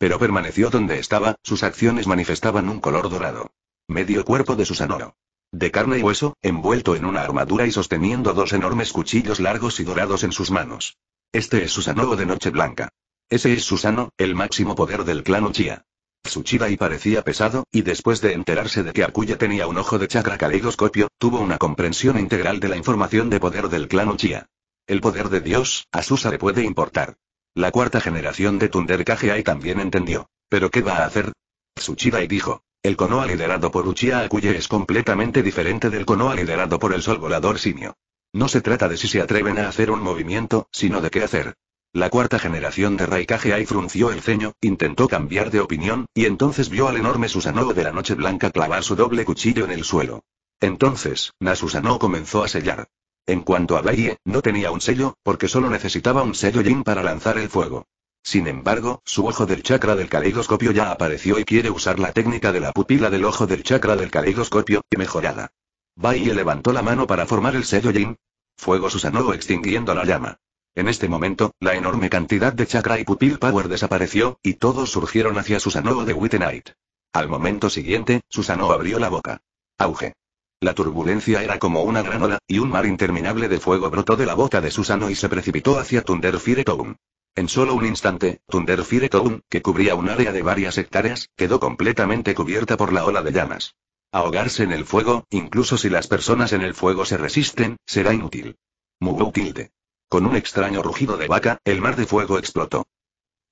Pero permaneció donde estaba, sus acciones manifestaban un color dorado. Medio cuerpo de Susanoro. De carne y hueso, envuelto en una armadura y sosteniendo dos enormes cuchillos largos y dorados en sus manos. Este es Susanoo de Noche Blanca. Ese es Susano, el máximo poder del clan Uchiha. Tsuchida y parecía pesado, y después de enterarse de que Akuya tenía un ojo de chakra caleidoscopio, tuvo una comprensión integral de la información de poder del clan Uchiha. El poder de Dios, a Susa le puede importar. La cuarta generación de Tunder Kageai también entendió. ¿Pero qué va a hacer? y dijo. El Konoha liderado por Uchiha Akuye es completamente diferente del Konoha liderado por el Sol Volador Simio. No se trata de si se atreven a hacer un movimiento, sino de qué hacer. La cuarta generación de Raikage frunció el ceño, intentó cambiar de opinión, y entonces vio al enorme Susanoo de la Noche Blanca clavar su doble cuchillo en el suelo. Entonces, Nasusanoo comenzó a sellar. En cuanto a Baie, no tenía un sello, porque solo necesitaba un sello Jin para lanzar el fuego. Sin embargo, su ojo del chakra del caleidoscopio ya apareció y quiere usar la técnica de la pupila del ojo del chakra del caleidoscopio, mejorada. Baie levantó la mano para formar el sello Jin, Fuego Susanoo extinguiendo la llama. En este momento, la enorme cantidad de chakra y pupil power desapareció, y todos surgieron hacia Susanoo de Wittenite. Al momento siguiente, Susanoo abrió la boca. Auge. La turbulencia era como una granola, y un mar interminable de fuego brotó de la boca de Susano y se precipitó hacia Thunderfire Town. En solo un instante, Thunderfire Town, que cubría un área de varias hectáreas, quedó completamente cubierta por la ola de llamas. Ahogarse en el fuego, incluso si las personas en el fuego se resisten, será inútil. útil tilde. Con un extraño rugido de vaca, el mar de fuego explotó.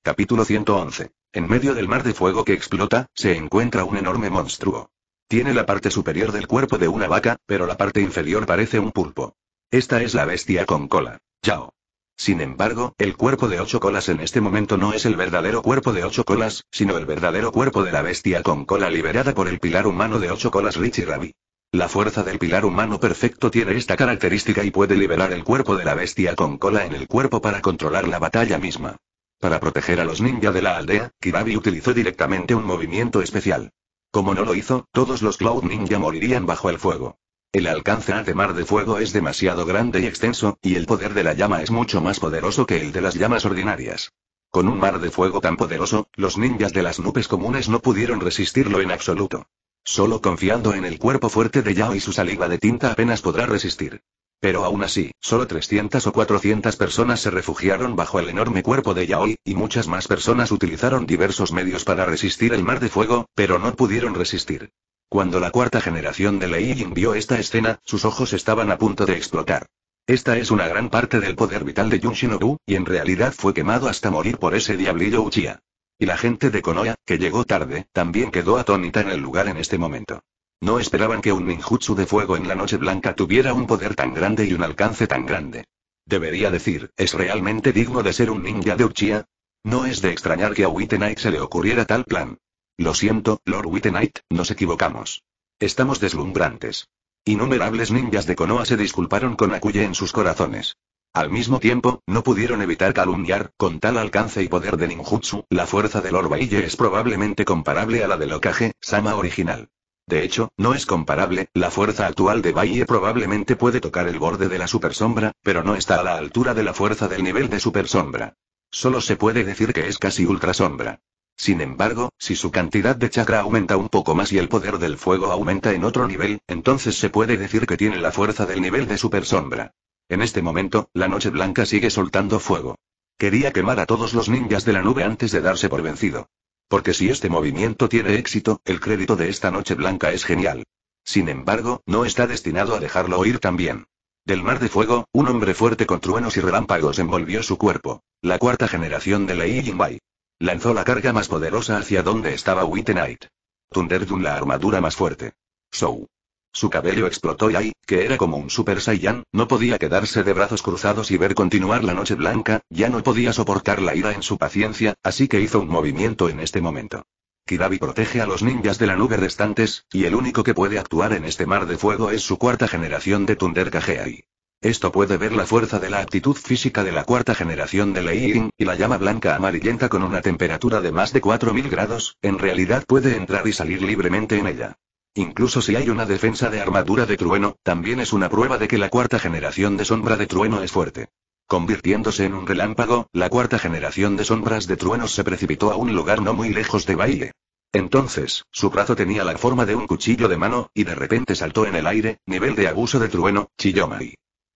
Capítulo 111. En medio del mar de fuego que explota, se encuentra un enorme monstruo. Tiene la parte superior del cuerpo de una vaca, pero la parte inferior parece un pulpo. Esta es la bestia con cola. Chao. Sin embargo, el cuerpo de ocho colas en este momento no es el verdadero cuerpo de ocho colas, sino el verdadero cuerpo de la bestia con cola liberada por el pilar humano de ocho colas Richie Rabi. La fuerza del pilar humano perfecto tiene esta característica y puede liberar el cuerpo de la bestia con cola en el cuerpo para controlar la batalla misma. Para proteger a los ninja de la aldea, Kirabi utilizó directamente un movimiento especial. Como no lo hizo, todos los Cloud Ninja morirían bajo el fuego. El alcance de mar de fuego es demasiado grande y extenso, y el poder de la llama es mucho más poderoso que el de las llamas ordinarias. Con un mar de fuego tan poderoso, los ninjas de las nubes comunes no pudieron resistirlo en absoluto. Solo confiando en el cuerpo fuerte de Yao y su saliva de tinta apenas podrá resistir. Pero aún así, solo 300 o 400 personas se refugiaron bajo el enorme cuerpo de Yaoi, y muchas más personas utilizaron diversos medios para resistir el mar de fuego, pero no pudieron resistir. Cuando la cuarta generación de Lei Yin vio esta escena, sus ojos estaban a punto de explotar. Esta es una gran parte del poder vital de Yun y en realidad fue quemado hasta morir por ese diablillo Uchiha. Y la gente de Konoha, que llegó tarde, también quedó atónita en el lugar en este momento. No esperaban que un ninjutsu de fuego en la noche blanca tuviera un poder tan grande y un alcance tan grande. Debería decir, ¿es realmente digno de ser un ninja de Uchiha? No es de extrañar que a Wittenite se le ocurriera tal plan. Lo siento, Lord Wittenite, nos equivocamos. Estamos deslumbrantes. Innumerables ninjas de Konoha se disculparon con Akuye en sus corazones. Al mismo tiempo, no pudieron evitar calumniar, con tal alcance y poder de ninjutsu, la fuerza del Baille es probablemente comparable a la del Okage, Sama original. De hecho, no es comparable, la fuerza actual de Baye probablemente puede tocar el borde de la supersombra, pero no está a la altura de la fuerza del nivel de supersombra. Solo se puede decir que es casi ultrasombra. Sin embargo, si su cantidad de chakra aumenta un poco más y el poder del fuego aumenta en otro nivel, entonces se puede decir que tiene la fuerza del nivel de supersombra. En este momento, la noche blanca sigue soltando fuego. Quería quemar a todos los ninjas de la nube antes de darse por vencido. Porque si este movimiento tiene éxito, el crédito de esta noche blanca es genial. Sin embargo, no está destinado a dejarlo oír también. Del mar de fuego, un hombre fuerte con truenos y relámpagos envolvió su cuerpo. La cuarta generación de Lei Jingwei. Lanzó la carga más poderosa hacia donde estaba Wittenite. Knight. Thunderdun la armadura más fuerte. Sou. Su cabello explotó y ahí, que era como un Super Saiyan, no podía quedarse de brazos cruzados y ver continuar la noche blanca, ya no podía soportar la ira en su paciencia, así que hizo un movimiento en este momento. Kirabi protege a los ninjas de la nube restantes, y el único que puede actuar en este mar de fuego es su cuarta generación de Thunder Kageai. Esto puede ver la fuerza de la actitud física de la cuarta generación de Ying, y la llama blanca amarillenta con una temperatura de más de 4000 grados, en realidad puede entrar y salir libremente en ella. Incluso si hay una defensa de armadura de trueno, también es una prueba de que la cuarta generación de sombra de trueno es fuerte. Convirtiéndose en un relámpago, la cuarta generación de sombras de trueno se precipitó a un lugar no muy lejos de baile. Entonces, su brazo tenía la forma de un cuchillo de mano, y de repente saltó en el aire, nivel de abuso de trueno, y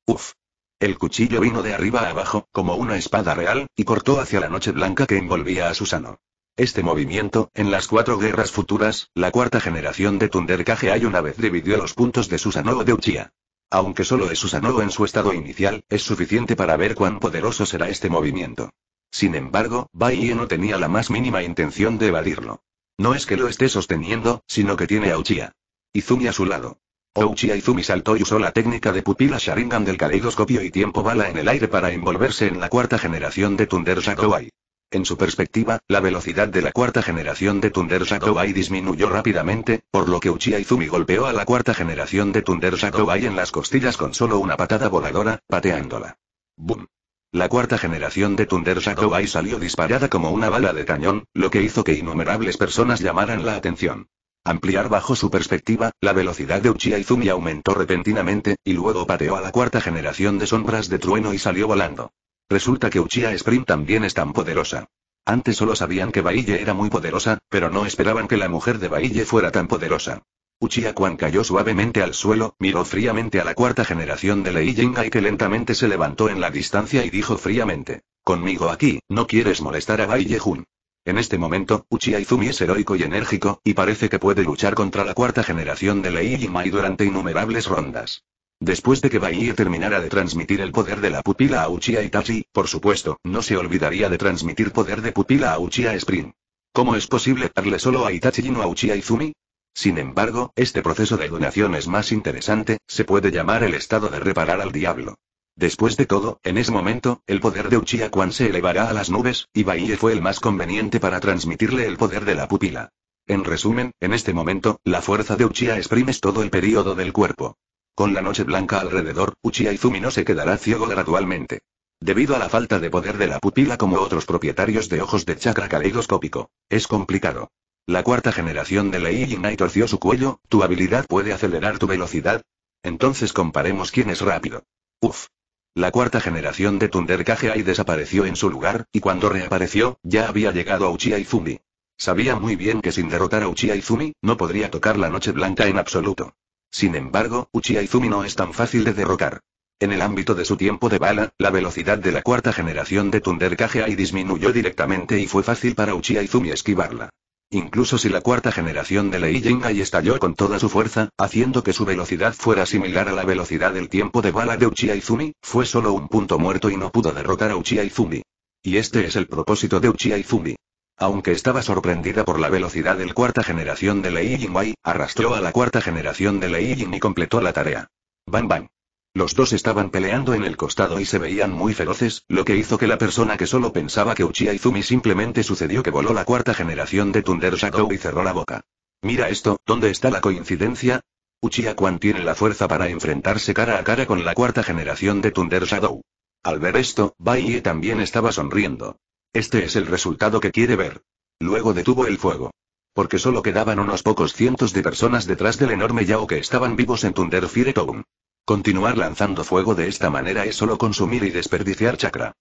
Uf. El cuchillo vino de arriba a abajo, como una espada real, y cortó hacia la noche blanca que envolvía a Susano. Este movimiento, en las cuatro guerras futuras, la cuarta generación de Cage hay una vez dividió los puntos de Susanoo de Uchiha. Aunque solo es Susanoo en su estado inicial, es suficiente para ver cuán poderoso será este movimiento. Sin embargo, Bai no tenía la más mínima intención de evadirlo. No es que lo esté sosteniendo, sino que tiene a Uchiha. Izumi a su lado. Uchiha Izumi saltó y usó la técnica de pupila Sharingan del caleidoscopio y tiempo bala en el aire para envolverse en la cuarta generación de Thunder Shakowai. En su perspectiva, la velocidad de la cuarta generación de Thunder Shadow disminuyó rápidamente, por lo que Uchiha Izumi golpeó a la cuarta generación de Thunder Shadow en las costillas con solo una patada voladora, pateándola. ¡Bum! La cuarta generación de Thunder Shadow salió disparada como una bala de cañón, lo que hizo que innumerables personas llamaran la atención. Ampliar bajo su perspectiva, la velocidad de Uchiha Izumi aumentó repentinamente, y luego pateó a la cuarta generación de sombras de trueno y salió volando. Resulta que Uchiha Spring también es tan poderosa. Antes solo sabían que Baille era muy poderosa, pero no esperaban que la mujer de Baille fuera tan poderosa. Uchiha Kwan cayó suavemente al suelo, miró fríamente a la cuarta generación de Lei y que lentamente se levantó en la distancia y dijo fríamente, Conmigo aquí, no quieres molestar a Baille Jun. En este momento, Uchiha Izumi es heroico y enérgico, y parece que puede luchar contra la cuarta generación de Lei Mai durante innumerables rondas. Después de que Bahía terminara de transmitir el poder de la pupila a Uchiha Itachi, por supuesto, no se olvidaría de transmitir poder de pupila a Uchiha Spring. ¿Cómo es posible darle solo a Itachi y no a Uchiha Izumi? Sin embargo, este proceso de donación es más interesante, se puede llamar el estado de reparar al diablo. Después de todo, en ese momento, el poder de Uchiha Kwan se elevará a las nubes, y Bahie fue el más conveniente para transmitirle el poder de la pupila. En resumen, en este momento, la fuerza de Uchiha es todo el período del cuerpo. Con la noche blanca alrededor, Uchiha Izumi no se quedará ciego gradualmente. Debido a la falta de poder de la pupila como otros propietarios de ojos de chakra caleidoscópico, es complicado. La cuarta generación de Lei Jinai torció su cuello, tu habilidad puede acelerar tu velocidad. Entonces comparemos quién es rápido. Uf. La cuarta generación de Thunder Kageai desapareció en su lugar, y cuando reapareció, ya había llegado a Uchiha Izumi. Sabía muy bien que sin derrotar a Uchiha Izumi, no podría tocar la Noche Blanca en absoluto. Sin embargo, Uchiha Izumi no es tan fácil de derrocar. En el ámbito de su tiempo de bala, la velocidad de la cuarta generación de Thunder disminuyó directamente y fue fácil para Uchiha Izumi esquivarla. Incluso si la cuarta generación de Lei Jingai estalló con toda su fuerza, haciendo que su velocidad fuera similar a la velocidad del tiempo de bala de Uchiha Izumi, fue solo un punto muerto y no pudo derrocar a Uchiha Izumi. Y este es el propósito de Uchiha Izumi. Aunque estaba sorprendida por la velocidad del cuarta generación de Lei Jingwei, arrastró a la cuarta generación de Lei Jing y completó la tarea. Bang bang. Los dos estaban peleando en el costado y se veían muy feroces, lo que hizo que la persona que solo pensaba que Uchiha Zumi simplemente sucedió que voló la cuarta generación de Thunder Shadow y cerró la boca. Mira esto, ¿dónde está la coincidencia? Uchiha Kwan tiene la fuerza para enfrentarse cara a cara con la cuarta generación de Thunder Shadow. Al ver esto, Bai Ye también estaba sonriendo. Este es el resultado que quiere ver. Luego detuvo el fuego. Porque solo quedaban unos pocos cientos de personas detrás del enorme Yao que estaban vivos en Fire Town. Continuar lanzando fuego de esta manera es solo consumir y desperdiciar chakra.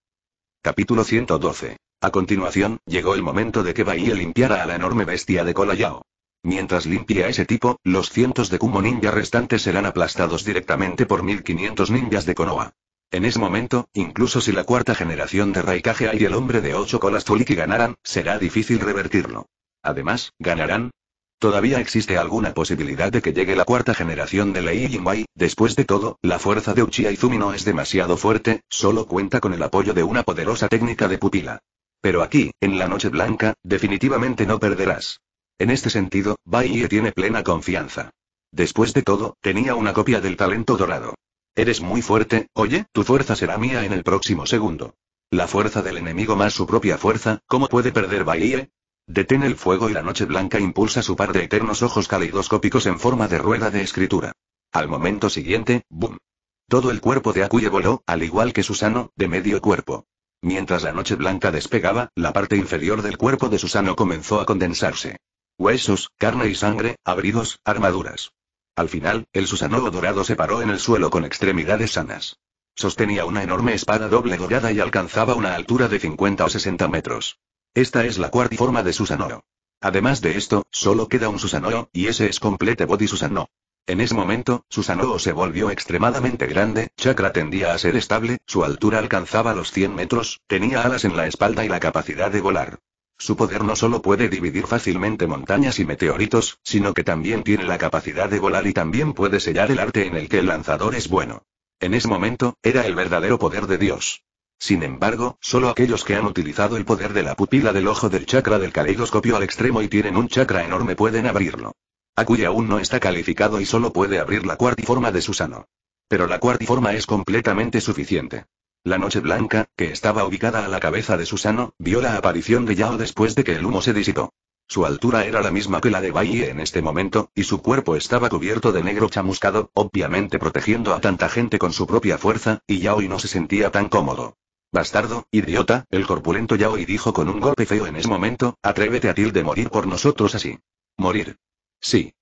Capítulo 112. A continuación, llegó el momento de que Bahía limpiara a la enorme bestia de cola Yao. Mientras limpia a ese tipo, los cientos de Kumo ninja restantes serán aplastados directamente por 1500 ninjas de Konoha. En ese momento, incluso si la cuarta generación de Raikage y el hombre de ocho colas Tuliki ganaran, será difícil revertirlo. Además, ganarán, Todavía existe alguna posibilidad de que llegue la cuarta generación de Lei Yinwai. después de todo, la fuerza de Uchiha Izumi no es demasiado fuerte, solo cuenta con el apoyo de una poderosa técnica de pupila. Pero aquí, en la noche blanca, definitivamente no perderás. En este sentido, Bai Ye tiene plena confianza. Después de todo, tenía una copia del talento dorado. Eres muy fuerte, oye, tu fuerza será mía en el próximo segundo. La fuerza del enemigo más su propia fuerza, ¿cómo puede perder Baile? Detén el fuego y la noche blanca impulsa su par de eternos ojos caleidoscópicos en forma de rueda de escritura. Al momento siguiente, ¡boom! Todo el cuerpo de Akuye voló, al igual que Susano, de medio cuerpo. Mientras la noche blanca despegaba, la parte inferior del cuerpo de Susano comenzó a condensarse. Huesos, carne y sangre, abrigos, armaduras. Al final, el Susanoo dorado se paró en el suelo con extremidades sanas. Sostenía una enorme espada doble dorada y alcanzaba una altura de 50 o 60 metros. Esta es la cuarta forma de Susanoo. Además de esto, solo queda un Susanoo, y ese es Complete Body Susanoo. En ese momento, Susanoo se volvió extremadamente grande, Chakra tendía a ser estable, su altura alcanzaba los 100 metros, tenía alas en la espalda y la capacidad de volar. Su poder no solo puede dividir fácilmente montañas y meteoritos, sino que también tiene la capacidad de volar y también puede sellar el arte en el que el lanzador es bueno. En ese momento, era el verdadero poder de Dios. Sin embargo, solo aquellos que han utilizado el poder de la pupila del ojo del chakra del caleidoscopio al extremo y tienen un chakra enorme pueden abrirlo. cuya aún no está calificado y solo puede abrir la cuartiforma de Susano. Pero la cuartiforma es completamente suficiente. La Noche Blanca, que estaba ubicada a la cabeza de Susano, vio la aparición de Yao después de que el humo se disipó. Su altura era la misma que la de Bai en este momento, y su cuerpo estaba cubierto de negro chamuscado, obviamente protegiendo a tanta gente con su propia fuerza, y Yao no se sentía tan cómodo. Bastardo, idiota, el corpulento y dijo con un golpe feo en ese momento, atrévete a ti de morir por nosotros así. Morir. Sí.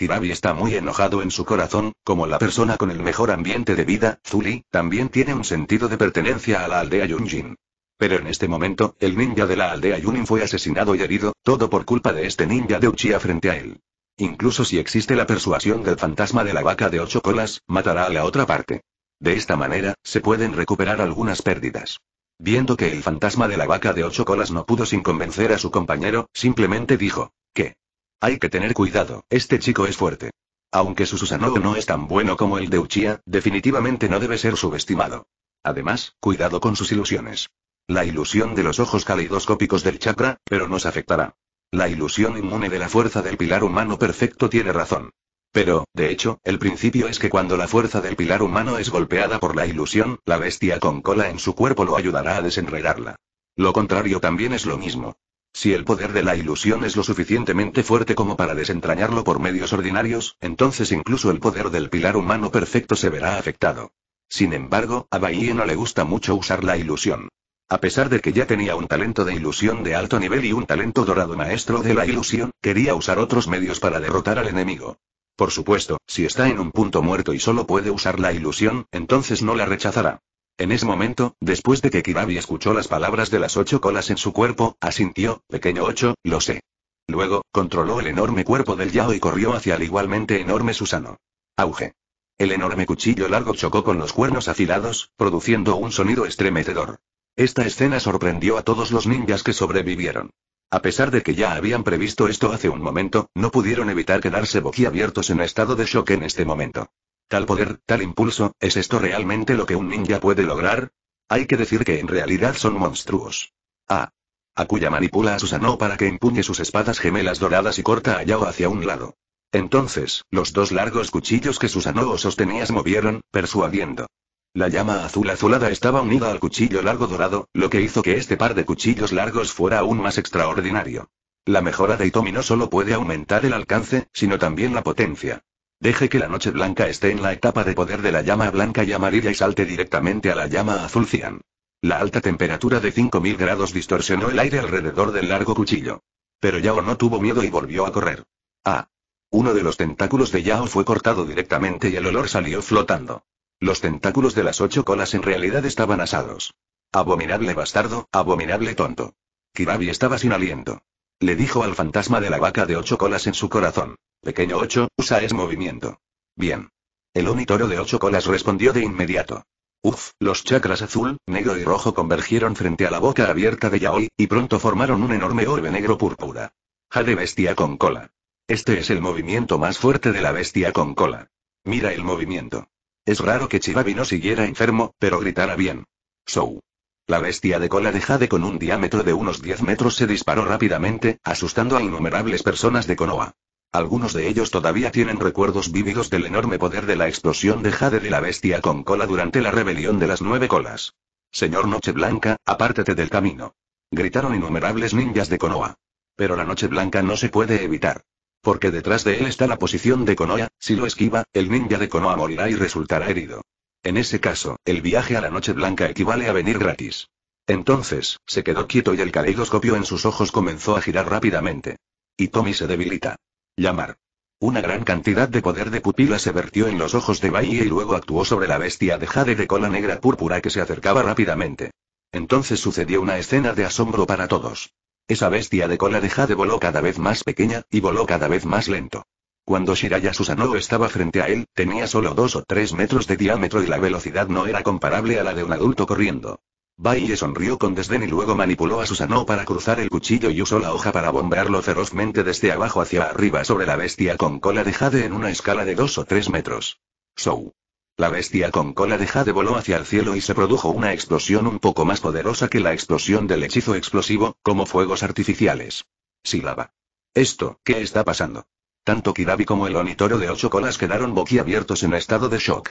Kirabi está muy enojado en su corazón, como la persona con el mejor ambiente de vida, Zuli, también tiene un sentido de pertenencia a la aldea Yunjin. Pero en este momento, el ninja de la aldea Yunjin fue asesinado y herido, todo por culpa de este ninja de Uchiha frente a él. Incluso si existe la persuasión del fantasma de la vaca de ocho colas, matará a la otra parte. De esta manera, se pueden recuperar algunas pérdidas. Viendo que el fantasma de la vaca de ocho colas no pudo sin convencer a su compañero, simplemente dijo, ¿qué? Hay que tener cuidado, este chico es fuerte. Aunque su Susanoo no es tan bueno como el de Uchiha, definitivamente no debe ser subestimado. Además, cuidado con sus ilusiones. La ilusión de los ojos caleidoscópicos del chakra, pero nos afectará. La ilusión inmune de la fuerza del pilar humano perfecto tiene razón. Pero, de hecho, el principio es que cuando la fuerza del pilar humano es golpeada por la ilusión, la bestia con cola en su cuerpo lo ayudará a desenredarla. Lo contrario también es lo mismo. Si el poder de la ilusión es lo suficientemente fuerte como para desentrañarlo por medios ordinarios, entonces incluso el poder del pilar humano perfecto se verá afectado. Sin embargo, a Bahía no le gusta mucho usar la ilusión. A pesar de que ya tenía un talento de ilusión de alto nivel y un talento dorado maestro de la ilusión, quería usar otros medios para derrotar al enemigo. Por supuesto, si está en un punto muerto y solo puede usar la ilusión, entonces no la rechazará. En ese momento, después de que Kirabi escuchó las palabras de las ocho colas en su cuerpo, asintió, pequeño ocho, lo sé. Luego, controló el enorme cuerpo del Yao y corrió hacia el igualmente enorme Susano. Auge. El enorme cuchillo largo chocó con los cuernos afilados, produciendo un sonido estremecedor. Esta escena sorprendió a todos los ninjas que sobrevivieron. A pesar de que ya habían previsto esto hace un momento, no pudieron evitar quedarse boquiabiertos en estado de shock en este momento. Tal poder, tal impulso, ¿es esto realmente lo que un ninja puede lograr? Hay que decir que en realidad son monstruos. Ah. Akuya manipula a Susanoo para que empuñe sus espadas gemelas doradas y corta a Yao hacia un lado. Entonces, los dos largos cuchillos que Susanoo sostenía se movieron, persuadiendo. La llama azul azulada estaba unida al cuchillo largo dorado, lo que hizo que este par de cuchillos largos fuera aún más extraordinario. La mejora de Itomi no solo puede aumentar el alcance, sino también la potencia. Deje que la noche blanca esté en la etapa de poder de la llama blanca y amarilla y salte directamente a la llama azul cian. La alta temperatura de 5000 grados distorsionó el aire alrededor del largo cuchillo. Pero Yao no tuvo miedo y volvió a correr. Ah. Uno de los tentáculos de Yao fue cortado directamente y el olor salió flotando. Los tentáculos de las ocho colas en realidad estaban asados. Abominable bastardo, abominable tonto. Kirabi estaba sin aliento. Le dijo al fantasma de la vaca de ocho colas en su corazón. Pequeño 8, usa ese movimiento. Bien. El onitoro de ocho colas respondió de inmediato. Uf, los chakras azul, negro y rojo convergieron frente a la boca abierta de Yaoi, y pronto formaron un enorme orbe negro púrpura. Jade bestia con cola. Este es el movimiento más fuerte de la bestia con cola. Mira el movimiento. Es raro que Chibabi no siguiera enfermo, pero gritara bien. Sou. La bestia de cola de Jade con un diámetro de unos 10 metros se disparó rápidamente, asustando a innumerables personas de Konoha. Algunos de ellos todavía tienen recuerdos vívidos del enorme poder de la explosión de Jade de la bestia con cola durante la rebelión de las nueve colas. Señor Noche Blanca, apártate del camino. Gritaron innumerables ninjas de Konoha. Pero la Noche Blanca no se puede evitar. Porque detrás de él está la posición de Konoha, si lo esquiva, el ninja de Konoha morirá y resultará herido. En ese caso, el viaje a la Noche Blanca equivale a venir gratis. Entonces, se quedó quieto y el caleidoscopio en sus ojos comenzó a girar rápidamente. Y Tommy se debilita llamar. Una gran cantidad de poder de pupila se vertió en los ojos de Bahía y luego actuó sobre la bestia de jade de cola negra púrpura que se acercaba rápidamente. Entonces sucedió una escena de asombro para todos. Esa bestia de cola de jade voló cada vez más pequeña, y voló cada vez más lento. Cuando Shiraya Susanoo estaba frente a él, tenía solo dos o tres metros de diámetro y la velocidad no era comparable a la de un adulto corriendo. Baile sonrió con desdén y luego manipuló a Susano para cruzar el cuchillo y usó la hoja para bombearlo ferozmente desde abajo hacia arriba sobre la bestia con cola de jade en una escala de dos o tres metros. ¡Sou! La bestia con cola de jade voló hacia el cielo y se produjo una explosión un poco más poderosa que la explosión del hechizo explosivo, como fuegos artificiales. Sílaba. Esto, ¿qué está pasando? Tanto Kirabi como el onitoro de ocho colas quedaron boquiabiertos en estado de shock.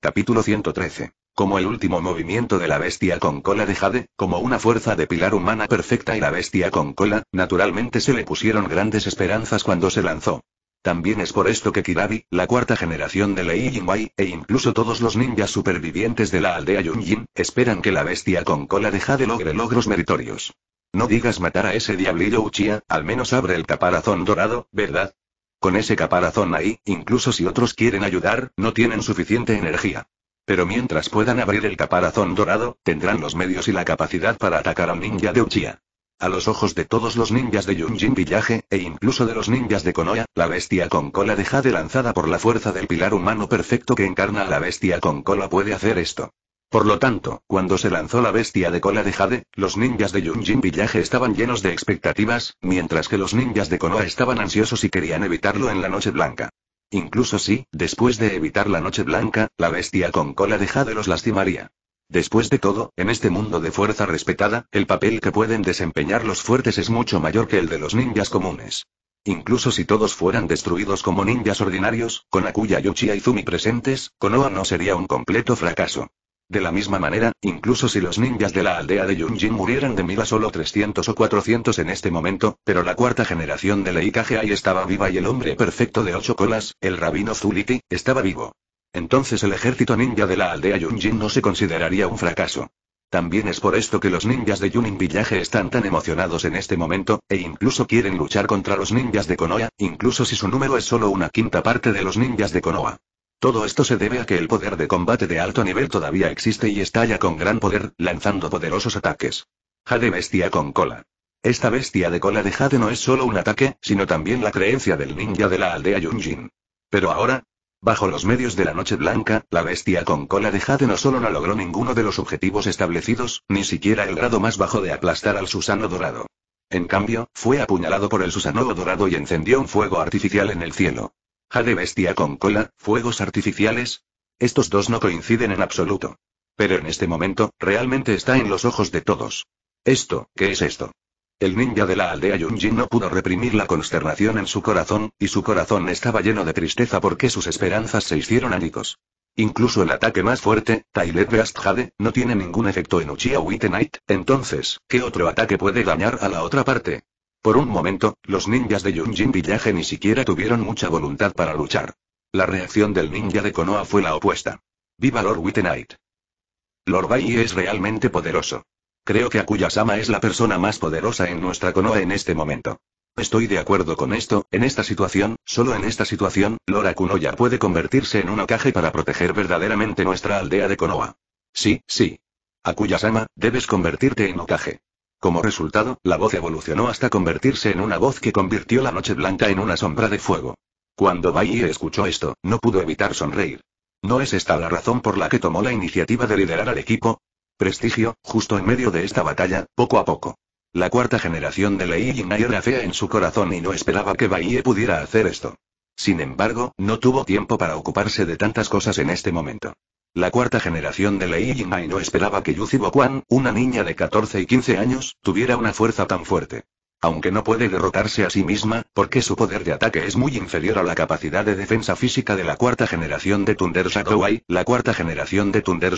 Capítulo 113. Como el último movimiento de la bestia con cola de Jade, como una fuerza de pilar humana perfecta y la bestia con cola, naturalmente se le pusieron grandes esperanzas cuando se lanzó. También es por esto que Kirabi, la cuarta generación de Lei Yingwei, e incluso todos los ninjas supervivientes de la aldea Yunjin, esperan que la bestia con cola de Jade logre logros meritorios. No digas matar a ese diablillo Uchiha, al menos abre el caparazón dorado, ¿verdad? Con ese caparazón ahí, incluso si otros quieren ayudar, no tienen suficiente energía. Pero mientras puedan abrir el caparazón dorado, tendrán los medios y la capacidad para atacar a ninja de Uchiha. A los ojos de todos los ninjas de Yunjin Village, e incluso de los ninjas de Konoha, la bestia con cola de Jade lanzada por la fuerza del pilar humano perfecto que encarna a la bestia con cola puede hacer esto. Por lo tanto, cuando se lanzó la bestia de cola de Jade, los ninjas de Yunjin Village estaban llenos de expectativas, mientras que los ninjas de Konoha estaban ansiosos y querían evitarlo en la noche blanca. Incluso si, después de evitar la noche blanca, la bestia con cola de Jade los lastimaría. Después de todo, en este mundo de fuerza respetada, el papel que pueden desempeñar los fuertes es mucho mayor que el de los ninjas comunes. Incluso si todos fueran destruidos como ninjas ordinarios, con Akuya, Yuchi y Zumi presentes, Konoha no sería un completo fracaso. De la misma manera, incluso si los ninjas de la aldea de Yunjin murieran de mil a solo 300 o 400 en este momento, pero la cuarta generación de Leikage ahí estaba viva y el hombre perfecto de ocho colas, el rabino Zuliti, estaba vivo. Entonces el ejército ninja de la aldea Yunjin no se consideraría un fracaso. También es por esto que los ninjas de Yunin Village están tan emocionados en este momento, e incluso quieren luchar contra los ninjas de Konoha, incluso si su número es solo una quinta parte de los ninjas de Konoha. Todo esto se debe a que el poder de combate de alto nivel todavía existe y estalla con gran poder, lanzando poderosos ataques. Jade bestia con cola. Esta bestia de cola de Jade no es solo un ataque, sino también la creencia del ninja de la aldea Yunjin. Pero ahora, bajo los medios de la noche blanca, la bestia con cola de Jade no solo no logró ninguno de los objetivos establecidos, ni siquiera el grado más bajo de aplastar al Susano Dorado. En cambio, fue apuñalado por el Susano Dorado y encendió un fuego artificial en el cielo. Jade bestia con cola, fuegos artificiales. Estos dos no coinciden en absoluto. Pero en este momento, realmente está en los ojos de todos. Esto, ¿qué es esto? El ninja de la aldea Yunjin no pudo reprimir la consternación en su corazón, y su corazón estaba lleno de tristeza porque sus esperanzas se hicieron ánicos. Incluso el ataque más fuerte, Tailet Beast Jade, no tiene ningún efecto en Uchiha entonces, ¿qué otro ataque puede dañar a la otra parte? Por un momento, los ninjas de Yunjin Village ni siquiera tuvieron mucha voluntad para luchar. La reacción del ninja de Konoha fue la opuesta. ¡Viva Lord Wittenite! Lord Bai es realmente poderoso. Creo que Akuyasama es la persona más poderosa en nuestra Konoha en este momento. Estoy de acuerdo con esto, en esta situación, solo en esta situación, Lord Akunoya puede convertirse en un ocaje para proteger verdaderamente nuestra aldea de Konoha. Sí, sí. Akuyasama, debes convertirte en ocaje. Como resultado, la voz evolucionó hasta convertirse en una voz que convirtió la noche blanca en una sombra de fuego. Cuando Bai escuchó esto, no pudo evitar sonreír. ¿No es esta la razón por la que tomó la iniciativa de liderar al equipo? Prestigio, justo en medio de esta batalla, poco a poco. La cuarta generación de Lei Jinai era fea en su corazón y no esperaba que Bahie pudiera hacer esto. Sin embargo, no tuvo tiempo para ocuparse de tantas cosas en este momento. La cuarta generación de Lei Yinai no esperaba que Yuzi Bokuan, una niña de 14 y 15 años, tuviera una fuerza tan fuerte. Aunque no puede derrotarse a sí misma, porque su poder de ataque es muy inferior a la capacidad de defensa física de la cuarta generación de Thunder la cuarta generación de Thunder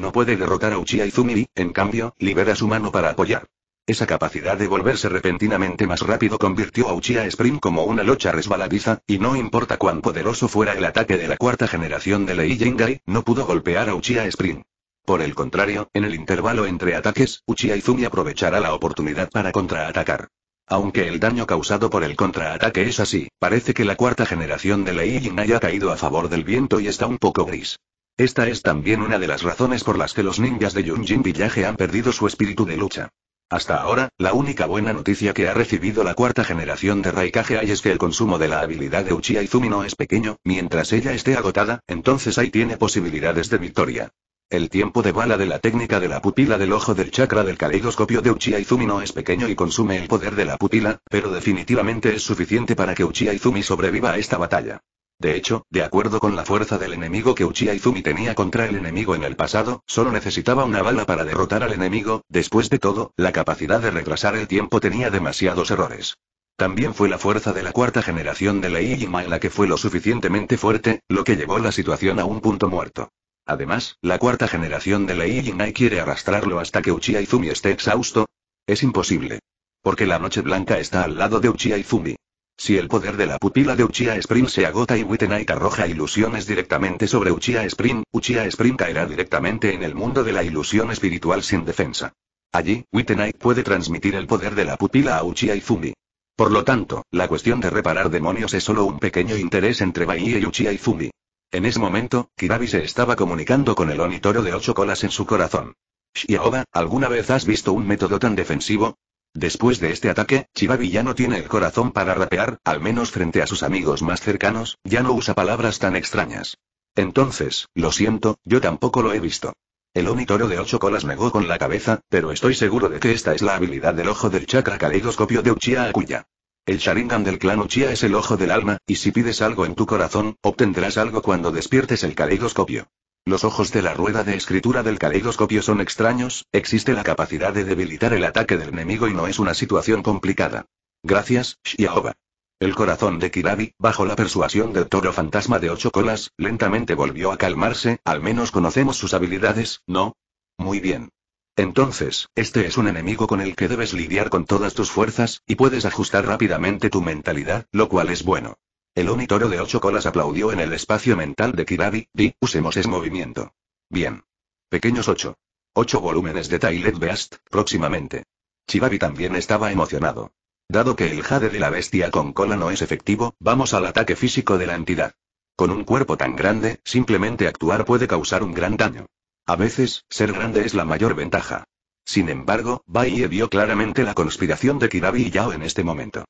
no puede derrotar a Uchiha Izumi, en cambio, libera su mano para apoyar. Esa capacidad de volverse repentinamente más rápido convirtió a Uchiha Spring como una locha resbaladiza, y no importa cuán poderoso fuera el ataque de la cuarta generación de Lei Jingai, no pudo golpear a Uchiha Spring. Por el contrario, en el intervalo entre ataques, Uchiha Izumi aprovechará la oportunidad para contraatacar. Aunque el daño causado por el contraataque es así, parece que la cuarta generación de Lei Jingai ha caído a favor del viento y está un poco gris. Esta es también una de las razones por las que los ninjas de Yunjin Village han perdido su espíritu de lucha. Hasta ahora, la única buena noticia que ha recibido la cuarta generación de Raikage es que el consumo de la habilidad de Uchiha Izumi no es pequeño, mientras ella esté agotada, entonces ahí tiene posibilidades de victoria. El tiempo de bala de la técnica de la pupila del ojo del chakra del caleidoscopio de Uchiha Izumi no es pequeño y consume el poder de la pupila, pero definitivamente es suficiente para que Uchiha Izumi sobreviva a esta batalla. De hecho, de acuerdo con la fuerza del enemigo que Uchiha Izumi tenía contra el enemigo en el pasado, solo necesitaba una bala para derrotar al enemigo, después de todo, la capacidad de retrasar el tiempo tenía demasiados errores. También fue la fuerza de la cuarta generación de Lei la que fue lo suficientemente fuerte, lo que llevó la situación a un punto muerto. Además, la cuarta generación de Lei Yimai quiere arrastrarlo hasta que Uchiha Izumi esté exhausto. Es imposible. Porque la noche blanca está al lado de Uchiha Izumi. Si el poder de la pupila de Uchiha Spring se agota y Wittenite arroja ilusiones directamente sobre Uchiha Spring, Uchiha Spring caerá directamente en el mundo de la ilusión espiritual sin defensa. Allí, Wittenite puede transmitir el poder de la pupila a Uchiha Fumi. Por lo tanto, la cuestión de reparar demonios es solo un pequeño interés entre Bai y Uchiha Fumi. En ese momento, Kirabi se estaba comunicando con el Onitoro de ocho colas en su corazón. Shiaoba, ¿alguna vez has visto un método tan defensivo? Después de este ataque, Chibabi ya no tiene el corazón para rapear, al menos frente a sus amigos más cercanos, ya no usa palabras tan extrañas. Entonces, lo siento, yo tampoco lo he visto. El onitoro de ocho colas negó con la cabeza, pero estoy seguro de que esta es la habilidad del ojo del chakra caleidoscopio de Uchiha Akuya. El Sharingan del clan Uchiha es el ojo del alma, y si pides algo en tu corazón, obtendrás algo cuando despiertes el caleidoscopio. Los ojos de la rueda de escritura del caleidoscopio son extraños, existe la capacidad de debilitar el ataque del enemigo y no es una situación complicada. Gracias, Xiaoba. El corazón de Kirabi, bajo la persuasión del toro fantasma de ocho colas, lentamente volvió a calmarse, al menos conocemos sus habilidades, ¿no? Muy bien. Entonces, este es un enemigo con el que debes lidiar con todas tus fuerzas, y puedes ajustar rápidamente tu mentalidad, lo cual es bueno. El onitoro de ocho colas aplaudió en el espacio mental de Kirabi, y, usemos ese movimiento. Bien. Pequeños ocho. Ocho volúmenes de Tailet Beast, próximamente. Chibabi también estaba emocionado. Dado que el jade de la bestia con cola no es efectivo, vamos al ataque físico de la entidad. Con un cuerpo tan grande, simplemente actuar puede causar un gran daño. A veces, ser grande es la mayor ventaja. Sin embargo, Baie vio claramente la conspiración de Kirabi y Yao en este momento.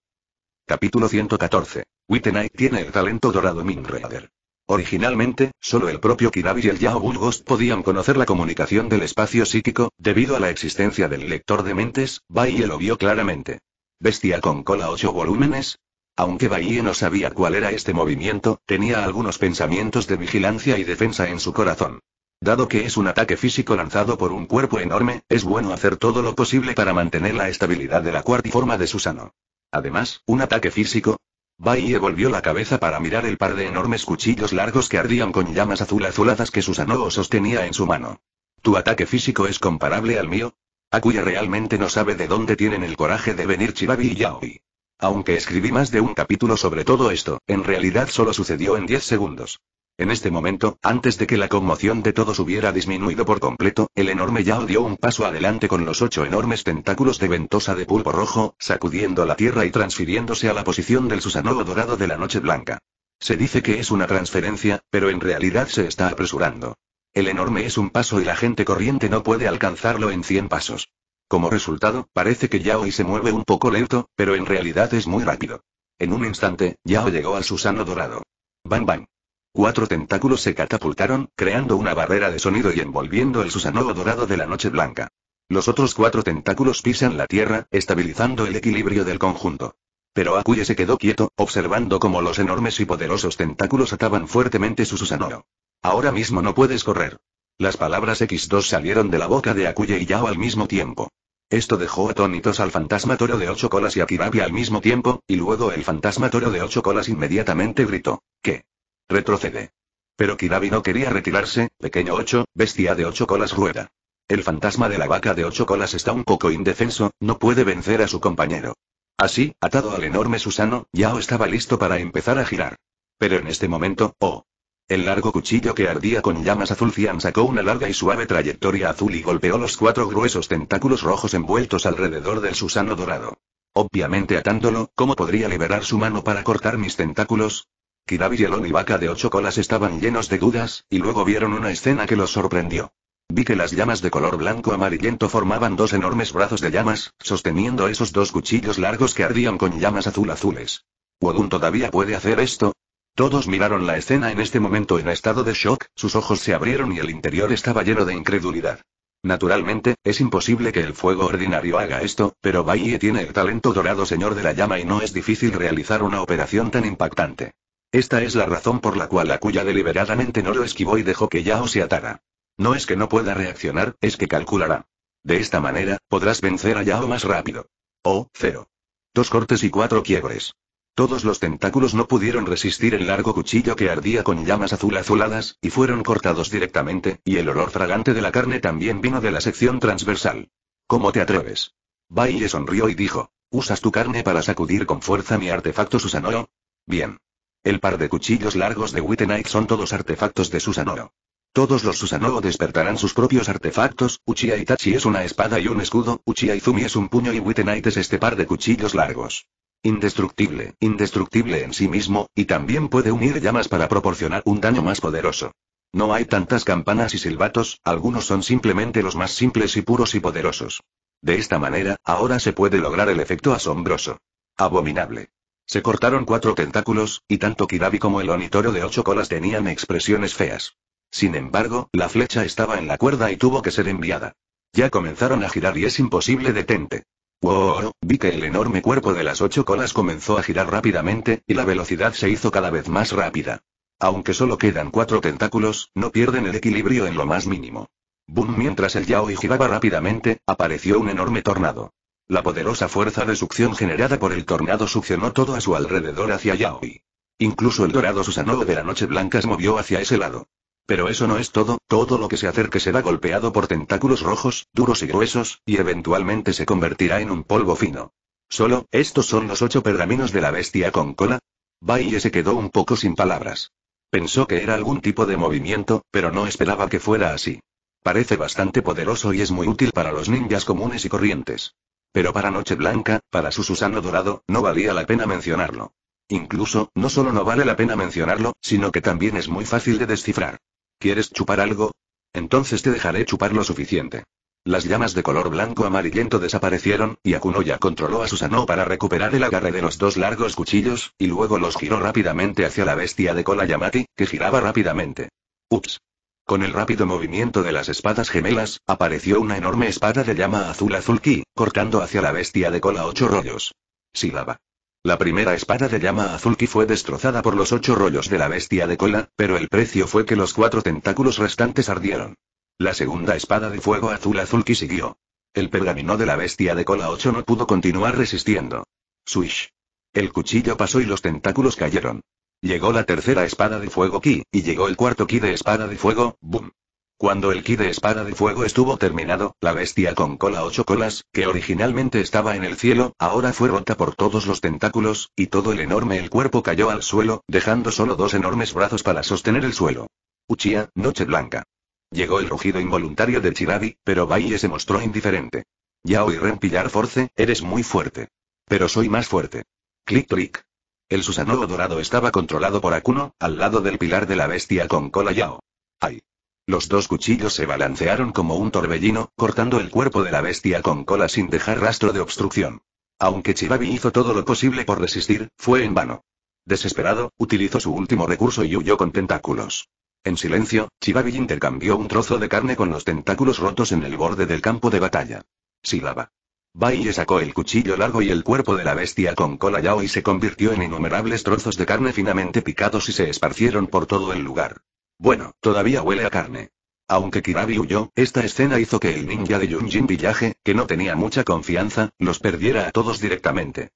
Capítulo 114. Wittenite tiene el talento dorado Reader. Originalmente, solo el propio Kirabi y el Yao Ghost podían conocer la comunicación del espacio psíquico, debido a la existencia del lector de mentes, Baie lo vio claramente. Bestia con cola 8 volúmenes. Aunque Baie no sabía cuál era este movimiento, tenía algunos pensamientos de vigilancia y defensa en su corazón. Dado que es un ataque físico lanzado por un cuerpo enorme, es bueno hacer todo lo posible para mantener la estabilidad de la cuartiforma de Susano. Además, un ataque físico. Baie volvió la cabeza para mirar el par de enormes cuchillos largos que ardían con llamas azul azuladas que Susanoo sostenía en su mano. ¿Tu ataque físico es comparable al mío? Akuya realmente no sabe de dónde tienen el coraje de venir Chibabi y Yaoi. Aunque escribí más de un capítulo sobre todo esto, en realidad solo sucedió en 10 segundos. En este momento, antes de que la conmoción de todos hubiera disminuido por completo, el enorme Yao dio un paso adelante con los ocho enormes tentáculos de ventosa de pulpo rojo, sacudiendo la tierra y transfiriéndose a la posición del Susanoo dorado de la noche blanca. Se dice que es una transferencia, pero en realidad se está apresurando. El enorme es un paso y la gente corriente no puede alcanzarlo en 100 pasos. Como resultado, parece que Yao y se mueve un poco lento, pero en realidad es muy rápido. En un instante, Yao llegó al Susano dorado. Bang bang. Cuatro tentáculos se catapultaron, creando una barrera de sonido y envolviendo el Susanoo dorado de la noche blanca. Los otros cuatro tentáculos pisan la tierra, estabilizando el equilibrio del conjunto. Pero Akuye se quedó quieto, observando cómo los enormes y poderosos tentáculos ataban fuertemente su Susanoo. Ahora mismo no puedes correr. Las palabras X2 salieron de la boca de Akuye y Yao al mismo tiempo. Esto dejó atónitos al fantasma toro de ocho colas y a Kirabi al mismo tiempo, y luego el fantasma toro de ocho colas inmediatamente gritó. ¿Qué? Retrocede. Pero Kirabi no quería retirarse, pequeño ocho, bestia de ocho colas rueda. El fantasma de la vaca de ocho colas está un poco indefenso, no puede vencer a su compañero. Así, atado al enorme Susano, Yao estaba listo para empezar a girar. Pero en este momento, oh. El largo cuchillo que ardía con llamas azul cian sacó una larga y suave trayectoria azul y golpeó los cuatro gruesos tentáculos rojos envueltos alrededor del Susano dorado. Obviamente atándolo, ¿cómo podría liberar su mano para cortar mis tentáculos? Kirabi y y Vaca de ocho colas estaban llenos de dudas, y luego vieron una escena que los sorprendió. Vi que las llamas de color blanco amarillento formaban dos enormes brazos de llamas, sosteniendo esos dos cuchillos largos que ardían con llamas azul azules. ¿Wodun todavía puede hacer esto? Todos miraron la escena en este momento en estado de shock, sus ojos se abrieron y el interior estaba lleno de incredulidad. Naturalmente, es imposible que el fuego ordinario haga esto, pero Baie tiene el talento dorado señor de la llama y no es difícil realizar una operación tan impactante. Esta es la razón por la cual Akuya deliberadamente no lo esquivó y dejó que Yao se atara. No es que no pueda reaccionar, es que calculará. De esta manera, podrás vencer a Yao más rápido. Oh, cero. Dos cortes y cuatro quiebres. Todos los tentáculos no pudieron resistir el largo cuchillo que ardía con llamas azul azuladas, y fueron cortados directamente, y el olor fragante de la carne también vino de la sección transversal. ¿Cómo te atreves? le sonrió y dijo, ¿usas tu carne para sacudir con fuerza mi artefacto Susanoo? Bien. El par de cuchillos largos de Wittenite son todos artefactos de Susanoo. Todos los Susanoo despertarán sus propios artefactos, Uchiha Itachi es una espada y un escudo, Uchiha Izumi es un puño y Wittenite es este par de cuchillos largos. Indestructible, indestructible en sí mismo, y también puede unir llamas para proporcionar un daño más poderoso. No hay tantas campanas y silbatos, algunos son simplemente los más simples y puros y poderosos. De esta manera, ahora se puede lograr el efecto asombroso. Abominable. Se cortaron cuatro tentáculos, y tanto Kirabi como el onitoro de ocho colas tenían expresiones feas. Sin embargo, la flecha estaba en la cuerda y tuvo que ser enviada. Ya comenzaron a girar y es imposible detente. Wow, vi que el enorme cuerpo de las ocho colas comenzó a girar rápidamente, y la velocidad se hizo cada vez más rápida. Aunque solo quedan cuatro tentáculos, no pierden el equilibrio en lo más mínimo. Boom, mientras el yaoi giraba rápidamente, apareció un enorme tornado. La poderosa fuerza de succión generada por el tornado succionó todo a su alrededor hacia Yaoi. Incluso el dorado Susanoo de la noche blanca se movió hacia ese lado. Pero eso no es todo, todo lo que se acerque será golpeado por tentáculos rojos, duros y gruesos, y eventualmente se convertirá en un polvo fino. Solo, estos son los ocho pergaminos de la bestia con cola. Baille se quedó un poco sin palabras. Pensó que era algún tipo de movimiento, pero no esperaba que fuera así. Parece bastante poderoso y es muy útil para los ninjas comunes y corrientes. Pero para Noche Blanca, para su Susano Dorado, no valía la pena mencionarlo. Incluso, no solo no vale la pena mencionarlo, sino que también es muy fácil de descifrar. ¿Quieres chupar algo? Entonces te dejaré chupar lo suficiente. Las llamas de color blanco amarillento desaparecieron, y Akunoya controló a Susano para recuperar el agarre de los dos largos cuchillos, y luego los giró rápidamente hacia la bestia de cola Yamati, que giraba rápidamente. Ups. Con el rápido movimiento de las espadas gemelas, apareció una enorme espada de llama azul azulki, cortando hacia la bestia de cola ocho rollos. Sílaba. La primera espada de llama azulki fue destrozada por los ocho rollos de la bestia de cola, pero el precio fue que los cuatro tentáculos restantes ardieron. La segunda espada de fuego azul azulki siguió. El pergamino de la bestia de cola ocho no pudo continuar resistiendo. Swish. El cuchillo pasó y los tentáculos cayeron. Llegó la tercera espada de fuego ki, y llegó el cuarto ki de espada de fuego, boom. Cuando el ki de espada de fuego estuvo terminado, la bestia con cola ocho colas, que originalmente estaba en el cielo, ahora fue rota por todos los tentáculos, y todo el enorme el cuerpo cayó al suelo, dejando solo dos enormes brazos para sostener el suelo. Uchiha, Noche Blanca. Llegó el rugido involuntario de Chirabi, pero Baile se mostró indiferente. Ya y Ren Pillar Force, eres muy fuerte. Pero soy más fuerte. Clic clic. El Susanoo dorado estaba controlado por Akuno, al lado del pilar de la bestia con cola Yao. ¡Ay! Los dos cuchillos se balancearon como un torbellino, cortando el cuerpo de la bestia con cola sin dejar rastro de obstrucción. Aunque Chibabi hizo todo lo posible por resistir, fue en vano. Desesperado, utilizó su último recurso y huyó con tentáculos. En silencio, Chibabi intercambió un trozo de carne con los tentáculos rotos en el borde del campo de batalla. ¡Silaba! Baile sacó el cuchillo largo y el cuerpo de la bestia con cola yao y se convirtió en innumerables trozos de carne finamente picados y se esparcieron por todo el lugar. Bueno, todavía huele a carne. Aunque Kirabi huyó, esta escena hizo que el ninja de Yunjin Villaje, que no tenía mucha confianza, los perdiera a todos directamente.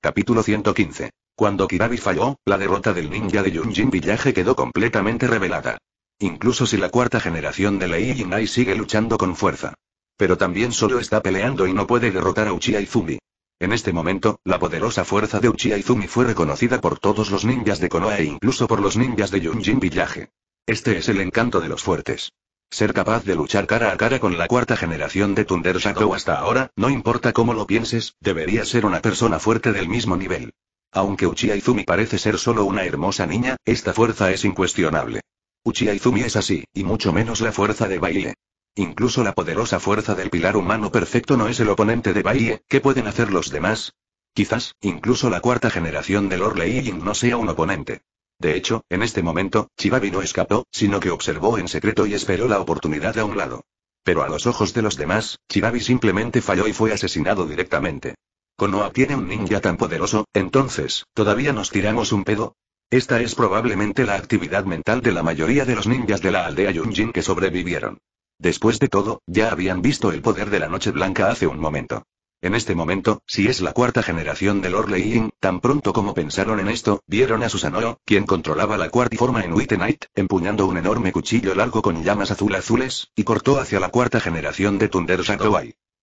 Capítulo 115. Cuando Kirabi falló, la derrota del ninja de Yunjin Villaje quedó completamente revelada. Incluso si la cuarta generación de Lei Yinai sigue luchando con fuerza. Pero también solo está peleando y no puede derrotar a Uchiha Izumi. En este momento, la poderosa fuerza de Uchiha Izumi fue reconocida por todos los ninjas de Konoha e incluso por los ninjas de Yunjin Village. Este es el encanto de los fuertes. Ser capaz de luchar cara a cara con la cuarta generación de Thunder Shadow hasta ahora, no importa cómo lo pienses, debería ser una persona fuerte del mismo nivel. Aunque Uchiha Izumi parece ser solo una hermosa niña, esta fuerza es incuestionable. Uchiha Izumi es así, y mucho menos la fuerza de baile. Incluso la poderosa fuerza del pilar humano perfecto no es el oponente de Baie, ¿qué pueden hacer los demás? Quizás, incluso la cuarta generación del Ying no sea un oponente. De hecho, en este momento, Chibabi no escapó, sino que observó en secreto y esperó la oportunidad a un lado. Pero a los ojos de los demás, Chibabi simplemente falló y fue asesinado directamente. Konoha tiene un ninja tan poderoso, entonces, ¿todavía nos tiramos un pedo? Esta es probablemente la actividad mental de la mayoría de los ninjas de la aldea Yunjin que sobrevivieron. Después de todo, ya habían visto el poder de la Noche Blanca hace un momento. En este momento, si es la cuarta generación del Yin, tan pronto como pensaron en esto, vieron a Susanoo, quien controlaba la cuarta forma en Wittenite, empuñando un enorme cuchillo largo con llamas azul-azules, y cortó hacia la cuarta generación de Thunder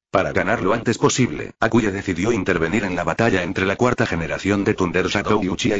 Para ganar lo antes posible, Akuya decidió intervenir en la batalla entre la cuarta generación de Thunder Shadow y Uchiha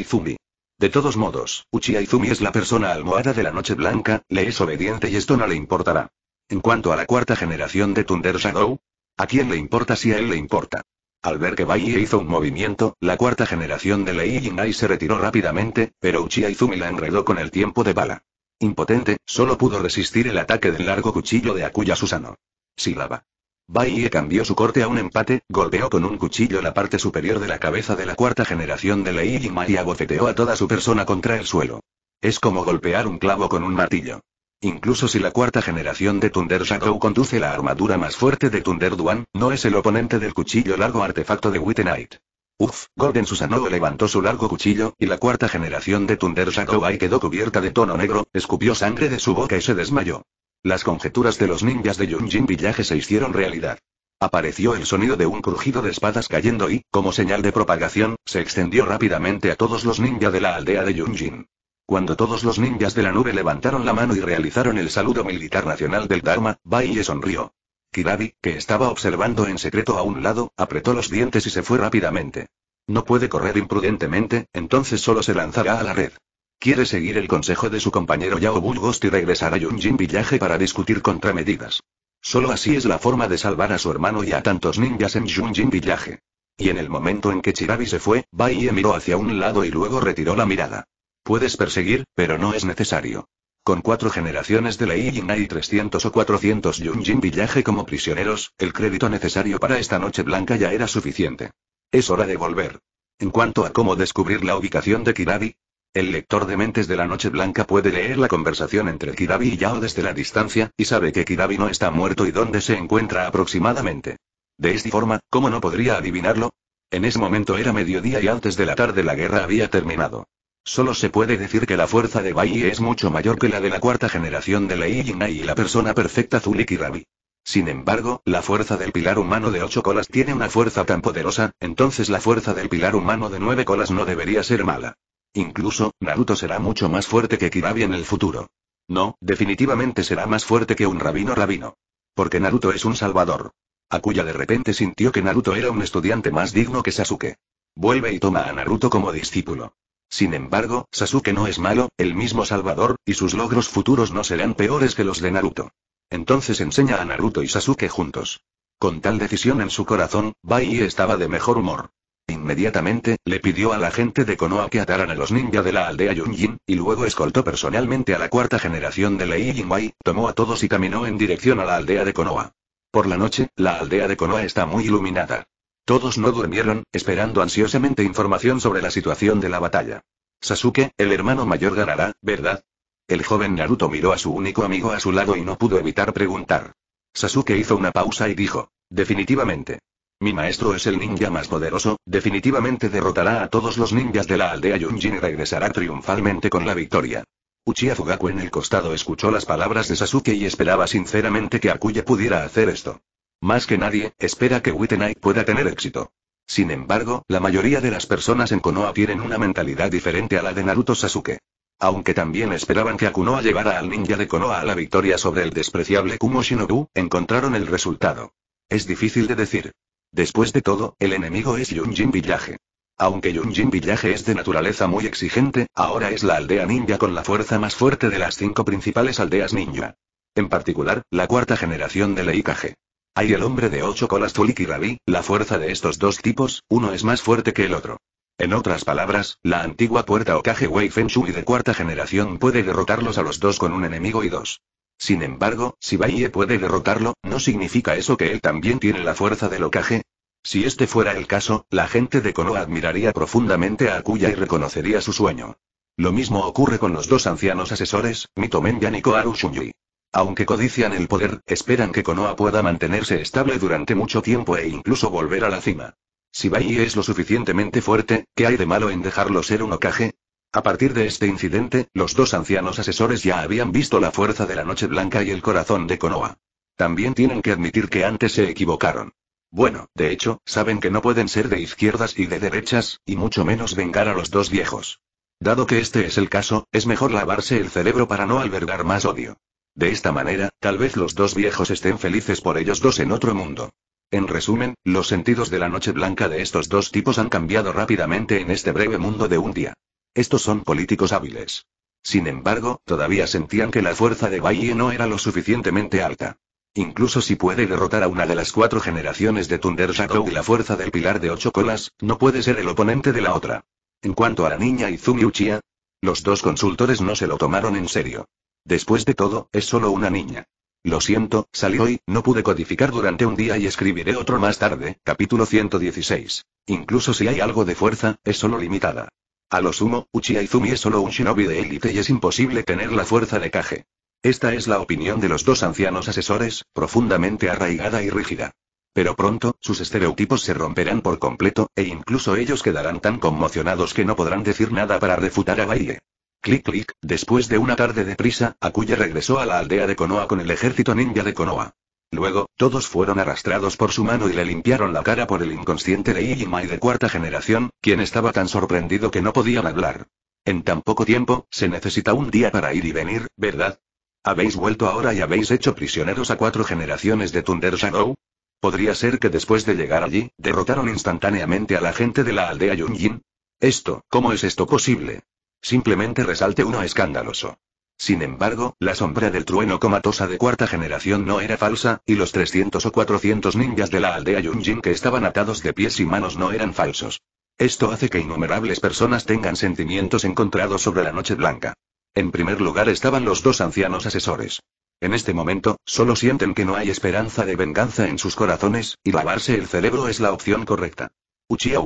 De todos modos, Uchiha Izumi es la persona almohada de la Noche Blanca, le es obediente y esto no le importará. En cuanto a la cuarta generación de Thunder Shadow, ¿a quién le importa si a él le importa? Al ver que Baie hizo un movimiento, la cuarta generación de Lei Nai se retiró rápidamente, pero Uchiha Izumi la enredó con el tiempo de bala. Impotente, solo pudo resistir el ataque del largo cuchillo de Akuya Susano. Sílaba. Baiye cambió su corte a un empate, golpeó con un cuchillo la parte superior de la cabeza de la cuarta generación de Lei y y abofeteó a toda su persona contra el suelo. Es como golpear un clavo con un martillo. Incluso si la cuarta generación de Thunder Shadow conduce la armadura más fuerte de Thunder Duan, no es el oponente del cuchillo largo artefacto de Wittenite. Uf, Golden Susanoo levantó su largo cuchillo, y la cuarta generación de Thunder Shadow ahí quedó cubierta de tono negro, escupió sangre de su boca y se desmayó. Las conjeturas de los ninjas de Yunjin Village se hicieron realidad. Apareció el sonido de un crujido de espadas cayendo y, como señal de propagación, se extendió rápidamente a todos los ninjas de la aldea de Yunjin. Cuando todos los ninjas de la nube levantaron la mano y realizaron el saludo militar nacional del Dharma, Baie sonrió. Kirabi, que estaba observando en secreto a un lado, apretó los dientes y se fue rápidamente. No puede correr imprudentemente, entonces solo se lanzará a la red. Quiere seguir el consejo de su compañero Yao Bulgost y regresar a Yunjin Villaje para discutir contramedidas. Solo así es la forma de salvar a su hermano y a tantos ninjas en Yunjin Villaje. Y en el momento en que Chirabi se fue, Baie miró hacia un lado y luego retiró la mirada. Puedes perseguir, pero no es necesario. Con cuatro generaciones de Lei Yin y 300 o 400 Yunjin Villaje como prisioneros, el crédito necesario para esta noche blanca ya era suficiente. Es hora de volver. En cuanto a cómo descubrir la ubicación de Kirabi, el lector de mentes de la noche blanca puede leer la conversación entre Kirabi y Yao desde la distancia, y sabe que Kirabi no está muerto y dónde se encuentra aproximadamente. De esta forma, ¿cómo no podría adivinarlo? En ese momento era mediodía y antes de la tarde la guerra había terminado. Solo se puede decir que la fuerza de Bai es mucho mayor que la de la cuarta generación de Lei Yinai y la persona perfecta Zuliki Rabi. Sin embargo, la fuerza del pilar humano de ocho colas tiene una fuerza tan poderosa, entonces la fuerza del pilar humano de nueve colas no debería ser mala. Incluso, Naruto será mucho más fuerte que Kirabi en el futuro. No, definitivamente será más fuerte que un rabino rabino. Porque Naruto es un salvador. Akuya de repente sintió que Naruto era un estudiante más digno que Sasuke. Vuelve y toma a Naruto como discípulo. Sin embargo, Sasuke no es malo, el mismo Salvador, y sus logros futuros no serán peores que los de Naruto. Entonces enseña a Naruto y Sasuke juntos. Con tal decisión en su corazón, Bai estaba de mejor humor. Inmediatamente, le pidió a la gente de Konoha que ataran a los ninja de la aldea Yunjin, y luego escoltó personalmente a la cuarta generación de Lei Yinwai, tomó a todos y caminó en dirección a la aldea de Konoha. Por la noche, la aldea de Konoha está muy iluminada. Todos no durmieron, esperando ansiosamente información sobre la situación de la batalla. Sasuke, el hermano mayor ganará, ¿verdad? El joven Naruto miró a su único amigo a su lado y no pudo evitar preguntar. Sasuke hizo una pausa y dijo, definitivamente. Mi maestro es el ninja más poderoso, definitivamente derrotará a todos los ninjas de la aldea Yunjin y regresará triunfalmente con la victoria. Uchiha Fugaku en el costado escuchó las palabras de Sasuke y esperaba sinceramente que Akuya pudiera hacer esto. Más que nadie, espera que Wittenai pueda tener éxito. Sin embargo, la mayoría de las personas en Konoha tienen una mentalidad diferente a la de Naruto Sasuke. Aunque también esperaban que Akunoa llevara al ninja de Konoha a la victoria sobre el despreciable Kumo Shinobu, encontraron el resultado. Es difícil de decir. Después de todo, el enemigo es Yunjin Village. Aunque Yunjin Village es de naturaleza muy exigente, ahora es la aldea ninja con la fuerza más fuerte de las cinco principales aldeas ninja. En particular, la cuarta generación de Leikage. Hay el hombre de ocho colas Tulik y la fuerza de estos dos tipos, uno es más fuerte que el otro. En otras palabras, la antigua puerta Okage Wei Feng de cuarta generación puede derrotarlos a los dos con un enemigo y dos. Sin embargo, si Baie puede derrotarlo, ¿no significa eso que él también tiene la fuerza del Okage? Si este fuera el caso, la gente de Konoha admiraría profundamente a Akuya y reconocería su sueño. Lo mismo ocurre con los dos ancianos asesores, Mitomen y y Koaru Shunji. Aunque codician el poder, esperan que Konoha pueda mantenerse estable durante mucho tiempo e incluso volver a la cima. Si Bai es lo suficientemente fuerte, ¿qué hay de malo en dejarlo ser un ocaje? A partir de este incidente, los dos ancianos asesores ya habían visto la fuerza de la Noche Blanca y el corazón de Konoha. También tienen que admitir que antes se equivocaron. Bueno, de hecho, saben que no pueden ser de izquierdas y de derechas, y mucho menos vengar a los dos viejos. Dado que este es el caso, es mejor lavarse el cerebro para no albergar más odio. De esta manera, tal vez los dos viejos estén felices por ellos dos en otro mundo. En resumen, los sentidos de la noche blanca de estos dos tipos han cambiado rápidamente en este breve mundo de un día. Estos son políticos hábiles. Sin embargo, todavía sentían que la fuerza de Valle no era lo suficientemente alta. Incluso si puede derrotar a una de las cuatro generaciones de Thunder Shadow y la fuerza del pilar de ocho colas, no puede ser el oponente de la otra. En cuanto a la niña Izumi Uchiha, los dos consultores no se lo tomaron en serio. Después de todo, es solo una niña. Lo siento, salí hoy, no pude codificar durante un día y escribiré otro más tarde, capítulo 116. Incluso si hay algo de fuerza, es solo limitada. A lo sumo, Uchiha Izumi es solo un shinobi de élite y es imposible tener la fuerza de Kage. Esta es la opinión de los dos ancianos asesores, profundamente arraigada y rígida. Pero pronto, sus estereotipos se romperán por completo, e incluso ellos quedarán tan conmocionados que no podrán decir nada para refutar a Baile. Clic clic, después de una tarde de prisa, Akuya regresó a la aldea de Konoha con el ejército ninja de Konoha. Luego, todos fueron arrastrados por su mano y le limpiaron la cara por el inconsciente de Mai de cuarta generación, quien estaba tan sorprendido que no podían hablar. En tan poco tiempo, se necesita un día para ir y venir, ¿verdad? ¿Habéis vuelto ahora y habéis hecho prisioneros a cuatro generaciones de Thunder Shadow? ¿Podría ser que después de llegar allí, derrotaron instantáneamente a la gente de la aldea Yunjin? Esto, ¿cómo es esto posible? Simplemente resalte uno escandaloso. Sin embargo, la sombra del trueno comatosa de cuarta generación no era falsa, y los 300 o 400 ninjas de la aldea Yunjin que estaban atados de pies y manos no eran falsos. Esto hace que innumerables personas tengan sentimientos encontrados sobre la Noche Blanca. En primer lugar estaban los dos ancianos asesores. En este momento, solo sienten que no hay esperanza de venganza en sus corazones, y lavarse el cerebro es la opción correcta. Uchiha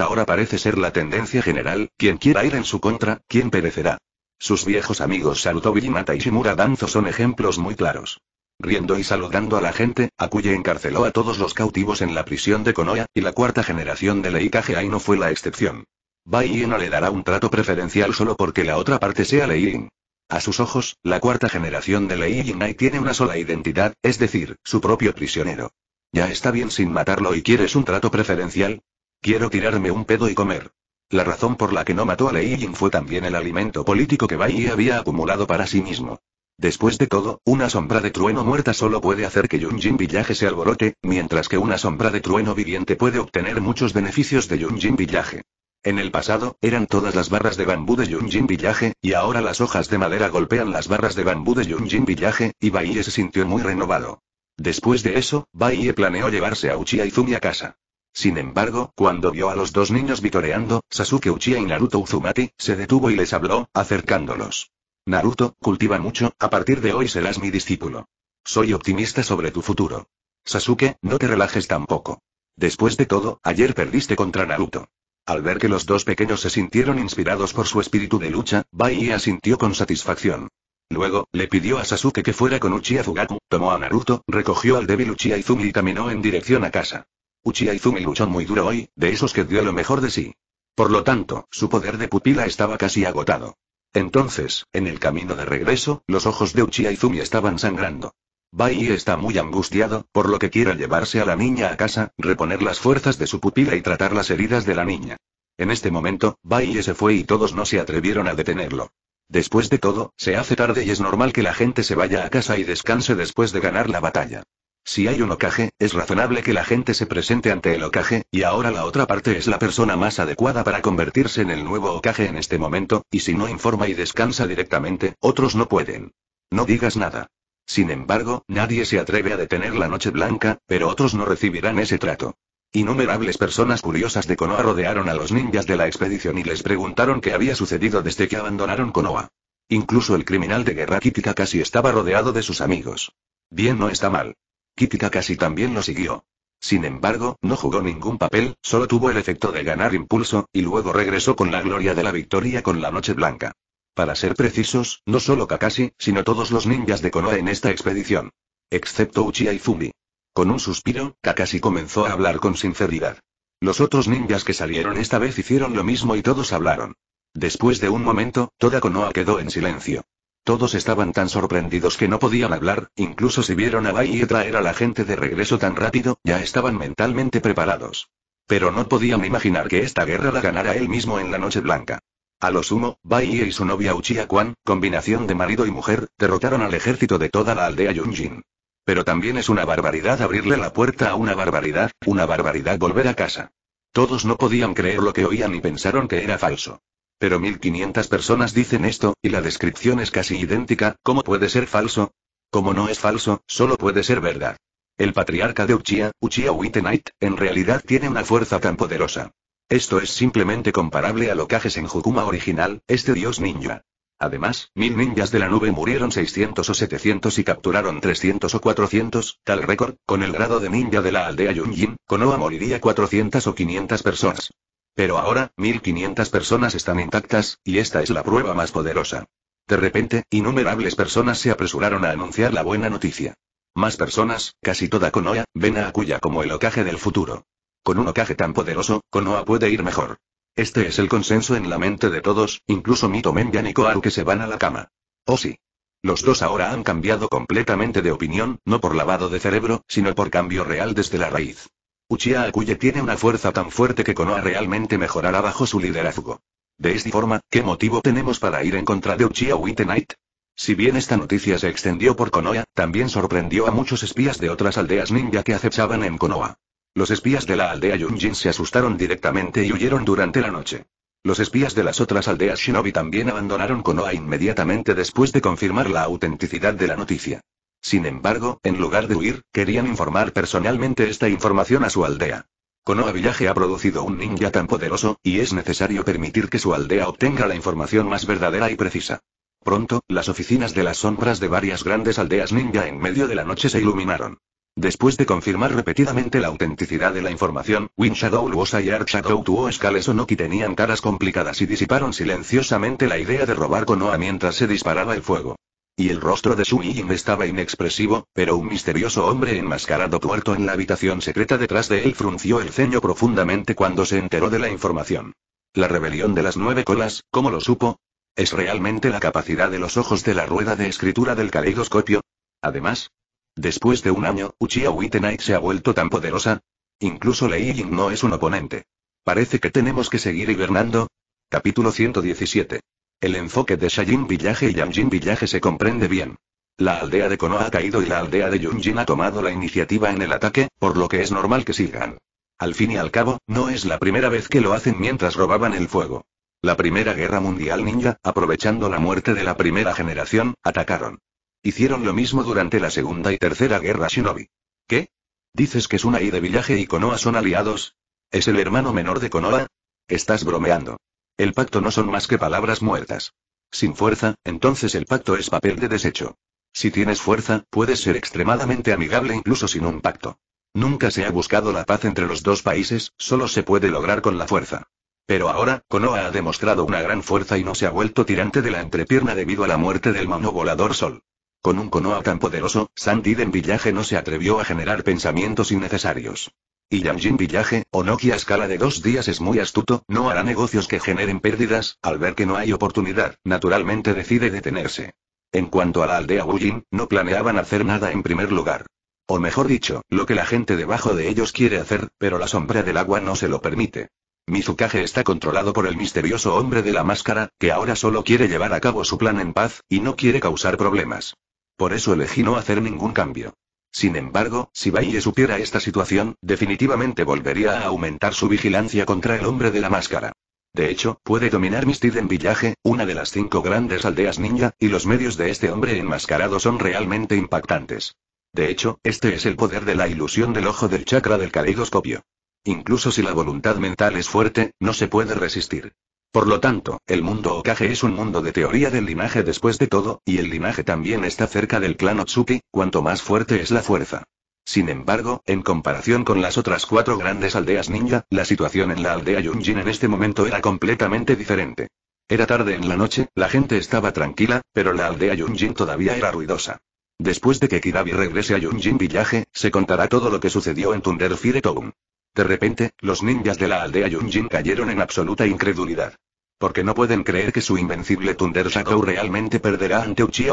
ahora parece ser la tendencia general, quien quiera ir en su contra, quien perecerá. Sus viejos amigos Saluto y Shimura Danzo son ejemplos muy claros. Riendo y saludando a la gente, Akuye encarceló a todos los cautivos en la prisión de Konoya, y la cuarta generación de Lei Ai no fue la excepción. Bai no le dará un trato preferencial solo porque la otra parte sea Leiin. A sus ojos, la cuarta generación de Lei Ai tiene una sola identidad, es decir, su propio prisionero. ¿Ya está bien sin matarlo y quieres un trato preferencial? Quiero tirarme un pedo y comer. La razón por la que no mató a Lei Jin fue también el alimento político que Bai había acumulado para sí mismo. Después de todo, una sombra de trueno muerta solo puede hacer que Yunjin Villaje se alborote, mientras que una sombra de trueno viviente puede obtener muchos beneficios de Yunjin Villaje. En el pasado, eran todas las barras de bambú de Yunjin Villaje, y ahora las hojas de madera golpean las barras de bambú de Yunjin Villaje, y Yi se sintió muy renovado. Después de eso, Yi planeó llevarse a Uchiha Izumi a casa. Sin embargo, cuando vio a los dos niños vitoreando, Sasuke Uchiha y Naruto Uzumaki, se detuvo y les habló, acercándolos. Naruto, cultiva mucho, a partir de hoy serás mi discípulo. Soy optimista sobre tu futuro. Sasuke, no te relajes tampoco. Después de todo, ayer perdiste contra Naruto. Al ver que los dos pequeños se sintieron inspirados por su espíritu de lucha, Bai asintió con satisfacción. Luego, le pidió a Sasuke que fuera con Uchiha Fugaku, tomó a Naruto, recogió al débil Uchiha Izumi y caminó en dirección a casa. Uchiha Izumi luchó muy duro hoy, de esos que dio lo mejor de sí. Por lo tanto, su poder de pupila estaba casi agotado. Entonces, en el camino de regreso, los ojos de Uchiha Izumi estaban sangrando. Bai está muy angustiado, por lo que quiera llevarse a la niña a casa, reponer las fuerzas de su pupila y tratar las heridas de la niña. En este momento, Bai se fue y todos no se atrevieron a detenerlo. Después de todo, se hace tarde y es normal que la gente se vaya a casa y descanse después de ganar la batalla. Si hay un ocaje, es razonable que la gente se presente ante el ocaje, y ahora la otra parte es la persona más adecuada para convertirse en el nuevo ocaje en este momento, y si no informa y descansa directamente, otros no pueden. No digas nada. Sin embargo, nadie se atreve a detener la noche blanca, pero otros no recibirán ese trato. Innumerables personas curiosas de Konoha rodearon a los ninjas de la expedición y les preguntaron qué había sucedido desde que abandonaron Konoha. Incluso el criminal de guerra Kitika casi estaba rodeado de sus amigos. Bien no está mal. Kitty casi también lo siguió. Sin embargo, no jugó ningún papel, solo tuvo el efecto de ganar impulso, y luego regresó con la gloria de la victoria con la Noche Blanca. Para ser precisos, no solo Kakashi, sino todos los ninjas de Konoha en esta expedición. Excepto Uchiha y Fumi. Con un suspiro, Kakashi comenzó a hablar con sinceridad. Los otros ninjas que salieron esta vez hicieron lo mismo y todos hablaron. Después de un momento, toda Konoha quedó en silencio. Todos estaban tan sorprendidos que no podían hablar, incluso si vieron a Bai y traer a la gente de regreso tan rápido, ya estaban mentalmente preparados. Pero no podían imaginar que esta guerra la ganara él mismo en la Noche Blanca. A lo sumo, Bai y su novia Uchiha Kwan, combinación de marido y mujer, derrotaron al ejército de toda la aldea Yunjin. Pero también es una barbaridad abrirle la puerta a una barbaridad, una barbaridad volver a casa. Todos no podían creer lo que oían y pensaron que era falso. Pero 1500 personas dicen esto, y la descripción es casi idéntica, ¿cómo puede ser falso? Como no es falso, solo puede ser verdad. El patriarca de Uchia, Uchia Wittenite, en realidad tiene una fuerza tan poderosa. Esto es simplemente comparable a lo que en Hukuma original, este dios ninja. Además, mil ninjas de la nube murieron 600 o 700 y capturaron 300 o 400, tal récord, con el grado de ninja de la aldea Yunjin, Konoha moriría 400 o 500 personas. Pero ahora, 1500 personas están intactas, y esta es la prueba más poderosa. De repente, innumerables personas se apresuraron a anunciar la buena noticia. Más personas, casi toda Konoha, ven a Akuya como el ocaje del futuro. Con un ocaje tan poderoso, Konoha puede ir mejor. Este es el consenso en la mente de todos, incluso Mito Menyan y Koharu que se van a la cama. Oh sí. Los dos ahora han cambiado completamente de opinión, no por lavado de cerebro, sino por cambio real desde la raíz. Uchiha Akuye tiene una fuerza tan fuerte que Konoha realmente mejorará bajo su liderazgo. De esta forma, ¿qué motivo tenemos para ir en contra de Uchiha Wittenite? Si bien esta noticia se extendió por Konoha, también sorprendió a muchos espías de otras aldeas ninja que acechaban en Konoha. Los espías de la aldea Yunjin se asustaron directamente y huyeron durante la noche. Los espías de las otras aldeas Shinobi también abandonaron Konoha inmediatamente después de confirmar la autenticidad de la noticia. Sin embargo, en lugar de huir, querían informar personalmente esta información a su aldea. Konoha Village ha producido un ninja tan poderoso, y es necesario permitir que su aldea obtenga la información más verdadera y precisa. Pronto, las oficinas de las sombras de varias grandes aldeas ninja en medio de la noche se iluminaron. Después de confirmar repetidamente la autenticidad de la información, Shadow, Luosa y Shadow Tuo Escales Onoki tenían caras complicadas y disiparon silenciosamente la idea de robar Konoha mientras se disparaba el fuego. Y el rostro de Su Ying estaba inexpresivo, pero un misterioso hombre enmascarado tuerto en la habitación secreta detrás de él frunció el ceño profundamente cuando se enteró de la información. La rebelión de las nueve colas, ¿cómo lo supo? ¿Es realmente la capacidad de los ojos de la rueda de escritura del caleidoscopio? Además, después de un año, Uchiha Wittenite se ha vuelto tan poderosa. Incluso Lei Ying no es un oponente. Parece que tenemos que seguir hibernando. Capítulo 117. El enfoque de Shajin Villaje y Yanjin Villaje se comprende bien. La aldea de Konoha ha caído y la aldea de Yunjin ha tomado la iniciativa en el ataque, por lo que es normal que sigan. Al fin y al cabo, no es la primera vez que lo hacen mientras robaban el fuego. La Primera Guerra Mundial Ninja, aprovechando la muerte de la primera generación, atacaron. Hicieron lo mismo durante la Segunda y Tercera Guerra Shinobi. ¿Qué? ¿Dices que Sunai de Villaje y Konoha son aliados? ¿Es el hermano menor de Konoha? Estás bromeando. El pacto no son más que palabras muertas. Sin fuerza, entonces el pacto es papel de desecho. Si tienes fuerza, puedes ser extremadamente amigable incluso sin un pacto. Nunca se ha buscado la paz entre los dos países, solo se puede lograr con la fuerza. Pero ahora, Konoha ha demostrado una gran fuerza y no se ha vuelto tirante de la entrepierna debido a la muerte del mano volador Sol. Con un Konoha tan poderoso, en Villaje no se atrevió a generar pensamientos innecesarios. Y Yanjin Villaje, o Nokia a escala de dos días es muy astuto, no hará negocios que generen pérdidas, al ver que no hay oportunidad, naturalmente decide detenerse. En cuanto a la aldea Wujin, no planeaban hacer nada en primer lugar. O mejor dicho, lo que la gente debajo de ellos quiere hacer, pero la sombra del agua no se lo permite. Mizukage está controlado por el misterioso hombre de la máscara, que ahora solo quiere llevar a cabo su plan en paz, y no quiere causar problemas. Por eso elegí no hacer ningún cambio. Sin embargo, si Baille supiera esta situación, definitivamente volvería a aumentar su vigilancia contra el hombre de la máscara. De hecho, puede dominar Mistid en Villaje, una de las cinco grandes aldeas ninja, y los medios de este hombre enmascarado son realmente impactantes. De hecho, este es el poder de la ilusión del ojo del chakra del caleidoscopio. Incluso si la voluntad mental es fuerte, no se puede resistir. Por lo tanto, el mundo Okage es un mundo de teoría del linaje después de todo, y el linaje también está cerca del clan Otsuki, cuanto más fuerte es la fuerza. Sin embargo, en comparación con las otras cuatro grandes aldeas ninja, la situación en la aldea Yunjin en este momento era completamente diferente. Era tarde en la noche, la gente estaba tranquila, pero la aldea Yunjin todavía era ruidosa. Después de que Kirabi regrese a Yunjin Villaje, se contará todo lo que sucedió en Thunder Fire Town. De repente, los ninjas de la aldea Yunjin cayeron en absoluta incredulidad. Porque no pueden creer que su invencible Thunder Shadow realmente perderá ante Uchiha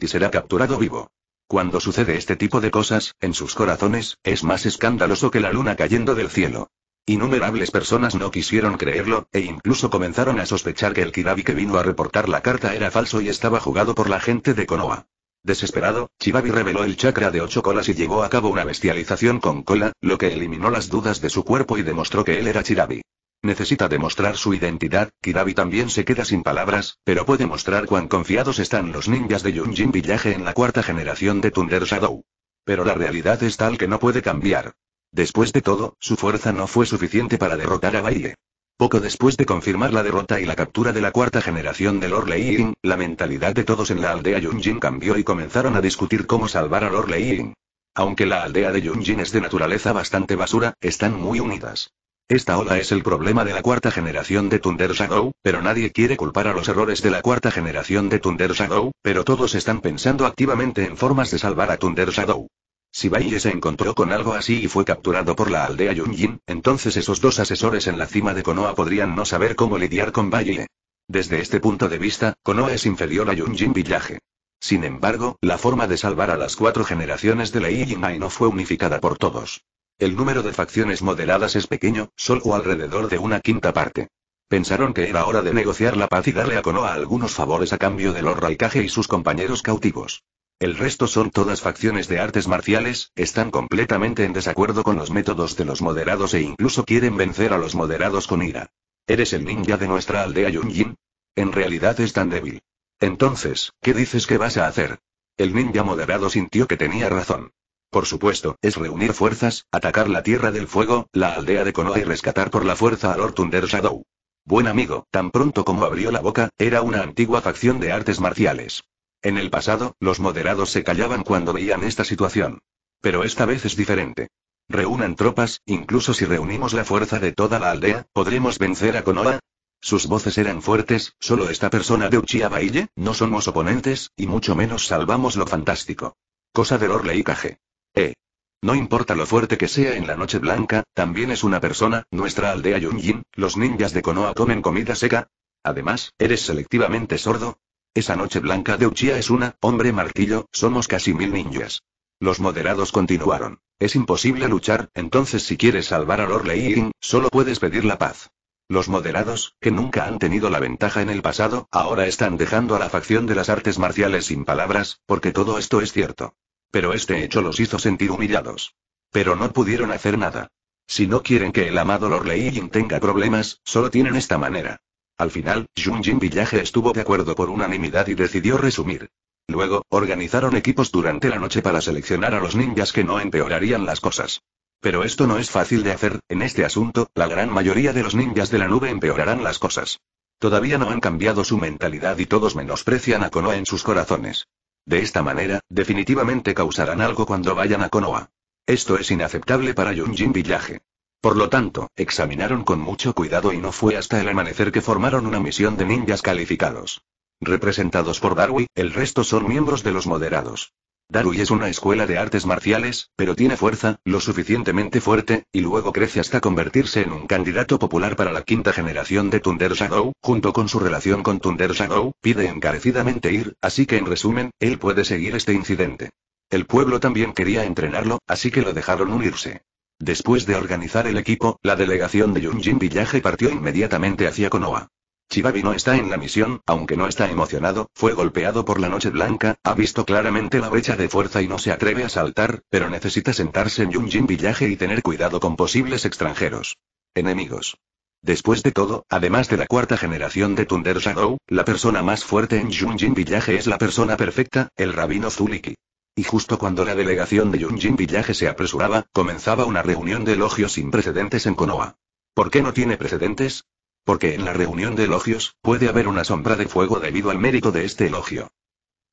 y será capturado vivo. Cuando sucede este tipo de cosas, en sus corazones, es más escandaloso que la luna cayendo del cielo. Innumerables personas no quisieron creerlo, e incluso comenzaron a sospechar que el Kirabi que vino a reportar la carta era falso y estaba jugado por la gente de Konoha. Desesperado, Chibabi reveló el chakra de ocho colas y llevó a cabo una bestialización con cola, lo que eliminó las dudas de su cuerpo y demostró que él era Chirabi. Necesita demostrar su identidad, Kirabi también se queda sin palabras, pero puede mostrar cuán confiados están los ninjas de Yunjin Village en la cuarta generación de Thunder Shadow. Pero la realidad es tal que no puede cambiar. Después de todo, su fuerza no fue suficiente para derrotar a Baile. Poco después de confirmar la derrota y la captura de la cuarta generación de Lord Ying, la mentalidad de todos en la aldea Yunjin cambió y comenzaron a discutir cómo salvar a Lord Ying. Aunque la aldea de Yunjin es de naturaleza bastante basura, están muy unidas. Esta ola es el problema de la cuarta generación de Thunder Shadow, pero nadie quiere culpar a los errores de la cuarta generación de Thunder Shadow, pero todos están pensando activamente en formas de salvar a Thunder Shadow. Si Baiye se encontró con algo así y fue capturado por la aldea Yunjin, entonces esos dos asesores en la cima de Konoha podrían no saber cómo lidiar con Baiye. Desde este punto de vista, Konoha es inferior a Yunjin Village. Sin embargo, la forma de salvar a las cuatro generaciones de la Yinai no fue unificada por todos. El número de facciones modeladas es pequeño, solo alrededor de una quinta parte. Pensaron que era hora de negociar la paz y darle a Konoha algunos favores a cambio del Raikage y sus compañeros cautivos. El resto son todas facciones de artes marciales, están completamente en desacuerdo con los métodos de los moderados e incluso quieren vencer a los moderados con ira. ¿Eres el ninja de nuestra aldea Yunjin? En realidad es tan débil. Entonces, ¿qué dices que vas a hacer? El ninja moderado sintió que tenía razón. Por supuesto, es reunir fuerzas, atacar la Tierra del Fuego, la aldea de Konoha y rescatar por la fuerza a Lord Thunder Shadow. Buen amigo, tan pronto como abrió la boca, era una antigua facción de artes marciales. En el pasado, los moderados se callaban cuando veían esta situación. Pero esta vez es diferente. Reúnan tropas, incluso si reunimos la fuerza de toda la aldea, ¿podremos vencer a Konoha? Sus voces eran fuertes, solo esta persona de Uchiha no somos oponentes, y mucho menos salvamos lo fantástico. Cosa de Orle y Kage. Eh. No importa lo fuerte que sea en la noche blanca, también es una persona, nuestra aldea Yunjin, los ninjas de Konoha comen comida seca. Además, ¿eres selectivamente sordo? Esa noche blanca de Uchiha es una, hombre martillo, somos casi mil ninjas. Los moderados continuaron. Es imposible luchar, entonces si quieres salvar a Lord Leying, solo puedes pedir la paz. Los moderados, que nunca han tenido la ventaja en el pasado, ahora están dejando a la facción de las artes marciales sin palabras, porque todo esto es cierto. Pero este hecho los hizo sentir humillados. Pero no pudieron hacer nada. Si no quieren que el amado Lord Leying tenga problemas, solo tienen esta manera. Al final, Junjin Village estuvo de acuerdo por unanimidad y decidió resumir. Luego, organizaron equipos durante la noche para seleccionar a los ninjas que no empeorarían las cosas. Pero esto no es fácil de hacer, en este asunto, la gran mayoría de los ninjas de la nube empeorarán las cosas. Todavía no han cambiado su mentalidad y todos menosprecian a Konoha en sus corazones. De esta manera, definitivamente causarán algo cuando vayan a Konoha. Esto es inaceptable para Yunjin Village. Por lo tanto, examinaron con mucho cuidado y no fue hasta el amanecer que formaron una misión de ninjas calificados. Representados por Darui, el resto son miembros de los moderados. Darui es una escuela de artes marciales, pero tiene fuerza, lo suficientemente fuerte, y luego crece hasta convertirse en un candidato popular para la quinta generación de Thunder Shadow, junto con su relación con Thunder Shadow, pide encarecidamente ir, así que en resumen, él puede seguir este incidente. El pueblo también quería entrenarlo, así que lo dejaron unirse. Después de organizar el equipo, la delegación de Yunjin Villaje partió inmediatamente hacia Konoha. Chibabi no está en la misión, aunque no está emocionado, fue golpeado por la noche blanca, ha visto claramente la brecha de fuerza y no se atreve a saltar, pero necesita sentarse en Yunjin Villaje y tener cuidado con posibles extranjeros. Enemigos. Después de todo, además de la cuarta generación de Thunder Shadow, la persona más fuerte en Yunjin Villaje es la persona perfecta, el rabino Zuliki. Y justo cuando la delegación de Yunjin Village se apresuraba, comenzaba una reunión de elogios sin precedentes en Konoha. ¿Por qué no tiene precedentes? Porque en la reunión de elogios, puede haber una sombra de fuego debido al mérito de este elogio.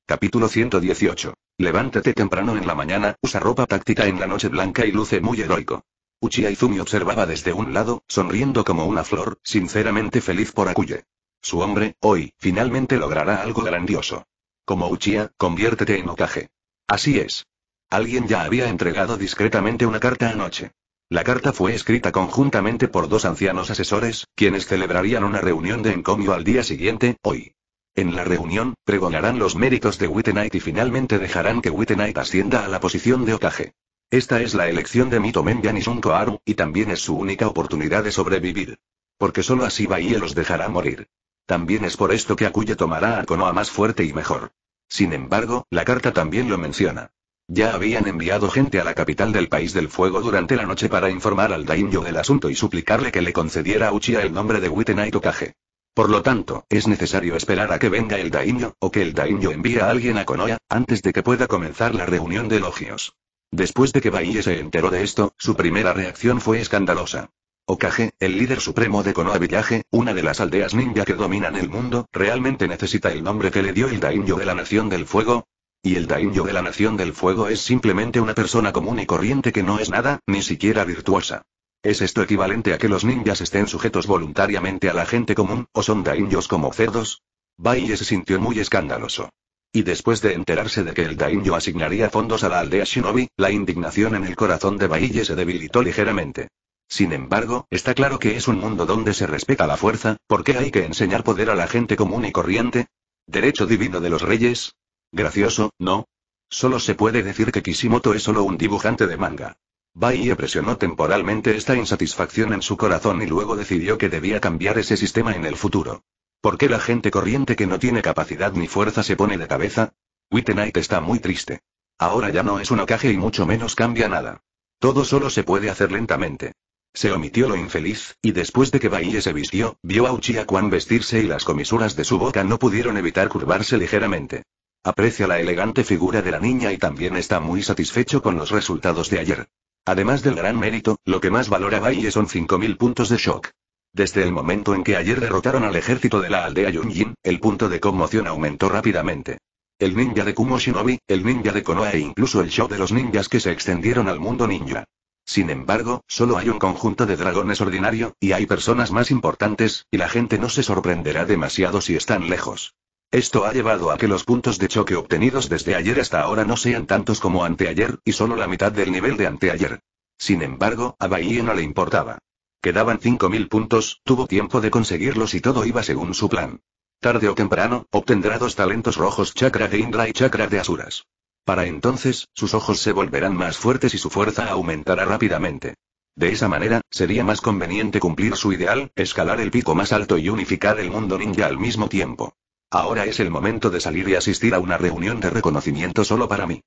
Capítulo 118. Levántate temprano en la mañana, usa ropa táctica en la noche blanca y luce muy heroico. Uchiha Izumi observaba desde un lado, sonriendo como una flor, sinceramente feliz por Akuye. Su hombre, hoy, finalmente logrará algo grandioso. Como Uchiha, conviértete en Okage. Así es. Alguien ya había entregado discretamente una carta anoche. La carta fue escrita conjuntamente por dos ancianos asesores, quienes celebrarían una reunión de encomio al día siguiente, hoy. En la reunión, pregonarán los méritos de Wittenite y finalmente dejarán que Wittenite ascienda a la posición de Okage. Esta es la elección de Mito y Sunko Aru, y también es su única oportunidad de sobrevivir. Porque solo así Bahía los dejará morir. También es por esto que Akuya tomará a Konoha más fuerte y mejor. Sin embargo, la carta también lo menciona. Ya habían enviado gente a la capital del país del fuego durante la noche para informar al daimyo del asunto y suplicarle que le concediera a Uchiha el nombre de Witenai Tokage. Por lo tanto, es necesario esperar a que venga el daimyo, o que el daimyo envíe a alguien a Konoha, antes de que pueda comenzar la reunión de elogios. Después de que Bahie se enteró de esto, su primera reacción fue escandalosa. Okage, el líder supremo de Konoha Village, una de las aldeas ninja que dominan el mundo, ¿realmente necesita el nombre que le dio el Daimyo de la Nación del Fuego? Y el Daimyo de la Nación del Fuego es simplemente una persona común y corriente que no es nada, ni siquiera virtuosa. ¿Es esto equivalente a que los ninjas estén sujetos voluntariamente a la gente común, o son daimyos como cerdos? Baille se sintió muy escandaloso. Y después de enterarse de que el daimyo asignaría fondos a la aldea Shinobi, la indignación en el corazón de Baille se debilitó ligeramente. Sin embargo, está claro que es un mundo donde se respeta la fuerza, ¿por qué hay que enseñar poder a la gente común y corriente. Derecho divino de los reyes. Gracioso, ¿no? Solo se puede decir que Kishimoto es solo un dibujante de manga. Bai presionó temporalmente esta insatisfacción en su corazón y luego decidió que debía cambiar ese sistema en el futuro. ¿Por qué la gente corriente que no tiene capacidad ni fuerza se pone de cabeza? Wittenite está muy triste. Ahora ya no es un ocaje y mucho menos cambia nada. Todo solo se puede hacer lentamente. Se omitió lo infeliz, y después de que Baille se vistió, vio a Uchiha Kwan vestirse y las comisuras de su boca no pudieron evitar curvarse ligeramente. Aprecia la elegante figura de la niña y también está muy satisfecho con los resultados de ayer. Además del gran mérito, lo que más valora Baille son 5.000 puntos de shock. Desde el momento en que ayer derrotaron al ejército de la aldea Yunjin, el punto de conmoción aumentó rápidamente. El ninja de Kumo Shinobi, el ninja de Konoha e incluso el show de los ninjas que se extendieron al mundo ninja. Sin embargo, solo hay un conjunto de dragones ordinario, y hay personas más importantes, y la gente no se sorprenderá demasiado si están lejos. Esto ha llevado a que los puntos de choque obtenidos desde ayer hasta ahora no sean tantos como anteayer, y solo la mitad del nivel de anteayer. Sin embargo, a Bahía no le importaba. Quedaban 5.000 puntos, tuvo tiempo de conseguirlos y todo iba según su plan. Tarde o temprano, obtendrá dos talentos rojos chakra de Indra y chakra de Asuras. Para entonces, sus ojos se volverán más fuertes y su fuerza aumentará rápidamente. De esa manera, sería más conveniente cumplir su ideal, escalar el pico más alto y unificar el mundo ninja al mismo tiempo. Ahora es el momento de salir y asistir a una reunión de reconocimiento solo para mí.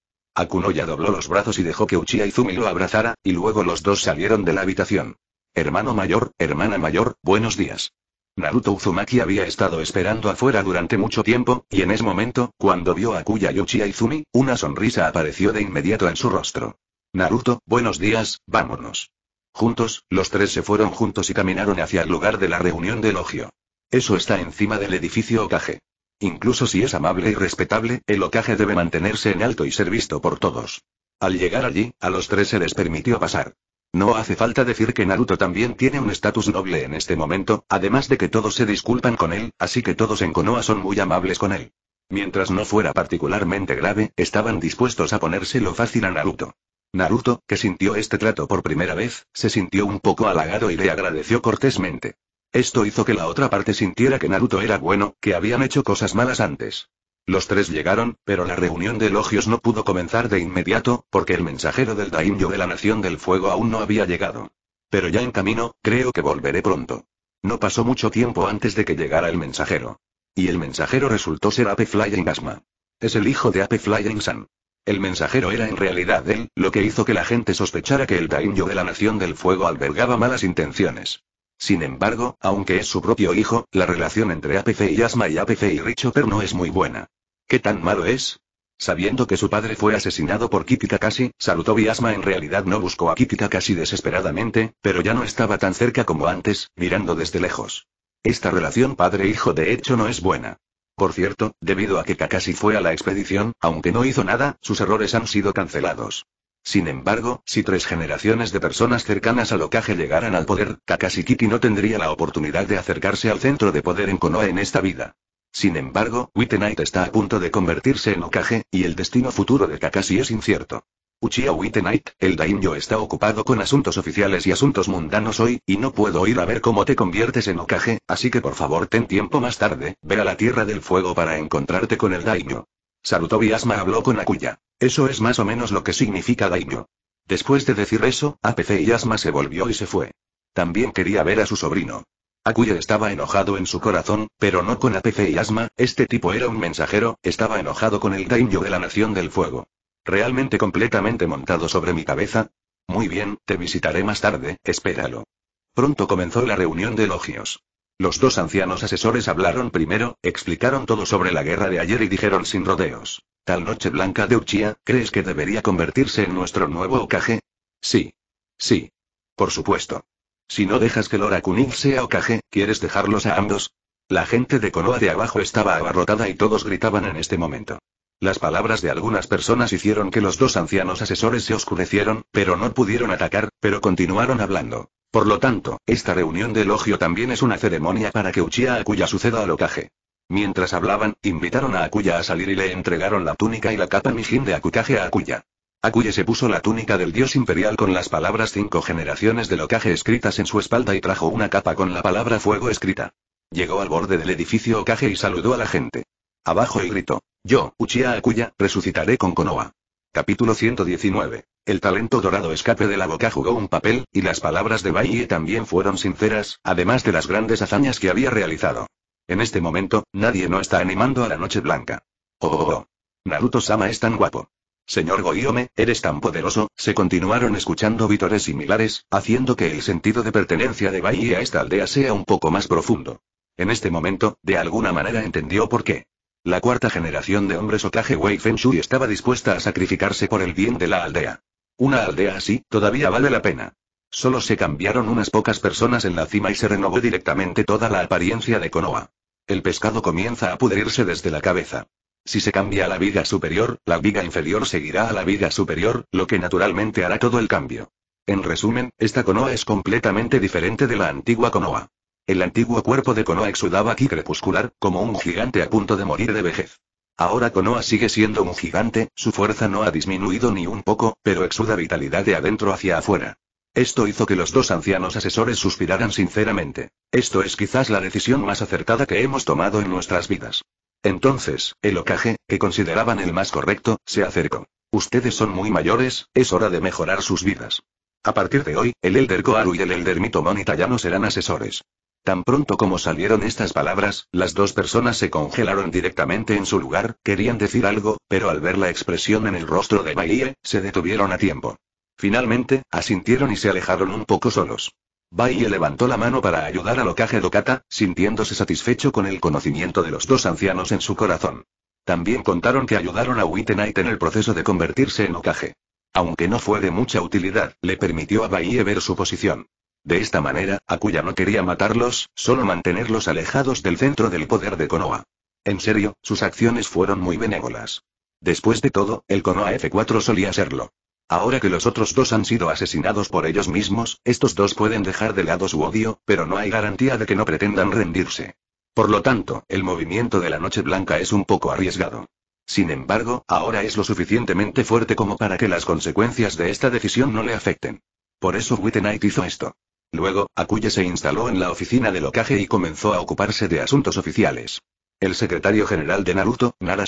ya dobló los brazos y dejó que Uchiha Izumi lo abrazara, y luego los dos salieron de la habitación. Hermano mayor, hermana mayor, buenos días. Naruto Uzumaki había estado esperando afuera durante mucho tiempo, y en ese momento, cuando vio a Kuya Yuchi Izumi, una sonrisa apareció de inmediato en su rostro. Naruto, buenos días, vámonos. Juntos, los tres se fueron juntos y caminaron hacia el lugar de la reunión de elogio. Eso está encima del edificio Okage. Incluso si es amable y respetable, el Okage debe mantenerse en alto y ser visto por todos. Al llegar allí, a los tres se les permitió pasar. No hace falta decir que Naruto también tiene un estatus noble en este momento, además de que todos se disculpan con él, así que todos en Konoha son muy amables con él. Mientras no fuera particularmente grave, estaban dispuestos a ponérselo fácil a Naruto. Naruto, que sintió este trato por primera vez, se sintió un poco halagado y le agradeció cortésmente. Esto hizo que la otra parte sintiera que Naruto era bueno, que habían hecho cosas malas antes. Los tres llegaron, pero la reunión de elogios no pudo comenzar de inmediato, porque el mensajero del Daimyo de la Nación del Fuego aún no había llegado. Pero ya en camino, creo que volveré pronto. No pasó mucho tiempo antes de que llegara el mensajero. Y el mensajero resultó ser Ape Flying Asma. Es el hijo de Ape Flying San. El mensajero era en realidad él, lo que hizo que la gente sospechara que el Daimyo de la Nación del Fuego albergaba malas intenciones. Sin embargo, aunque es su propio hijo, la relación entre APC y Asma y APC y Richoper no es muy buena. ¿Qué tan malo es? Sabiendo que su padre fue asesinado por Kiki Takashi, Sarutobi Asma en realidad no buscó a Kitty Takashi desesperadamente, pero ya no estaba tan cerca como antes, mirando desde lejos. Esta relación padre-hijo de hecho no es buena. Por cierto, debido a que Kakashi fue a la expedición, aunque no hizo nada, sus errores han sido cancelados. Sin embargo, si tres generaciones de personas cercanas al Okage llegaran al poder, Kiki no tendría la oportunidad de acercarse al centro de poder en Konoha en esta vida. Sin embargo, Wittenite está a punto de convertirse en Okage, y el destino futuro de Kakashi es incierto. Uchiha Wittenite, el Daimyo está ocupado con asuntos oficiales y asuntos mundanos hoy, y no puedo ir a ver cómo te conviertes en Okage, así que por favor ten tiempo más tarde, ve a la Tierra del Fuego para encontrarte con el Daimyo y Asma habló con Akuya. Eso es más o menos lo que significa daimyo. Después de decir eso, APC y Asma se volvió y se fue. También quería ver a su sobrino. Akuya estaba enojado en su corazón, pero no con APC y Asma, este tipo era un mensajero, estaba enojado con el daimyo de la Nación del Fuego. ¿Realmente completamente montado sobre mi cabeza? Muy bien, te visitaré más tarde, espéralo. Pronto comenzó la reunión de elogios. Los dos ancianos asesores hablaron primero, explicaron todo sobre la guerra de ayer y dijeron sin rodeos. Tal noche blanca de Uchia, ¿crees que debería convertirse en nuestro nuevo Okage? Sí. Sí. Por supuesto. Si no dejas que Lora sea Okage, ¿quieres dejarlos a ambos? La gente de Konoha de abajo estaba abarrotada y todos gritaban en este momento. Las palabras de algunas personas hicieron que los dos ancianos asesores se oscurecieron, pero no pudieron atacar, pero continuaron hablando. Por lo tanto, esta reunión de elogio también es una ceremonia para que Uchiha Akuya suceda al Okage. Mientras hablaban, invitaron a Akuya a salir y le entregaron la túnica y la capa Mijin de Akukaje a Akuya. Akuya se puso la túnica del dios imperial con las palabras cinco generaciones del Okage escritas en su espalda y trajo una capa con la palabra fuego escrita. Llegó al borde del edificio Okage y saludó a la gente. Abajo y gritó. Yo, Uchiha Akuya, resucitaré con Konoha. Capítulo 119. El talento dorado escape de la boca jugó un papel, y las palabras de Ye también fueron sinceras, además de las grandes hazañas que había realizado. En este momento, nadie no está animando a la noche blanca. Oh, oh, oh. Naruto Sama es tan guapo. Señor Goyome, eres tan poderoso, se continuaron escuchando vítores similares, haciendo que el sentido de pertenencia de Ye a esta aldea sea un poco más profundo. En este momento, de alguna manera entendió por qué. La cuarta generación de hombres Okage Wei Shui estaba dispuesta a sacrificarse por el bien de la aldea. Una aldea así, todavía vale la pena. Solo se cambiaron unas pocas personas en la cima y se renovó directamente toda la apariencia de Konoha. El pescado comienza a pudrirse desde la cabeza. Si se cambia a la viga superior, la viga inferior seguirá a la viga superior, lo que naturalmente hará todo el cambio. En resumen, esta Konoha es completamente diferente de la antigua Konoha. El antiguo cuerpo de Konoha exudaba aquí crepuscular, como un gigante a punto de morir de vejez. Ahora Konoha sigue siendo un gigante, su fuerza no ha disminuido ni un poco, pero exuda vitalidad de adentro hacia afuera. Esto hizo que los dos ancianos asesores suspiraran sinceramente. Esto es quizás la decisión más acertada que hemos tomado en nuestras vidas. Entonces, el Okage, que consideraban el más correcto, se acercó. Ustedes son muy mayores, es hora de mejorar sus vidas. A partir de hoy, el Elder Koaru y el Elder Mitomon ya no serán asesores. Tan pronto como salieron estas palabras, las dos personas se congelaron directamente en su lugar, querían decir algo, pero al ver la expresión en el rostro de Baie, se detuvieron a tiempo. Finalmente, asintieron y se alejaron un poco solos. Bailey levantó la mano para ayudar a Lokage Dokata, sintiéndose satisfecho con el conocimiento de los dos ancianos en su corazón. También contaron que ayudaron a Wittenite en el proceso de convertirse en ocaje. Aunque no fue de mucha utilidad, le permitió a Baie ver su posición. De esta manera, Akuya no quería matarlos, solo mantenerlos alejados del centro del poder de Konoha. En serio, sus acciones fueron muy benévolas. Después de todo, el Konoha F4 solía serlo. Ahora que los otros dos han sido asesinados por ellos mismos, estos dos pueden dejar de lado su odio, pero no hay garantía de que no pretendan rendirse. Por lo tanto, el movimiento de la Noche Blanca es un poco arriesgado. Sin embargo, ahora es lo suficientemente fuerte como para que las consecuencias de esta decisión no le afecten. Por eso Wittenite hizo esto. Luego, Akuya se instaló en la oficina del Okage y comenzó a ocuparse de asuntos oficiales. El secretario general de Naruto, Nara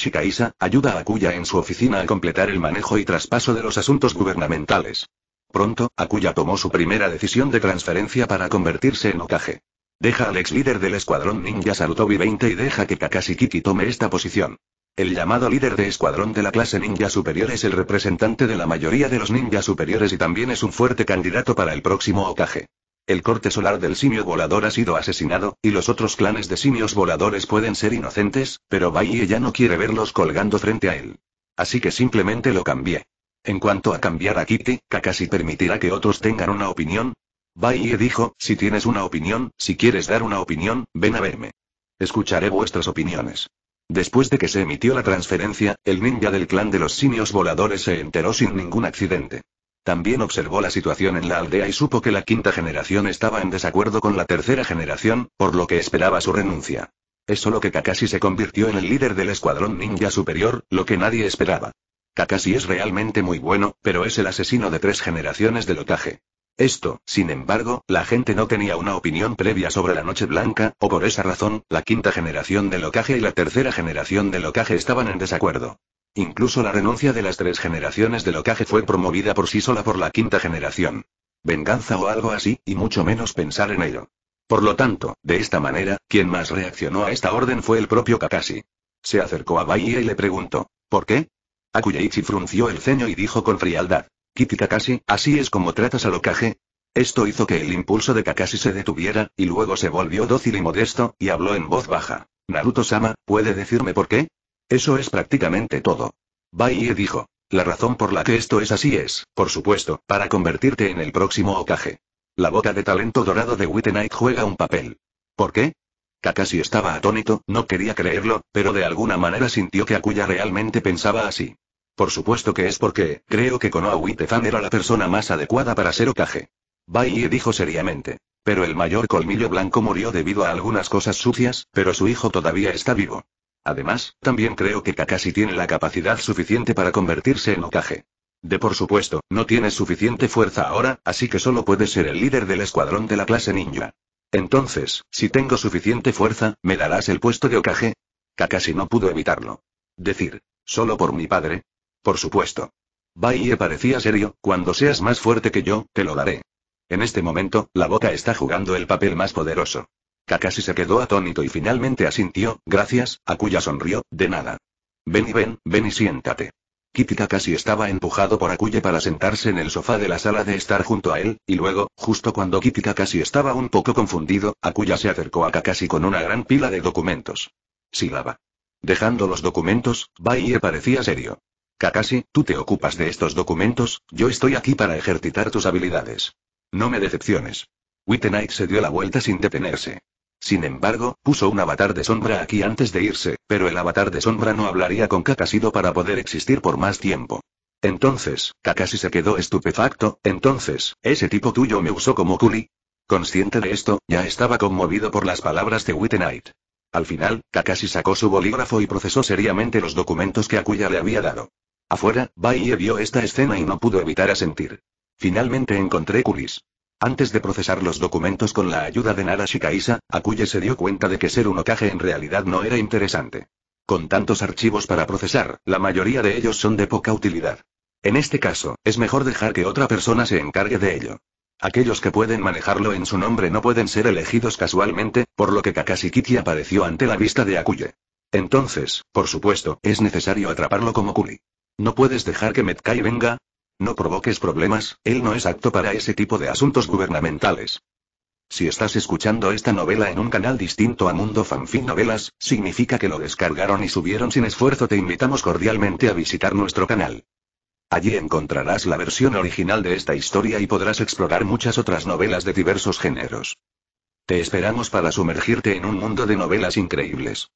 ayuda a Akuya en su oficina a completar el manejo y traspaso de los asuntos gubernamentales. Pronto, Akuya tomó su primera decisión de transferencia para convertirse en Okage. Deja al ex líder del escuadrón ninja Sarutobi 20 y deja que Kakashi Kiki tome esta posición. El llamado líder de escuadrón de la clase ninja superior es el representante de la mayoría de los ninjas superiores y también es un fuerte candidato para el próximo Okage. El corte solar del simio volador ha sido asesinado, y los otros clanes de simios voladores pueden ser inocentes, pero Baie ya no quiere verlos colgando frente a él. Así que simplemente lo cambié. En cuanto a cambiar a Kitty, Kakashi permitirá que otros tengan una opinión. Bahie dijo, si tienes una opinión, si quieres dar una opinión, ven a verme. Escucharé vuestras opiniones. Después de que se emitió la transferencia, el ninja del clan de los simios voladores se enteró sin ningún accidente. También observó la situación en la aldea y supo que la quinta generación estaba en desacuerdo con la tercera generación, por lo que esperaba su renuncia. Es solo que Kakashi se convirtió en el líder del escuadrón ninja superior, lo que nadie esperaba. Kakashi es realmente muy bueno, pero es el asesino de tres generaciones de locaje Esto, sin embargo, la gente no tenía una opinión previa sobre la Noche Blanca, o por esa razón, la quinta generación de locaje y la tercera generación de locaje estaban en desacuerdo. Incluso la renuncia de las tres generaciones de Locaje fue promovida por sí sola por la quinta generación. Venganza o algo así, y mucho menos pensar en ello. Por lo tanto, de esta manera, quien más reaccionó a esta orden fue el propio Kakashi. Se acercó a Bahía y le preguntó, ¿por qué? Akuyaichi frunció el ceño y dijo con frialdad, Kiti Kakashi, ¿así es como tratas a Lokage?» Esto hizo que el impulso de Kakashi se detuviera, y luego se volvió dócil y modesto, y habló en voz baja. Naruto-sama, ¿puede decirme por qué? Eso es prácticamente todo. Baiye dijo. La razón por la que esto es así es, por supuesto, para convertirte en el próximo Okage. La boca de talento dorado de Wittenite juega un papel. ¿Por qué? Kakashi estaba atónito, no quería creerlo, pero de alguna manera sintió que Akuya realmente pensaba así. Por supuesto que es porque, creo que Konoha Wittefan era la persona más adecuada para ser Okage. Baiye dijo seriamente. Pero el mayor colmillo blanco murió debido a algunas cosas sucias, pero su hijo todavía está vivo. Además, también creo que Kakashi tiene la capacidad suficiente para convertirse en Okage. De por supuesto, no tiene suficiente fuerza ahora, así que solo puede ser el líder del escuadrón de la clase ninja. Entonces, si tengo suficiente fuerza, ¿me darás el puesto de Okage? Kakashi no pudo evitarlo. Decir, ¿solo por mi padre? Por supuesto. Baie parecía serio, cuando seas más fuerte que yo, te lo daré. En este momento, la boca está jugando el papel más poderoso. Kakashi se quedó atónito y finalmente asintió, gracias, Akuya sonrió, de nada. Ven y ven, ven y siéntate. Kitty Kakashi estaba empujado por Akuya para sentarse en el sofá de la sala de estar junto a él, y luego, justo cuando Kitty Kakashi estaba un poco confundido, Akuya se acercó a Kakashi con una gran pila de documentos. Sílaba. Dejando los documentos, Baie parecía serio. Kakashi, tú te ocupas de estos documentos, yo estoy aquí para ejercitar tus habilidades. No me decepciones. Wittenite se dio la vuelta sin detenerse. Sin embargo, puso un avatar de sombra aquí antes de irse, pero el avatar de sombra no hablaría con Kakashido para poder existir por más tiempo. Entonces, Kakashi se quedó estupefacto, entonces, ¿ese tipo tuyo me usó como culi? Consciente de esto, ya estaba conmovido por las palabras de Wittenite. Al final, Kakashi sacó su bolígrafo y procesó seriamente los documentos que Akuya le había dado. Afuera, Baie vio esta escena y no pudo evitar asentir. Finalmente encontré culis. Antes de procesar los documentos con la ayuda de Nara Akuye se dio cuenta de que ser un ocaje en realidad no era interesante. Con tantos archivos para procesar, la mayoría de ellos son de poca utilidad. En este caso, es mejor dejar que otra persona se encargue de ello. Aquellos que pueden manejarlo en su nombre no pueden ser elegidos casualmente, por lo que Kiki apareció ante la vista de Akuye. Entonces, por supuesto, es necesario atraparlo como Kuli. ¿No puedes dejar que Metkai venga? No provoques problemas, él no es apto para ese tipo de asuntos gubernamentales. Si estás escuchando esta novela en un canal distinto a Mundo Fanfic Novelas, significa que lo descargaron y subieron sin esfuerzo. Te invitamos cordialmente a visitar nuestro canal. Allí encontrarás la versión original de esta historia y podrás explorar muchas otras novelas de diversos géneros. Te esperamos para sumergirte en un mundo de novelas increíbles.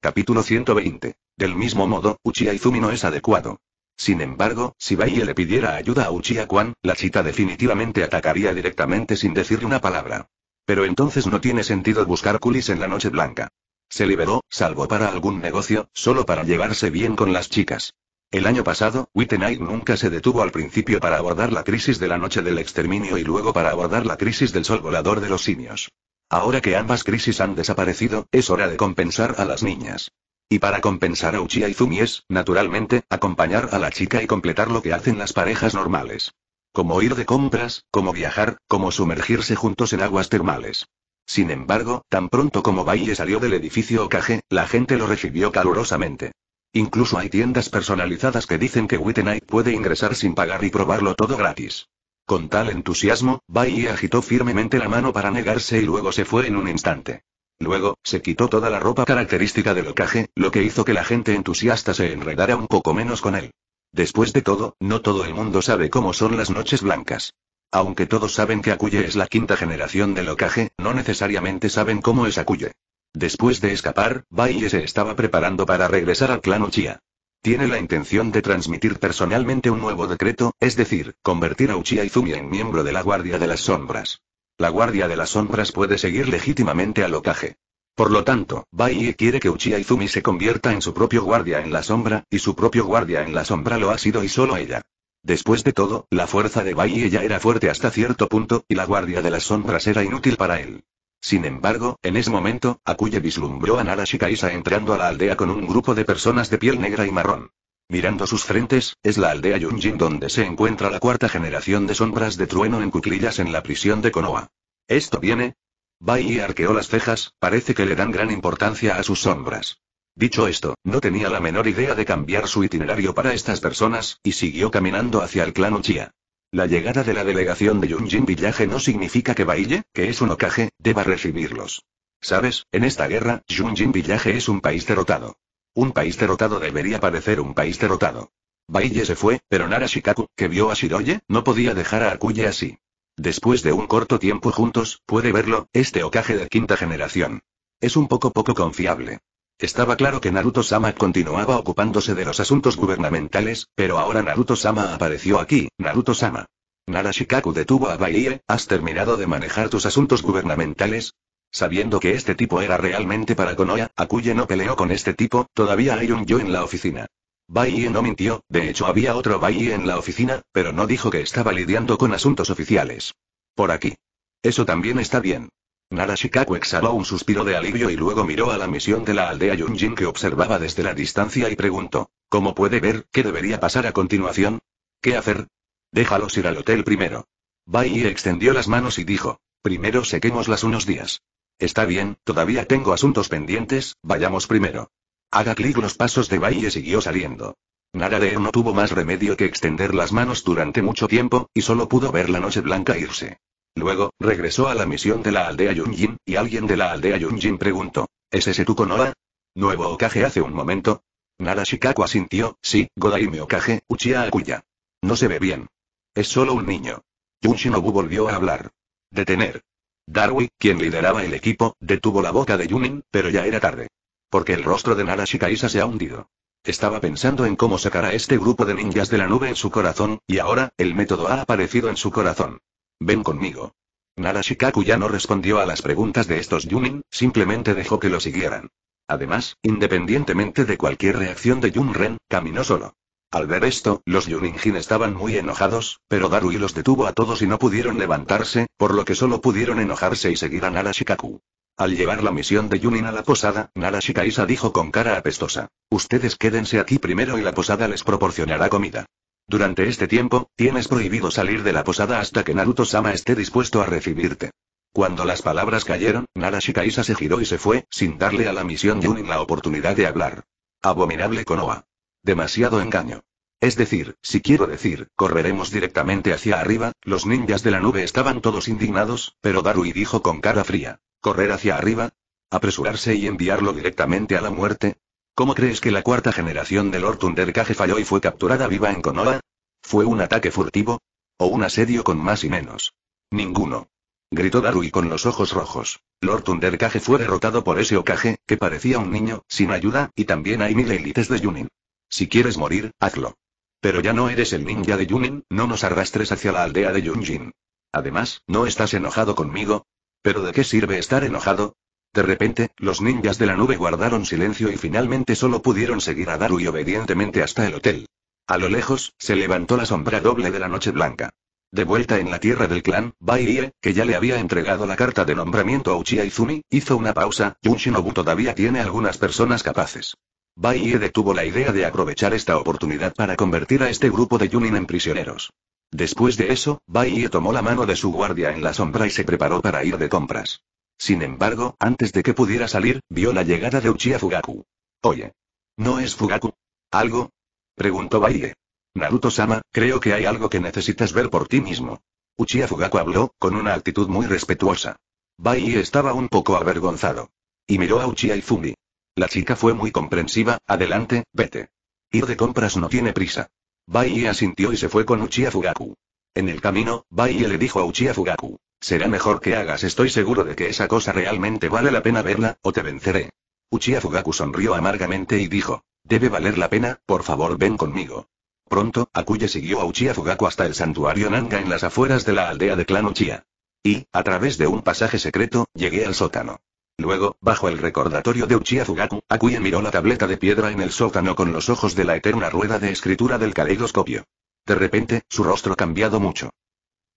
Capítulo 120. Del mismo modo, Uchiha Izumi no es adecuado. Sin embargo, si Bayle le pidiera ayuda a Uchiha Kwan, la chica definitivamente atacaría directamente sin decirle una palabra. Pero entonces no tiene sentido buscar culis en la noche blanca. Se liberó, salvo para algún negocio, solo para llevarse bien con las chicas. El año pasado, Wittenheim nunca se detuvo al principio para abordar la crisis de la noche del exterminio y luego para abordar la crisis del sol volador de los simios. Ahora que ambas crisis han desaparecido, es hora de compensar a las niñas. Y para compensar a Uchiha Zumi es, naturalmente, acompañar a la chica y completar lo que hacen las parejas normales. Como ir de compras, como viajar, como sumergirse juntos en aguas termales. Sin embargo, tan pronto como Baiye salió del edificio Okage, la gente lo recibió calurosamente. Incluso hay tiendas personalizadas que dicen que Wittenai puede ingresar sin pagar y probarlo todo gratis. Con tal entusiasmo, Bai agitó firmemente la mano para negarse y luego se fue en un instante. Luego, se quitó toda la ropa característica del Okage, lo que hizo que la gente entusiasta se enredara un poco menos con él. Después de todo, no todo el mundo sabe cómo son las noches blancas. Aunque todos saben que Akuye es la quinta generación del Okage, no necesariamente saben cómo es Akuye. Después de escapar, Baille se estaba preparando para regresar al clan Uchiha. Tiene la intención de transmitir personalmente un nuevo decreto, es decir, convertir a Uchiha Izumi en miembro de la Guardia de las Sombras. La Guardia de las Sombras puede seguir legítimamente al ocaje. Por lo tanto, Bai quiere que Uchiha Izumi se convierta en su propio guardia en la sombra, y su propio guardia en la sombra lo ha sido y solo ella. Después de todo, la fuerza de Bai ya era fuerte hasta cierto punto, y la guardia de las sombras era inútil para él. Sin embargo, en ese momento, Akuye vislumbró a Nara entrando a la aldea con un grupo de personas de piel negra y marrón. Mirando sus frentes, es la aldea Yunjin donde se encuentra la cuarta generación de sombras de trueno en cuclillas en la prisión de Konoha. ¿Esto viene? Bai arqueó las cejas, parece que le dan gran importancia a sus sombras. Dicho esto, no tenía la menor idea de cambiar su itinerario para estas personas, y siguió caminando hacia el clan Uchiha. La llegada de la delegación de Yunjin Villaje no significa que Baile, que es un ocaje, deba recibirlos. Sabes, en esta guerra, Yunjin Villaje es un país derrotado. Un país derrotado debería parecer un país derrotado. Baille se fue, pero Narashikaku, que vio a Shiroye, no podía dejar a Akuye así. Después de un corto tiempo juntos, puede verlo, este ocaje de quinta generación. Es un poco poco confiable. Estaba claro que Naruto-sama continuaba ocupándose de los asuntos gubernamentales, pero ahora Naruto-sama apareció aquí, Naruto-sama. Narashikaku detuvo a Baille, ¿has terminado de manejar tus asuntos gubernamentales? sabiendo que este tipo era realmente para paranoia, Akuye no peleó con este tipo, todavía hay un yo en la oficina. Baiye no mintió, de hecho había otro Baiye en la oficina, pero no dijo que estaba lidiando con asuntos oficiales. Por aquí. Eso también está bien. Narashikaku exhaló un suspiro de alivio y luego miró a la misión de la aldea Yunjin que observaba desde la distancia y preguntó, ¿cómo puede ver qué debería pasar a continuación? ¿Qué hacer? Déjalos ir al hotel primero. Baiye extendió las manos y dijo, primero sequémoslas unos días. Está bien, todavía tengo asuntos pendientes, vayamos primero. Haga clic los pasos de baile y siguió saliendo. él no tuvo más remedio que extender las manos durante mucho tiempo, y solo pudo ver la noche blanca irse. Luego, regresó a la misión de la aldea Yunjin, y alguien de la aldea Yunjin preguntó, ¿Es ese tu Konoha? ¿Nuevo Okage hace un momento? Nara Shikaku asintió, sí, Godaime Okage, Uchiha Akuya. No se ve bien. Es solo un niño. Yunshinobu volvió a hablar. Detener. Darwin, quien lideraba el equipo, detuvo la boca de Yunin, pero ya era tarde. Porque el rostro de Narashika se ha hundido. Estaba pensando en cómo sacar a este grupo de ninjas de la nube en su corazón, y ahora, el método ha aparecido en su corazón. Ven conmigo. Narashikaku ya no respondió a las preguntas de estos Yunin, simplemente dejó que lo siguieran. Además, independientemente de cualquier reacción de Yunren, caminó solo. Al ver esto, los Yurinjin estaban muy enojados, pero Darui los detuvo a todos y no pudieron levantarse, por lo que solo pudieron enojarse y seguir a Narashikaku. Al llevar la misión de Yunin a la posada, Nara dijo con cara apestosa. Ustedes quédense aquí primero y la posada les proporcionará comida. Durante este tiempo, tienes prohibido salir de la posada hasta que Naruto-sama esté dispuesto a recibirte. Cuando las palabras cayeron, Narashikaisa se giró y se fue, sin darle a la misión Yunin la oportunidad de hablar. Abominable Konoha. Demasiado engaño. Es decir, si quiero decir, correremos directamente hacia arriba, los ninjas de la nube estaban todos indignados, pero Darui dijo con cara fría. ¿Correr hacia arriba? ¿Apresurarse y enviarlo directamente a la muerte? ¿Cómo crees que la cuarta generación de Lord Kage falló y fue capturada viva en Konoha? ¿Fue un ataque furtivo? ¿O un asedio con más y menos? Ninguno. Gritó Darui con los ojos rojos. Lord Tundercage fue derrotado por ese Okage, que parecía un niño, sin ayuda, y también hay mil élites de Yunin. Si quieres morir, hazlo. Pero ya no eres el ninja de Yunin, no nos arrastres hacia la aldea de Yunjin. Además, ¿no estás enojado conmigo? ¿Pero de qué sirve estar enojado? De repente, los ninjas de la nube guardaron silencio y finalmente solo pudieron seguir a Darui obedientemente hasta el hotel. A lo lejos, se levantó la sombra doble de la noche blanca. De vuelta en la tierra del clan, Ye, que ya le había entregado la carta de nombramiento a Uchiha Izumi, hizo una pausa, «Yunshinobu Shinobu todavía tiene algunas personas capaces. Baie detuvo la idea de aprovechar esta oportunidad para convertir a este grupo de Yunin en prisioneros. Después de eso, Baie tomó la mano de su guardia en la sombra y se preparó para ir de compras. Sin embargo, antes de que pudiera salir, vio la llegada de Uchiha Fugaku. Oye. ¿No es Fugaku? ¿Algo? Preguntó Baie. Naruto-sama, creo que hay algo que necesitas ver por ti mismo. Uchiha Fugaku habló, con una actitud muy respetuosa. Bai estaba un poco avergonzado. Y miró a Uchiha Fumi. La chica fue muy comprensiva, adelante, vete. Ir de compras no tiene prisa. Bai asintió y se fue con Uchiha Fugaku. En el camino, Bai le dijo a Uchiha Fugaku. Será mejor que hagas, estoy seguro de que esa cosa realmente vale la pena verla, o te venceré. Uchiha Fugaku sonrió amargamente y dijo. Debe valer la pena, por favor ven conmigo. Pronto, Akuye siguió a Uchiha Fugaku hasta el santuario Nanga en las afueras de la aldea de clan Uchiha. Y, a través de un pasaje secreto, llegué al sótano. Luego, bajo el recordatorio de Uchiha Fugaku, Akui miró la tableta de piedra en el sótano con los ojos de la eterna rueda de escritura del caleidoscopio. De repente, su rostro cambiado mucho.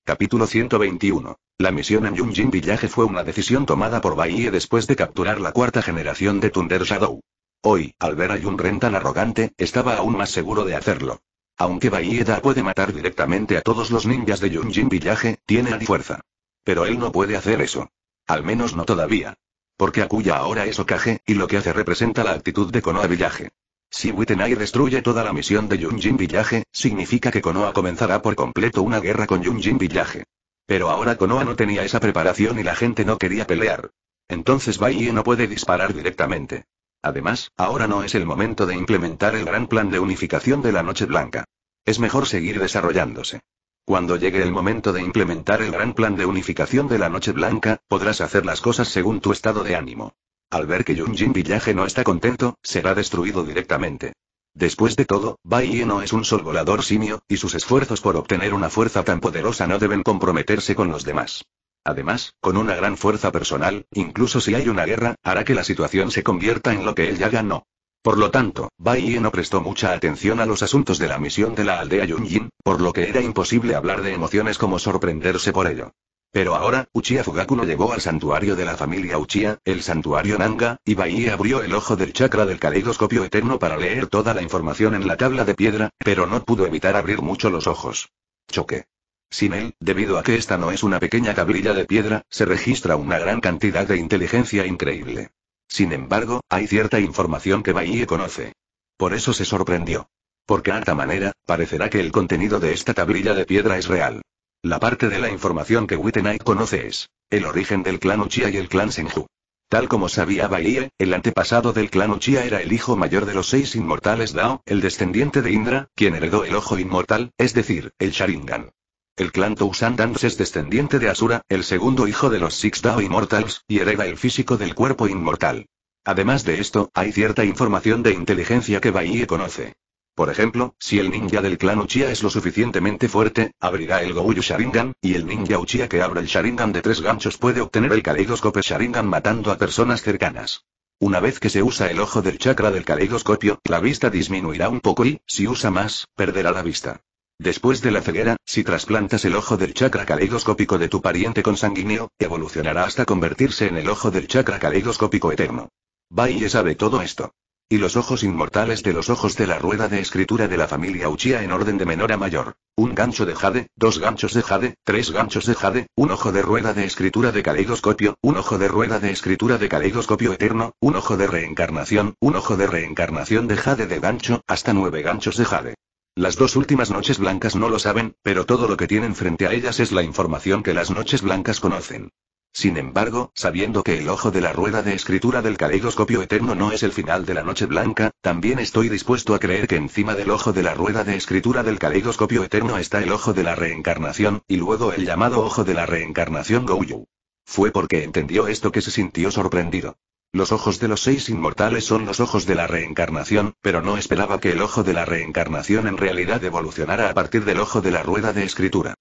Capítulo 121. La misión en Yunjin Village fue una decisión tomada por Baie después de capturar la cuarta generación de Thunder Shadow. Hoy, al ver a Yunren tan arrogante, estaba aún más seguro de hacerlo. Aunque Da puede matar directamente a todos los ninjas de Yunjin Village, tiene la fuerza. Pero él no puede hacer eso. Al menos no todavía. Porque Akuya ahora es Okage, y lo que hace representa la actitud de Konoha Villaje. Si Witenai destruye toda la misión de Yunjin Villaje, significa que Konoha comenzará por completo una guerra con Yunjin Villaje. Pero ahora Konoha no tenía esa preparación y la gente no quería pelear. Entonces Baiye no puede disparar directamente. Además, ahora no es el momento de implementar el gran plan de unificación de la Noche Blanca. Es mejor seguir desarrollándose. Cuando llegue el momento de implementar el gran plan de unificación de la Noche Blanca, podrás hacer las cosas según tu estado de ánimo. Al ver que Yunjin Villaje no está contento, será destruido directamente. Después de todo, Bai no es un sol volador simio, y sus esfuerzos por obtener una fuerza tan poderosa no deben comprometerse con los demás. Además, con una gran fuerza personal, incluso si hay una guerra, hará que la situación se convierta en lo que él ya ganó. Por lo tanto, Bai no prestó mucha atención a los asuntos de la misión de la aldea Yunjin, por lo que era imposible hablar de emociones como sorprenderse por ello. Pero ahora, Uchiha Fugaku no llegó al santuario de la familia Uchiha, el santuario Nanga, y Bai abrió el ojo del chakra del caleidoscopio eterno para leer toda la información en la tabla de piedra, pero no pudo evitar abrir mucho los ojos. Choque. Sin él, debido a que esta no es una pequeña tablilla de piedra, se registra una gran cantidad de inteligencia increíble. Sin embargo, hay cierta información que Bahie conoce. Por eso se sorprendió. Porque a manera, parecerá que el contenido de esta tablilla de piedra es real. La parte de la información que Wittenai conoce es el origen del clan Uchiha y el clan Senju. Tal como sabía Bahie, el antepasado del clan Uchiha era el hijo mayor de los seis inmortales Dao, el descendiente de Indra, quien heredó el ojo inmortal, es decir, el Sharingan. El clan Tousan es descendiente de Asura, el segundo hijo de los Six Dao Immortals, y hereda el físico del cuerpo inmortal. Además de esto, hay cierta información de inteligencia que Baiye conoce. Por ejemplo, si el ninja del clan Uchiha es lo suficientemente fuerte, abrirá el Gouyu Sharingan, y el ninja Uchiha que abre el Sharingan de tres ganchos puede obtener el Kaleidoscope Sharingan matando a personas cercanas. Una vez que se usa el ojo del chakra del caleidoscopio, la vista disminuirá un poco y, si usa más, perderá la vista. Después de la ceguera, si trasplantas el ojo del chakra caleidoscópico de tu pariente consanguíneo, evolucionará hasta convertirse en el ojo del chakra caleidoscópico eterno. Baille sabe todo esto. Y los ojos inmortales de los ojos de la rueda de escritura de la familia Uchia en orden de menor a mayor. Un gancho de jade, dos ganchos de jade, tres ganchos de jade, un ojo de rueda de escritura de caleidoscopio, un ojo de rueda de escritura de caleidoscopio eterno, un ojo de reencarnación, un ojo de reencarnación de jade de gancho, hasta nueve ganchos de jade. Las dos últimas noches blancas no lo saben, pero todo lo que tienen frente a ellas es la información que las noches blancas conocen. Sin embargo, sabiendo que el ojo de la rueda de escritura del caleidoscopio eterno no es el final de la noche blanca, también estoy dispuesto a creer que encima del ojo de la rueda de escritura del caleidoscopio eterno está el ojo de la reencarnación, y luego el llamado ojo de la reencarnación Gouyou. Fue porque entendió esto que se sintió sorprendido. Los ojos de los seis inmortales son los ojos de la reencarnación, pero no esperaba que el ojo de la reencarnación en realidad evolucionara a partir del ojo de la rueda de escritura.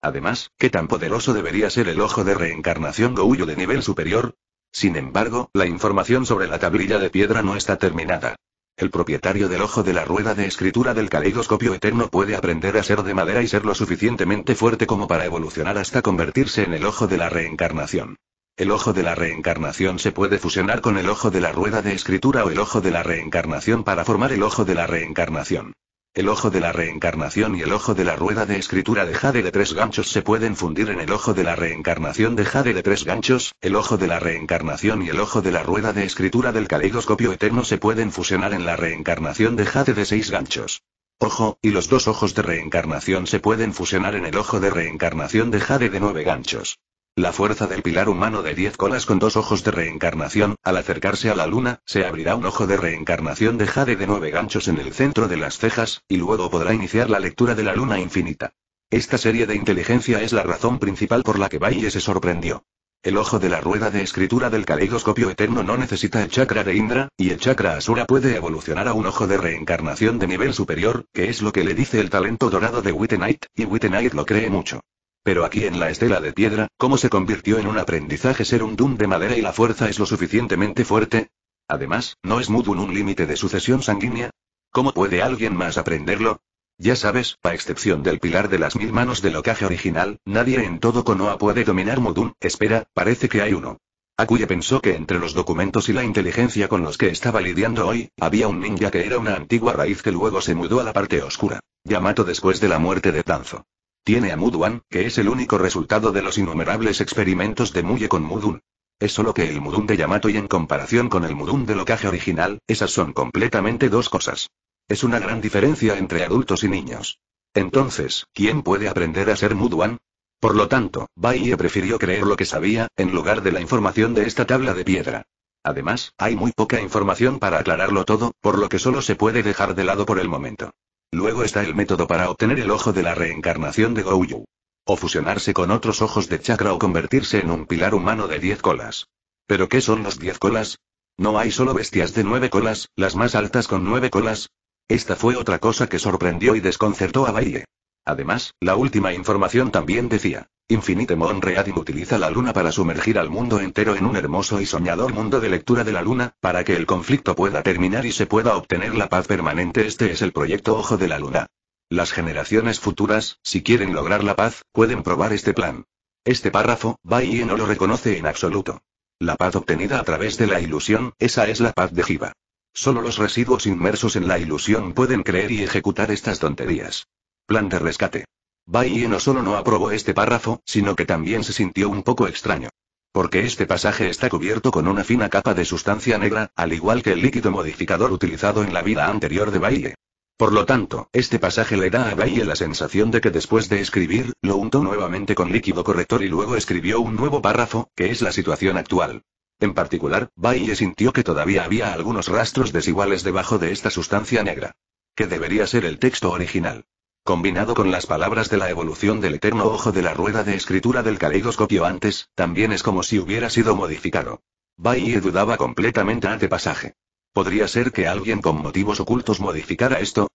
Además, ¿qué tan poderoso debería ser el ojo de reencarnación Go-Huyo de nivel superior? Sin embargo, la información sobre la tablilla de piedra no está terminada. El propietario del ojo de la rueda de escritura del caleidoscopio eterno puede aprender a ser de madera y ser lo suficientemente fuerte como para evolucionar hasta convertirse en el ojo de la reencarnación. El ojo de la reencarnación se puede fusionar con el ojo de la rueda de escritura o el ojo de la reencarnación para formar el ojo de la reencarnación. El ojo de la reencarnación y el ojo de la rueda de escritura de Jade de tres ganchos se pueden fundir en el ojo de la reencarnación de Jade de tres ganchos, el ojo de la reencarnación y el ojo de la rueda de escritura del caleidoscopio eterno se pueden fusionar en la reencarnación de Jade de seis ganchos. Ojo, y los dos ojos de reencarnación se pueden fusionar en el ojo de reencarnación de Jade de nueve ganchos. La fuerza del pilar humano de diez colas con dos ojos de reencarnación, al acercarse a la luna, se abrirá un ojo de reencarnación de jade de nueve ganchos en el centro de las cejas, y luego podrá iniciar la lectura de la luna infinita. Esta serie de inteligencia es la razón principal por la que Baye se sorprendió. El ojo de la rueda de escritura del caleidoscopio eterno no necesita el chakra de Indra, y el chakra Asura puede evolucionar a un ojo de reencarnación de nivel superior, que es lo que le dice el talento dorado de Wittenite, y Wittenite lo cree mucho. Pero aquí en la estela de piedra, ¿cómo se convirtió en un aprendizaje ser un Doom de madera y la fuerza es lo suficientemente fuerte? Además, ¿no es Mudun un límite de sucesión sanguínea? ¿Cómo puede alguien más aprenderlo? Ya sabes, a excepción del pilar de las mil manos del ocaje original, nadie en todo Konoha puede dominar Mudun, espera, parece que hay uno. Akuya pensó que entre los documentos y la inteligencia con los que estaba lidiando hoy, había un ninja que era una antigua raíz que luego se mudó a la parte oscura. Yamato después de la muerte de Tanzo. Tiene a Mudwan, que es el único resultado de los innumerables experimentos de Muye con Mudun. Es solo que el Mudun de Yamato y en comparación con el Mudun de locaje original, esas son completamente dos cosas. Es una gran diferencia entre adultos y niños. Entonces, ¿quién puede aprender a ser Mudwan? Por lo tanto, Baie prefirió creer lo que sabía, en lugar de la información de esta tabla de piedra. Además, hay muy poca información para aclararlo todo, por lo que solo se puede dejar de lado por el momento. Luego está el método para obtener el ojo de la reencarnación de Gouyu. O fusionarse con otros ojos de chakra o convertirse en un pilar humano de 10 colas. ¿Pero qué son los 10 colas? No hay solo bestias de nueve colas, las más altas con nueve colas. Esta fue otra cosa que sorprendió y desconcertó a Baile. Además, la última información también decía, Infinite mon Reading utiliza la luna para sumergir al mundo entero en un hermoso y soñador mundo de lectura de la luna, para que el conflicto pueda terminar y se pueda obtener la paz permanente. Este es el proyecto Ojo de la Luna. Las generaciones futuras, si quieren lograr la paz, pueden probar este plan. Este párrafo, Bai no lo reconoce en absoluto. La paz obtenida a través de la ilusión, esa es la paz de Jiva. Solo los residuos inmersos en la ilusión pueden creer y ejecutar estas tonterías. Plan de rescate. Baye no solo no aprobó este párrafo, sino que también se sintió un poco extraño. Porque este pasaje está cubierto con una fina capa de sustancia negra, al igual que el líquido modificador utilizado en la vida anterior de Baye. Por lo tanto, este pasaje le da a Baye la sensación de que después de escribir, lo untó nuevamente con líquido corrector y luego escribió un nuevo párrafo, que es la situación actual. En particular, Baye sintió que todavía había algunos rastros desiguales debajo de esta sustancia negra. Que debería ser el texto original combinado con las palabras de la evolución del eterno ojo de la rueda de escritura del caleidoscopio antes, también es como si hubiera sido modificado. Baye dudaba completamente ante pasaje. ¿Podría ser que alguien con motivos ocultos modificara esto?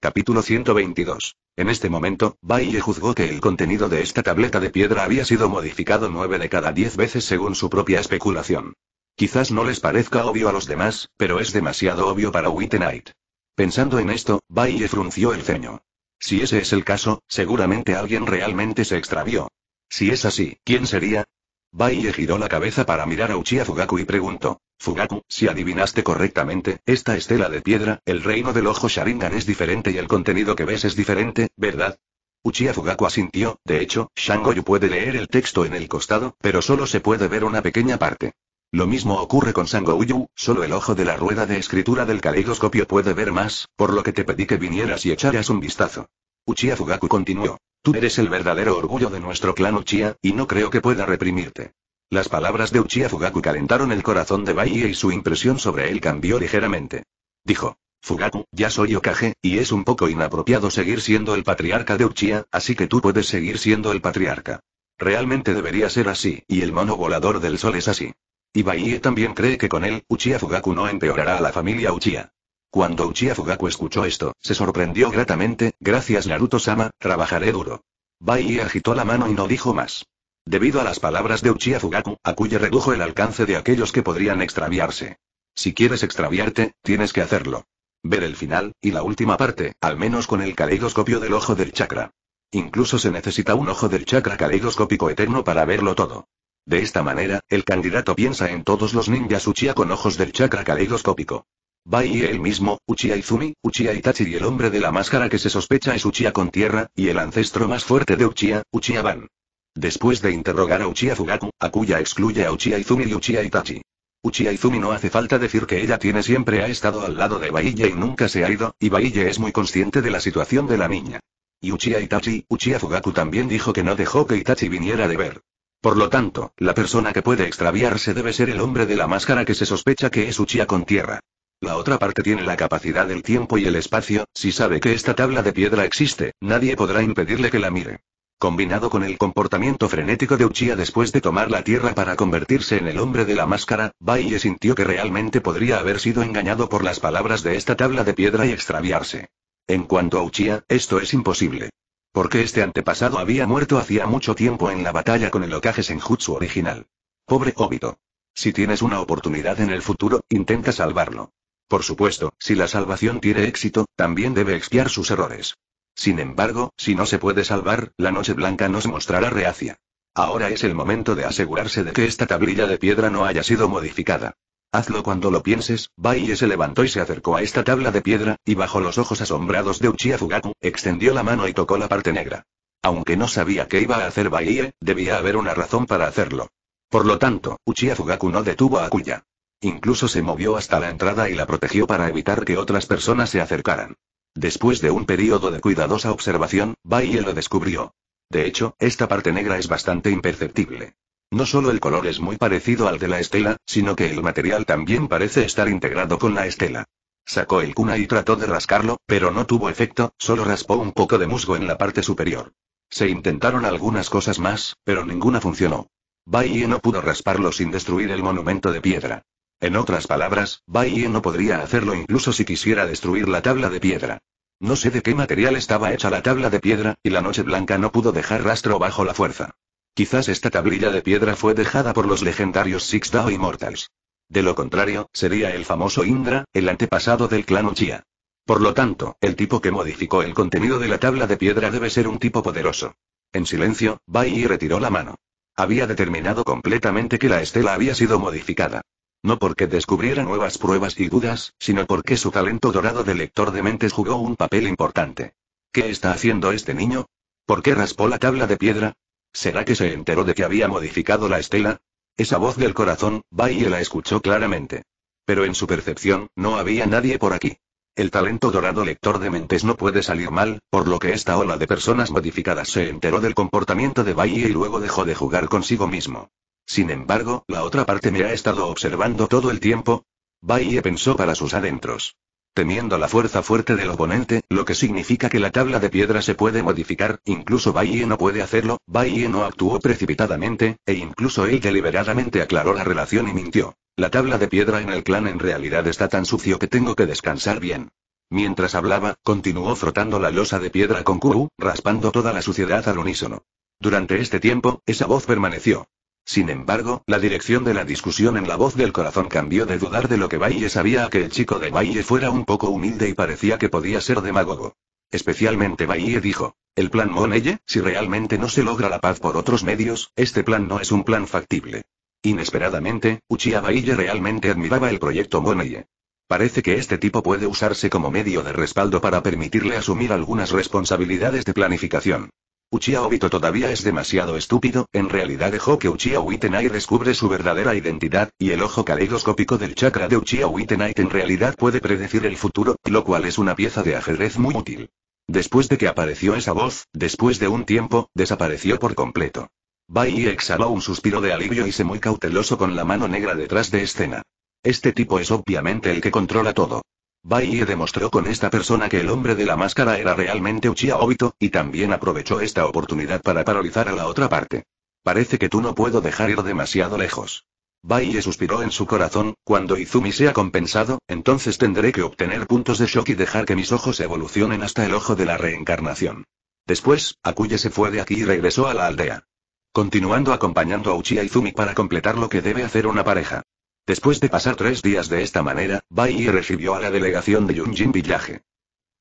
Capítulo 122. En este momento, Baille juzgó que el contenido de esta tableta de piedra había sido modificado nueve de cada diez veces según su propia especulación. Quizás no les parezca obvio a los demás, pero es demasiado obvio para Whitenight. Pensando en esto, Baiye frunció el ceño. Si ese es el caso, seguramente alguien realmente se extravió. Si es así, ¿quién sería? Baiye giró la cabeza para mirar a Uchiha Fugaku y preguntó. Fugaku, si adivinaste correctamente, esta estela de piedra, el reino del ojo Sharingan es diferente y el contenido que ves es diferente, ¿verdad? Uchiha Fugaku asintió, de hecho, Shangoyu puede leer el texto en el costado, pero solo se puede ver una pequeña parte. Lo mismo ocurre con Sango Uyu, solo el ojo de la rueda de escritura del caleidoscopio puede ver más, por lo que te pedí que vinieras y echaras un vistazo. Uchiha Fugaku continuó. Tú eres el verdadero orgullo de nuestro clan Uchiha, y no creo que pueda reprimirte. Las palabras de Uchiha Fugaku calentaron el corazón de Baiye y su impresión sobre él cambió ligeramente. Dijo. Fugaku, ya soy Okage, y es un poco inapropiado seguir siendo el patriarca de Uchiha, así que tú puedes seguir siendo el patriarca. Realmente debería ser así, y el mono volador del sol es así. Ibaie también cree que con él, Uchiha Fugaku no empeorará a la familia Uchiha. Cuando Uchiha Fugaku escuchó esto, se sorprendió gratamente, gracias Naruto-sama, trabajaré duro. Baiye agitó la mano y no dijo más. Debido a las palabras de Uchiha Fugaku, Akuya redujo el alcance de aquellos que podrían extraviarse. Si quieres extraviarte, tienes que hacerlo. Ver el final, y la última parte, al menos con el caleidoscopio del ojo del chakra. Incluso se necesita un ojo del chakra caleidoscópico eterno para verlo todo. De esta manera, el candidato piensa en todos los ninjas Uchiha con ojos del chakra caleidoscópico. Bai y mismo, Uchiha Izumi, Uchiha Itachi y el hombre de la máscara que se sospecha es Uchiha con tierra, y el ancestro más fuerte de Uchiha, Uchiha Ban. Después de interrogar a Uchiha Fugaku, Akuya excluye a Uchiha Izumi y Uchiha Itachi. Uchiha Izumi no hace falta decir que ella tiene siempre ha estado al lado de Baille y nunca se ha ido, y Baille es muy consciente de la situación de la niña. Y Uchiha Itachi, Uchiha Fugaku también dijo que no dejó que Itachi viniera de ver. Por lo tanto, la persona que puede extraviarse debe ser el hombre de la máscara que se sospecha que es Uchiha con tierra. La otra parte tiene la capacidad del tiempo y el espacio, si sabe que esta tabla de piedra existe, nadie podrá impedirle que la mire. Combinado con el comportamiento frenético de Uchiha después de tomar la tierra para convertirse en el hombre de la máscara, Baiye sintió que realmente podría haber sido engañado por las palabras de esta tabla de piedra y extraviarse. En cuanto a Uchiha, esto es imposible. Porque este antepasado había muerto hacía mucho tiempo en la batalla con el Okage Senjutsu original. Pobre Obito. Si tienes una oportunidad en el futuro, intenta salvarlo. Por supuesto, si la salvación tiene éxito, también debe expiar sus errores. Sin embargo, si no se puede salvar, la Noche Blanca nos mostrará reacia. Ahora es el momento de asegurarse de que esta tablilla de piedra no haya sido modificada. Hazlo cuando lo pienses, Baiye se levantó y se acercó a esta tabla de piedra, y bajo los ojos asombrados de Uchiha Fugaku, extendió la mano y tocó la parte negra. Aunque no sabía qué iba a hacer Baiye, debía haber una razón para hacerlo. Por lo tanto, Uchiha Fugaku no detuvo a Kuya. Incluso se movió hasta la entrada y la protegió para evitar que otras personas se acercaran. Después de un periodo de cuidadosa observación, Baiye lo descubrió. De hecho, esta parte negra es bastante imperceptible. No solo el color es muy parecido al de la estela, sino que el material también parece estar integrado con la estela. Sacó el cuna y trató de rascarlo, pero no tuvo efecto, solo raspó un poco de musgo en la parte superior. Se intentaron algunas cosas más, pero ninguna funcionó. Bai no pudo rasparlo sin destruir el monumento de piedra. En otras palabras, Bai no podría hacerlo incluso si quisiera destruir la tabla de piedra. No sé de qué material estaba hecha la tabla de piedra, y la noche blanca no pudo dejar rastro bajo la fuerza. Quizás esta tablilla de piedra fue dejada por los legendarios Six Dao Immortals. De lo contrario, sería el famoso Indra, el antepasado del clan Uchiha. Por lo tanto, el tipo que modificó el contenido de la tabla de piedra debe ser un tipo poderoso. En silencio, Bai retiró la mano. Había determinado completamente que la estela había sido modificada. No porque descubriera nuevas pruebas y dudas, sino porque su talento dorado de lector de mentes jugó un papel importante. ¿Qué está haciendo este niño? ¿Por qué raspó la tabla de piedra? ¿Será que se enteró de que había modificado la estela? Esa voz del corazón, Baye la escuchó claramente. Pero en su percepción, no había nadie por aquí. El talento dorado lector de mentes no puede salir mal, por lo que esta ola de personas modificadas se enteró del comportamiento de Baye y luego dejó de jugar consigo mismo. Sin embargo, la otra parte me ha estado observando todo el tiempo. Baye pensó para sus adentros teniendo la fuerza fuerte del oponente, lo que significa que la tabla de piedra se puede modificar, incluso Baie no puede hacerlo, Baie no actuó precipitadamente, e incluso él deliberadamente aclaró la relación y mintió. La tabla de piedra en el clan en realidad está tan sucio que tengo que descansar bien. Mientras hablaba, continuó frotando la losa de piedra con Kuru, raspando toda la suciedad al unísono. Durante este tiempo, esa voz permaneció. Sin embargo, la dirección de la discusión en la voz del corazón cambió de dudar de lo que Valle sabía a que el chico de Valle fuera un poco humilde y parecía que podía ser demagogo. Especialmente Valle dijo, el plan Monelle, si realmente no se logra la paz por otros medios, este plan no es un plan factible. Inesperadamente, Uchiha Valle realmente admiraba el proyecto Monelle. Parece que este tipo puede usarse como medio de respaldo para permitirle asumir algunas responsabilidades de planificación. Uchiha Obito todavía es demasiado estúpido, en realidad dejó que Uchiha Uitenai descubre su verdadera identidad, y el ojo caleidoscópico del chakra de Uchiha Uitenai en realidad puede predecir el futuro, lo cual es una pieza de ajedrez muy útil. Después de que apareció esa voz, después de un tiempo, desapareció por completo. Bai exhaló un suspiro de alivio y se muy cauteloso con la mano negra detrás de escena. Este tipo es obviamente el que controla todo. Baiye demostró con esta persona que el hombre de la máscara era realmente Uchiha Obito, y también aprovechó esta oportunidad para paralizar a la otra parte. Parece que tú no puedo dejar ir demasiado lejos. Baiye suspiró en su corazón, cuando Izumi sea compensado, entonces tendré que obtener puntos de shock y dejar que mis ojos evolucionen hasta el ojo de la reencarnación. Después, Akuye se fue de aquí y regresó a la aldea. Continuando acompañando a Uchiha Izumi para completar lo que debe hacer una pareja. Después de pasar tres días de esta manera, Bai recibió a la delegación de Yunjin Villaje.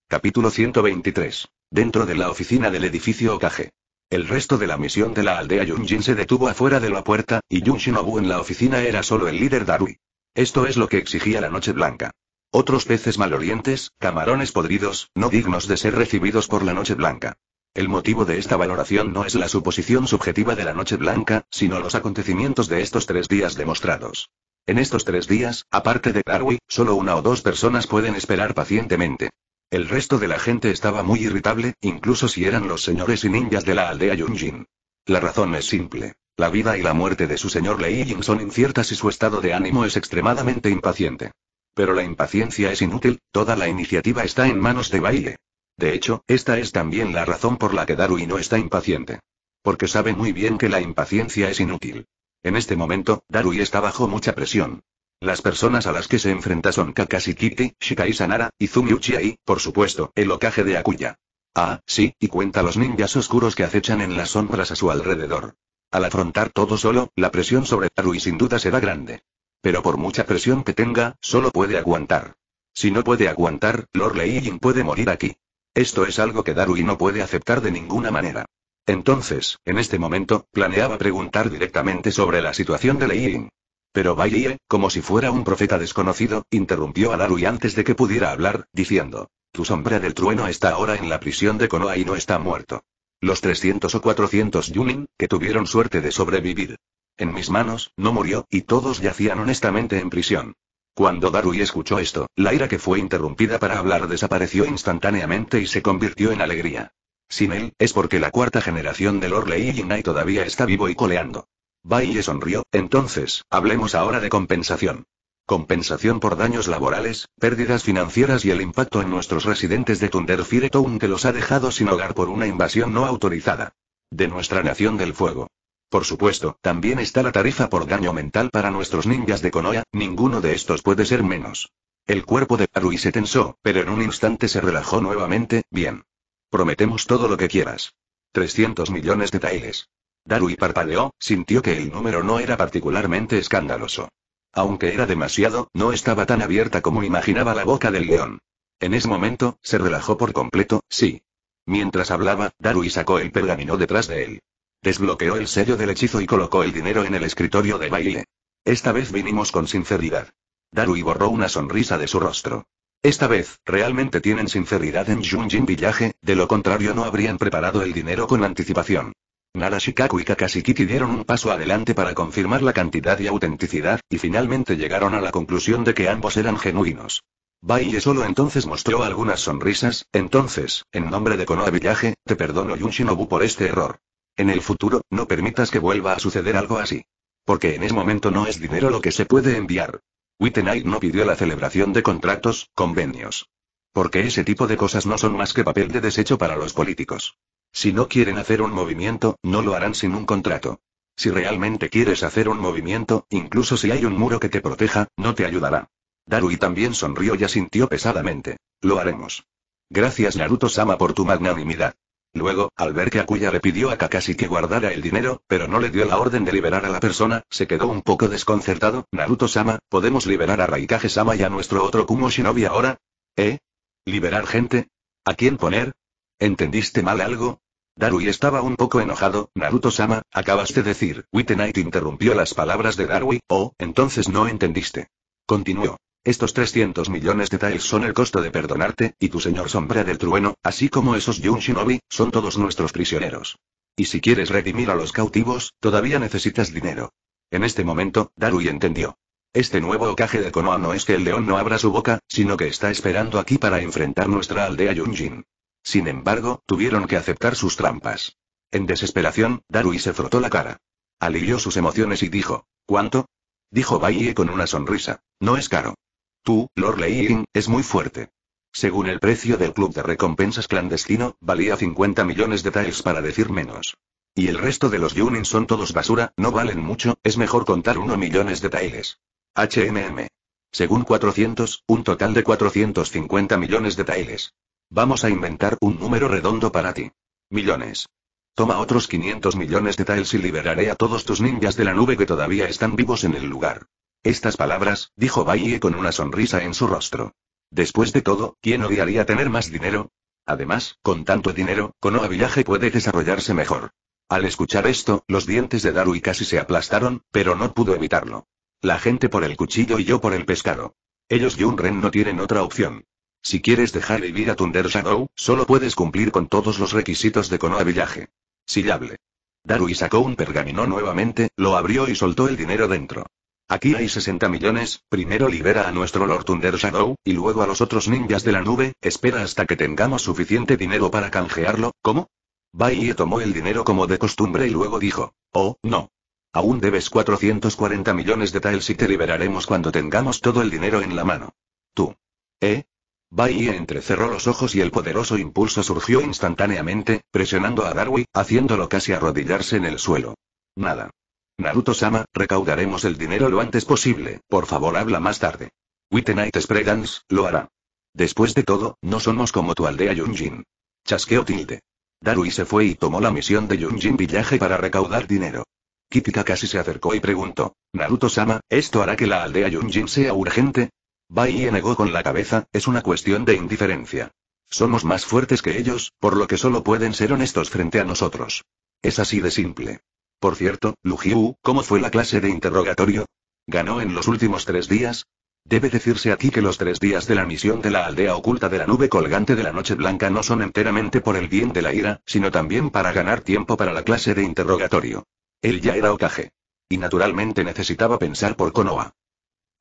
Capítulo 123. Dentro de la oficina del edificio Okage. El resto de la misión de la aldea Yunjin se detuvo afuera de la puerta, y Yun en la oficina era solo el líder Darui. Esto es lo que exigía la Noche Blanca. Otros peces malolientes, camarones podridos, no dignos de ser recibidos por la Noche Blanca. El motivo de esta valoración no es la suposición subjetiva de la Noche Blanca, sino los acontecimientos de estos tres días demostrados. En estos tres días, aparte de Darwin, solo una o dos personas pueden esperar pacientemente. El resto de la gente estaba muy irritable, incluso si eran los señores y ninjas de la aldea Yunjin. La razón es simple. La vida y la muerte de su señor Lei son inciertas y su estado de ánimo es extremadamente impaciente. Pero la impaciencia es inútil, toda la iniciativa está en manos de Baile. De hecho, esta es también la razón por la que Darui no está impaciente. Porque sabe muy bien que la impaciencia es inútil. En este momento, Darui está bajo mucha presión. Las personas a las que se enfrenta son Kakashi Kitty, Shikai Sanara, Izumi Uchiha y, por supuesto, el ocaje de Akuya. Ah, sí, y cuenta los ninjas oscuros que acechan en las sombras a su alrededor. Al afrontar todo solo, la presión sobre Darui sin duda será grande. Pero por mucha presión que tenga, solo puede aguantar. Si no puede aguantar, Lord Leijin puede morir aquí. Esto es algo que Darui no puede aceptar de ninguna manera. Entonces, en este momento, planeaba preguntar directamente sobre la situación de Yin. Pero Ye, como si fuera un profeta desconocido, interrumpió a Darui antes de que pudiera hablar, diciendo, Tu sombra del trueno está ahora en la prisión de Konoa y no está muerto. Los 300 o 400 Yunin, que tuvieron suerte de sobrevivir. En mis manos, no murió, y todos yacían honestamente en prisión. Cuando Darui escuchó esto, la ira que fue interrumpida para hablar desapareció instantáneamente y se convirtió en alegría. Sin él, es porque la cuarta generación del y knight todavía está vivo y coleando. Baile sonrió, entonces, hablemos ahora de compensación. Compensación por daños laborales, pérdidas financieras y el impacto en nuestros residentes de Tunderfire Town que los ha dejado sin hogar por una invasión no autorizada. De nuestra nación del fuego. Por supuesto, también está la tarifa por daño mental para nuestros ninjas de Konoha, ninguno de estos puede ser menos. El cuerpo de Darui se tensó, pero en un instante se relajó nuevamente, bien. Prometemos todo lo que quieras. 300 millones de tailes. Darui parpadeó, sintió que el número no era particularmente escandaloso. Aunque era demasiado, no estaba tan abierta como imaginaba la boca del león. En ese momento, se relajó por completo, sí. Mientras hablaba, Darui sacó el pergamino detrás de él. Desbloqueó el sello del hechizo y colocó el dinero en el escritorio de baile. Esta vez vinimos con sinceridad. Darui borró una sonrisa de su rostro. Esta vez, realmente tienen sinceridad en Junjin Villaje, de lo contrario no habrían preparado el dinero con anticipación. Narashikaku y Kakashikiki dieron un paso adelante para confirmar la cantidad y autenticidad, y finalmente llegaron a la conclusión de que ambos eran genuinos. Baile solo entonces mostró algunas sonrisas, entonces, en nombre de Konoha Villaje, te perdono Yun Shinobu por este error. En el futuro, no permitas que vuelva a suceder algo así. Porque en ese momento no es dinero lo que se puede enviar. Wittenite no pidió la celebración de contratos, convenios. Porque ese tipo de cosas no son más que papel de desecho para los políticos. Si no quieren hacer un movimiento, no lo harán sin un contrato. Si realmente quieres hacer un movimiento, incluso si hay un muro que te proteja, no te ayudará. Darui también sonrió y asintió pesadamente. Lo haremos. Gracias Naruto-sama por tu magnanimidad. Luego, al ver que Akuya le pidió a Kakashi que guardara el dinero, pero no le dio la orden de liberar a la persona, se quedó un poco desconcertado. Naruto-sama, ¿podemos liberar a Raikage-sama y a nuestro otro Kumo Shinobi ahora? ¿Eh? ¿Liberar gente? ¿A quién poner? ¿Entendiste mal algo? Darui estaba un poco enojado, Naruto-sama, acabaste de decir, Wittenite interrumpió las palabras de Darui, oh, entonces no entendiste. Continuó. Estos 300 millones de taels son el costo de perdonarte, y tu señor sombra del trueno, así como esos Yun Shinobi, son todos nuestros prisioneros. Y si quieres redimir a los cautivos, todavía necesitas dinero. En este momento, Darui entendió. Este nuevo ocaje de Konoha no es que el león no abra su boca, sino que está esperando aquí para enfrentar nuestra aldea Yunjin. Sin embargo, tuvieron que aceptar sus trampas. En desesperación, Darui se frotó la cara. Alivió sus emociones y dijo, ¿cuánto? Dijo Baiye con una sonrisa. No es caro. Tú, Lord Leighton, es muy fuerte. Según el precio del club de recompensas clandestino, valía 50 millones de taels para decir menos. Y el resto de los Yunin son todos basura, no valen mucho, es mejor contar 1 millones de taels. HMM. Según 400, un total de 450 millones de tiles. Vamos a inventar un número redondo para ti. Millones. Toma otros 500 millones de taels y liberaré a todos tus ninjas de la nube que todavía están vivos en el lugar. Estas palabras, dijo Baye con una sonrisa en su rostro. Después de todo, ¿quién odiaría tener más dinero? Además, con tanto dinero, Konoha Villaje puede desarrollarse mejor. Al escuchar esto, los dientes de Darui casi se aplastaron, pero no pudo evitarlo. La gente por el cuchillo y yo por el pescado. Ellos y un ren no tienen otra opción. Si quieres dejar vivir a Thunder Shadow, solo puedes cumplir con todos los requisitos de Konoha Village. Sillable. Darui sacó un pergamino nuevamente, lo abrió y soltó el dinero dentro. Aquí hay 60 millones, primero libera a nuestro Lord Thunder Shadow, y luego a los otros ninjas de la nube, espera hasta que tengamos suficiente dinero para canjearlo, ¿cómo? Bai tomó el dinero como de costumbre y luego dijo, oh, no. Aún debes 440 millones de taels y te liberaremos cuando tengamos todo el dinero en la mano. Tú. ¿Eh? Bai entrecerró los ojos y el poderoso impulso surgió instantáneamente, presionando a Darwin, haciéndolo casi arrodillarse en el suelo. Nada. Naruto-sama, recaudaremos el dinero lo antes posible, por favor habla más tarde. Wittenite Spreadance, lo hará. Después de todo, no somos como tu aldea Yunjin. Chasqueo tilde. Darui se fue y tomó la misión de Yunjin Villaje para recaudar dinero. Kipika casi se acercó y preguntó, Naruto-sama, ¿esto hará que la aldea Yunjin sea urgente? Bai negó con la cabeza, es una cuestión de indiferencia. Somos más fuertes que ellos, por lo que solo pueden ser honestos frente a nosotros. Es así de simple. Por cierto, Lujiu, ¿cómo fue la clase de interrogatorio? ¿Ganó en los últimos tres días? Debe decirse aquí que los tres días de la misión de la aldea oculta de la nube colgante de la noche blanca no son enteramente por el bien de la ira, sino también para ganar tiempo para la clase de interrogatorio. Él ya era ocaje. Y naturalmente necesitaba pensar por Konoha.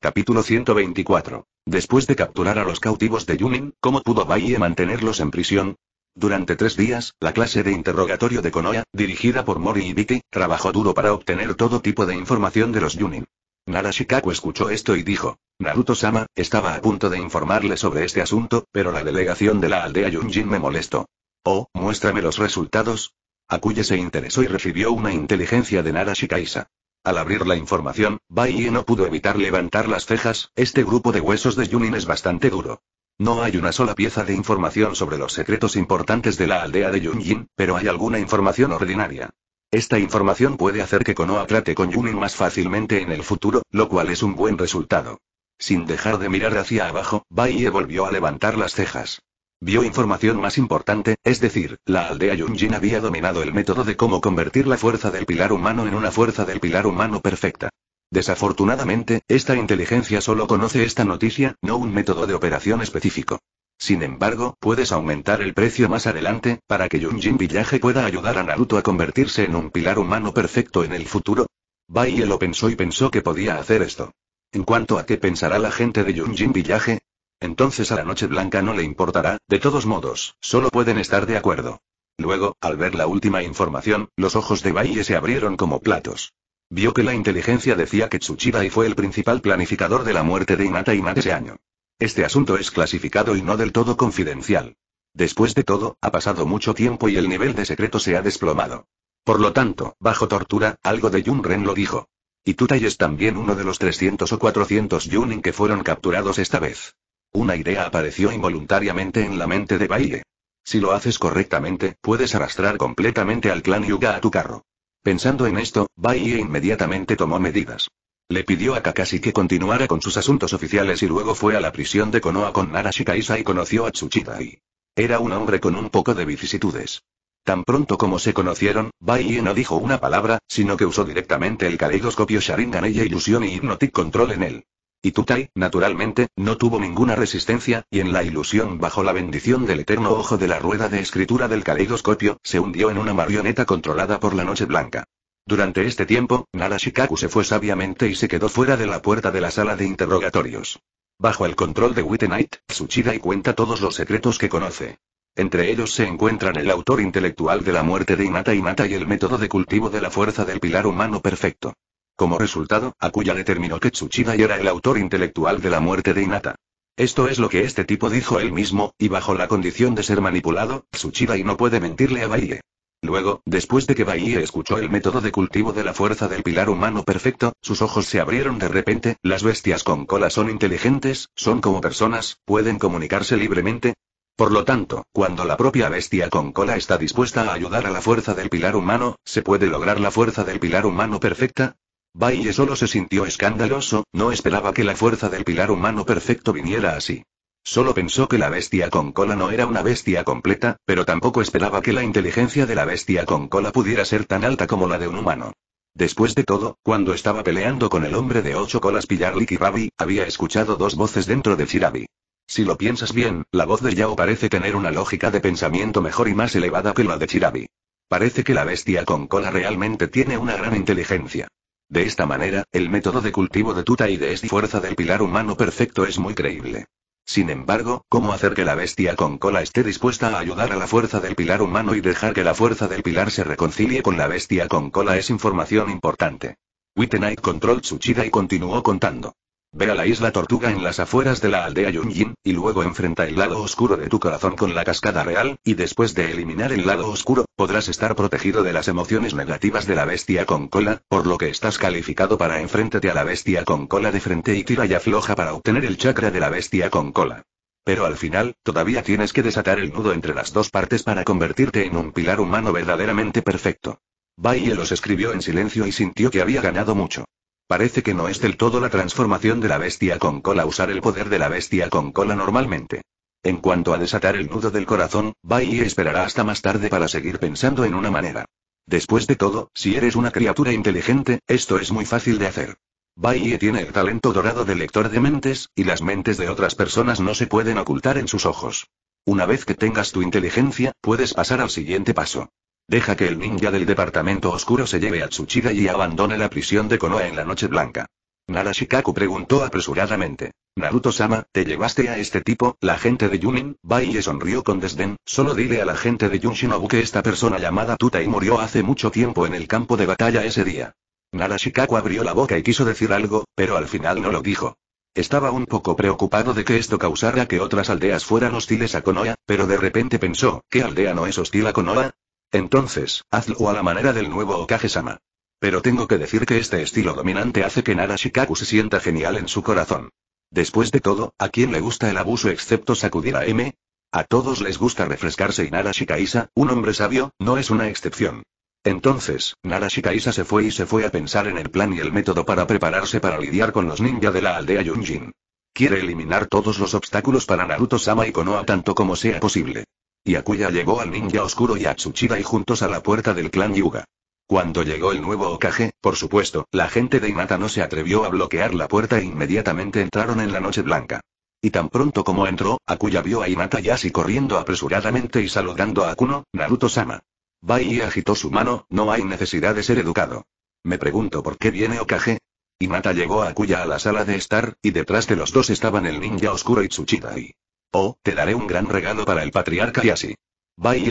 Capítulo 124. Después de capturar a los cautivos de Yunin, ¿cómo pudo Baie mantenerlos en prisión? Durante tres días, la clase de interrogatorio de Konoha, dirigida por Mori y Vicky, trabajó duro para obtener todo tipo de información de los Yunin. Narashikaku escuchó esto y dijo, Naruto-sama, estaba a punto de informarle sobre este asunto, pero la delegación de la aldea Yunjin me molestó. Oh, muéstrame los resultados. Akuye se interesó y recibió una inteligencia de Narashikaisa. Al abrir la información, Bai no pudo evitar levantar las cejas, este grupo de huesos de Yunin es bastante duro. No hay una sola pieza de información sobre los secretos importantes de la aldea de Yunjin, pero hay alguna información ordinaria. Esta información puede hacer que Konoha trate con Yunin más fácilmente en el futuro, lo cual es un buen resultado. Sin dejar de mirar hacia abajo, Baiye volvió a levantar las cejas. Vio información más importante, es decir, la aldea Yunjin había dominado el método de cómo convertir la fuerza del pilar humano en una fuerza del pilar humano perfecta. Desafortunadamente, esta inteligencia solo conoce esta noticia, no un método de operación específico. Sin embargo, puedes aumentar el precio más adelante, para que Yunjin Village pueda ayudar a Naruto a convertirse en un pilar humano perfecto en el futuro. Baiye lo pensó y pensó que podía hacer esto. En cuanto a qué pensará la gente de Yunjin Village, entonces a la Noche Blanca no le importará, de todos modos, solo pueden estar de acuerdo. Luego, al ver la última información, los ojos de Baille se abrieron como platos. Vio que la inteligencia decía que y fue el principal planificador de la muerte de Hinata Hinata ese año. Este asunto es clasificado y no del todo confidencial. Después de todo, ha pasado mucho tiempo y el nivel de secreto se ha desplomado. Por lo tanto, bajo tortura, algo de Ren lo dijo. Y Tutai es también uno de los 300 o 400 Yunin que fueron capturados esta vez. Una idea apareció involuntariamente en la mente de Baile. Si lo haces correctamente, puedes arrastrar completamente al clan Yuga a tu carro. Pensando en esto, Bai inmediatamente tomó medidas. Le pidió a Kakashi que continuara con sus asuntos oficiales y luego fue a la prisión de Konoha con Nara y conoció a Tsuchidai. Era un hombre con un poco de vicisitudes. Tan pronto como se conocieron, Bai no dijo una palabra, sino que usó directamente el caleidoscopio Sharingan ella ilusión y hipnotic Control en él. Y Tutai, naturalmente, no tuvo ninguna resistencia, y en la ilusión bajo la bendición del eterno ojo de la rueda de escritura del caleidoscopio, se hundió en una marioneta controlada por la noche blanca. Durante este tiempo, Nara Shikaku se fue sabiamente y se quedó fuera de la puerta de la sala de interrogatorios. Bajo el control de Wittenite, Tsuchida cuenta todos los secretos que conoce. Entre ellos se encuentran el autor intelectual de la muerte de Inata imata y el método de cultivo de la fuerza del pilar humano perfecto. Como resultado, Akuya determinó que Tsuchida era el autor intelectual de la muerte de Inata. Esto es lo que este tipo dijo él mismo, y bajo la condición de ser manipulado, Tsuchida no puede mentirle a Bahie. Luego, después de que Bahie escuchó el método de cultivo de la fuerza del pilar humano perfecto, sus ojos se abrieron de repente, las bestias con cola son inteligentes, son como personas, pueden comunicarse libremente, por lo tanto, cuando la propia bestia con cola está dispuesta a ayudar a la fuerza del pilar humano, ¿se puede lograr la fuerza del pilar humano perfecta? Baye solo se sintió escandaloso, no esperaba que la fuerza del pilar humano perfecto viniera así. Solo pensó que la bestia con cola no era una bestia completa, pero tampoco esperaba que la inteligencia de la bestia con cola pudiera ser tan alta como la de un humano. Después de todo, cuando estaba peleando con el hombre de ocho colas Pillar y Rabi, había escuchado dos voces dentro de Shirabi. Si lo piensas bien, la voz de Yao parece tener una lógica de pensamiento mejor y más elevada que la de Shirabi. Parece que la bestia con cola realmente tiene una gran inteligencia. De esta manera, el método de cultivo de tuta y de esta fuerza del pilar humano perfecto es muy creíble. Sin embargo, ¿cómo hacer que la bestia con cola esté dispuesta a ayudar a la fuerza del pilar humano y dejar que la fuerza del pilar se reconcilie con la bestia con cola es información importante? controló Control chida y continuó contando. Ve a la isla Tortuga en las afueras de la aldea Yunjin, y luego enfrenta el lado oscuro de tu corazón con la cascada real, y después de eliminar el lado oscuro, podrás estar protegido de las emociones negativas de la bestia con cola, por lo que estás calificado para enfrentarte a la bestia con cola de frente y tira y afloja para obtener el chakra de la bestia con cola. Pero al final, todavía tienes que desatar el nudo entre las dos partes para convertirte en un pilar humano verdaderamente perfecto. Baye los escribió en silencio y sintió que había ganado mucho. Parece que no es del todo la transformación de la bestia con cola usar el poder de la bestia con cola normalmente. En cuanto a desatar el nudo del corazón, Bai esperará hasta más tarde para seguir pensando en una manera. Después de todo, si eres una criatura inteligente, esto es muy fácil de hacer. Bai tiene el talento dorado de lector de mentes, y las mentes de otras personas no se pueden ocultar en sus ojos. Una vez que tengas tu inteligencia, puedes pasar al siguiente paso. Deja que el ninja del departamento oscuro se lleve a Tsuchida y abandone la prisión de Konoha en la noche blanca. Narashikaku preguntó apresuradamente. Naruto-sama, ¿te llevaste a este tipo, la gente de Yunin? le sonrió con desdén, solo dile a la gente de Yunshinobu que esta persona llamada Tutai murió hace mucho tiempo en el campo de batalla ese día. Narashikaku abrió la boca y quiso decir algo, pero al final no lo dijo. Estaba un poco preocupado de que esto causara que otras aldeas fueran hostiles a Konoha, pero de repente pensó, ¿qué aldea no es hostil a Konoha? Entonces, hazlo a la manera del nuevo Okage-sama. Pero tengo que decir que este estilo dominante hace que Nara Shikaku se sienta genial en su corazón. Después de todo, ¿a quién le gusta el abuso excepto sacudir a M? A todos les gusta refrescarse y Nara Shikaisa, un hombre sabio, no es una excepción. Entonces, Nara Shikaisa se fue y se fue a pensar en el plan y el método para prepararse para lidiar con los ninjas de la aldea Yunjin. Quiere eliminar todos los obstáculos para Naruto-sama y Konoha tanto como sea posible y Akuya llegó al ninja oscuro y a Tsuchida y juntos a la puerta del clan Yuga. Cuando llegó el nuevo Okage, por supuesto, la gente de Inata no se atrevió a bloquear la puerta e inmediatamente entraron en la noche blanca. Y tan pronto como entró, Akuya vio a Inata y corriendo apresuradamente y saludando a Akuno, Naruto-sama. Bai agitó su mano, no hay necesidad de ser educado. Me pregunto por qué viene Okage. Inata llegó a Akuya a la sala de estar, y detrás de los dos estaban el ninja oscuro y Tsuchida y Oh, te daré un gran regalo para el patriarca y así.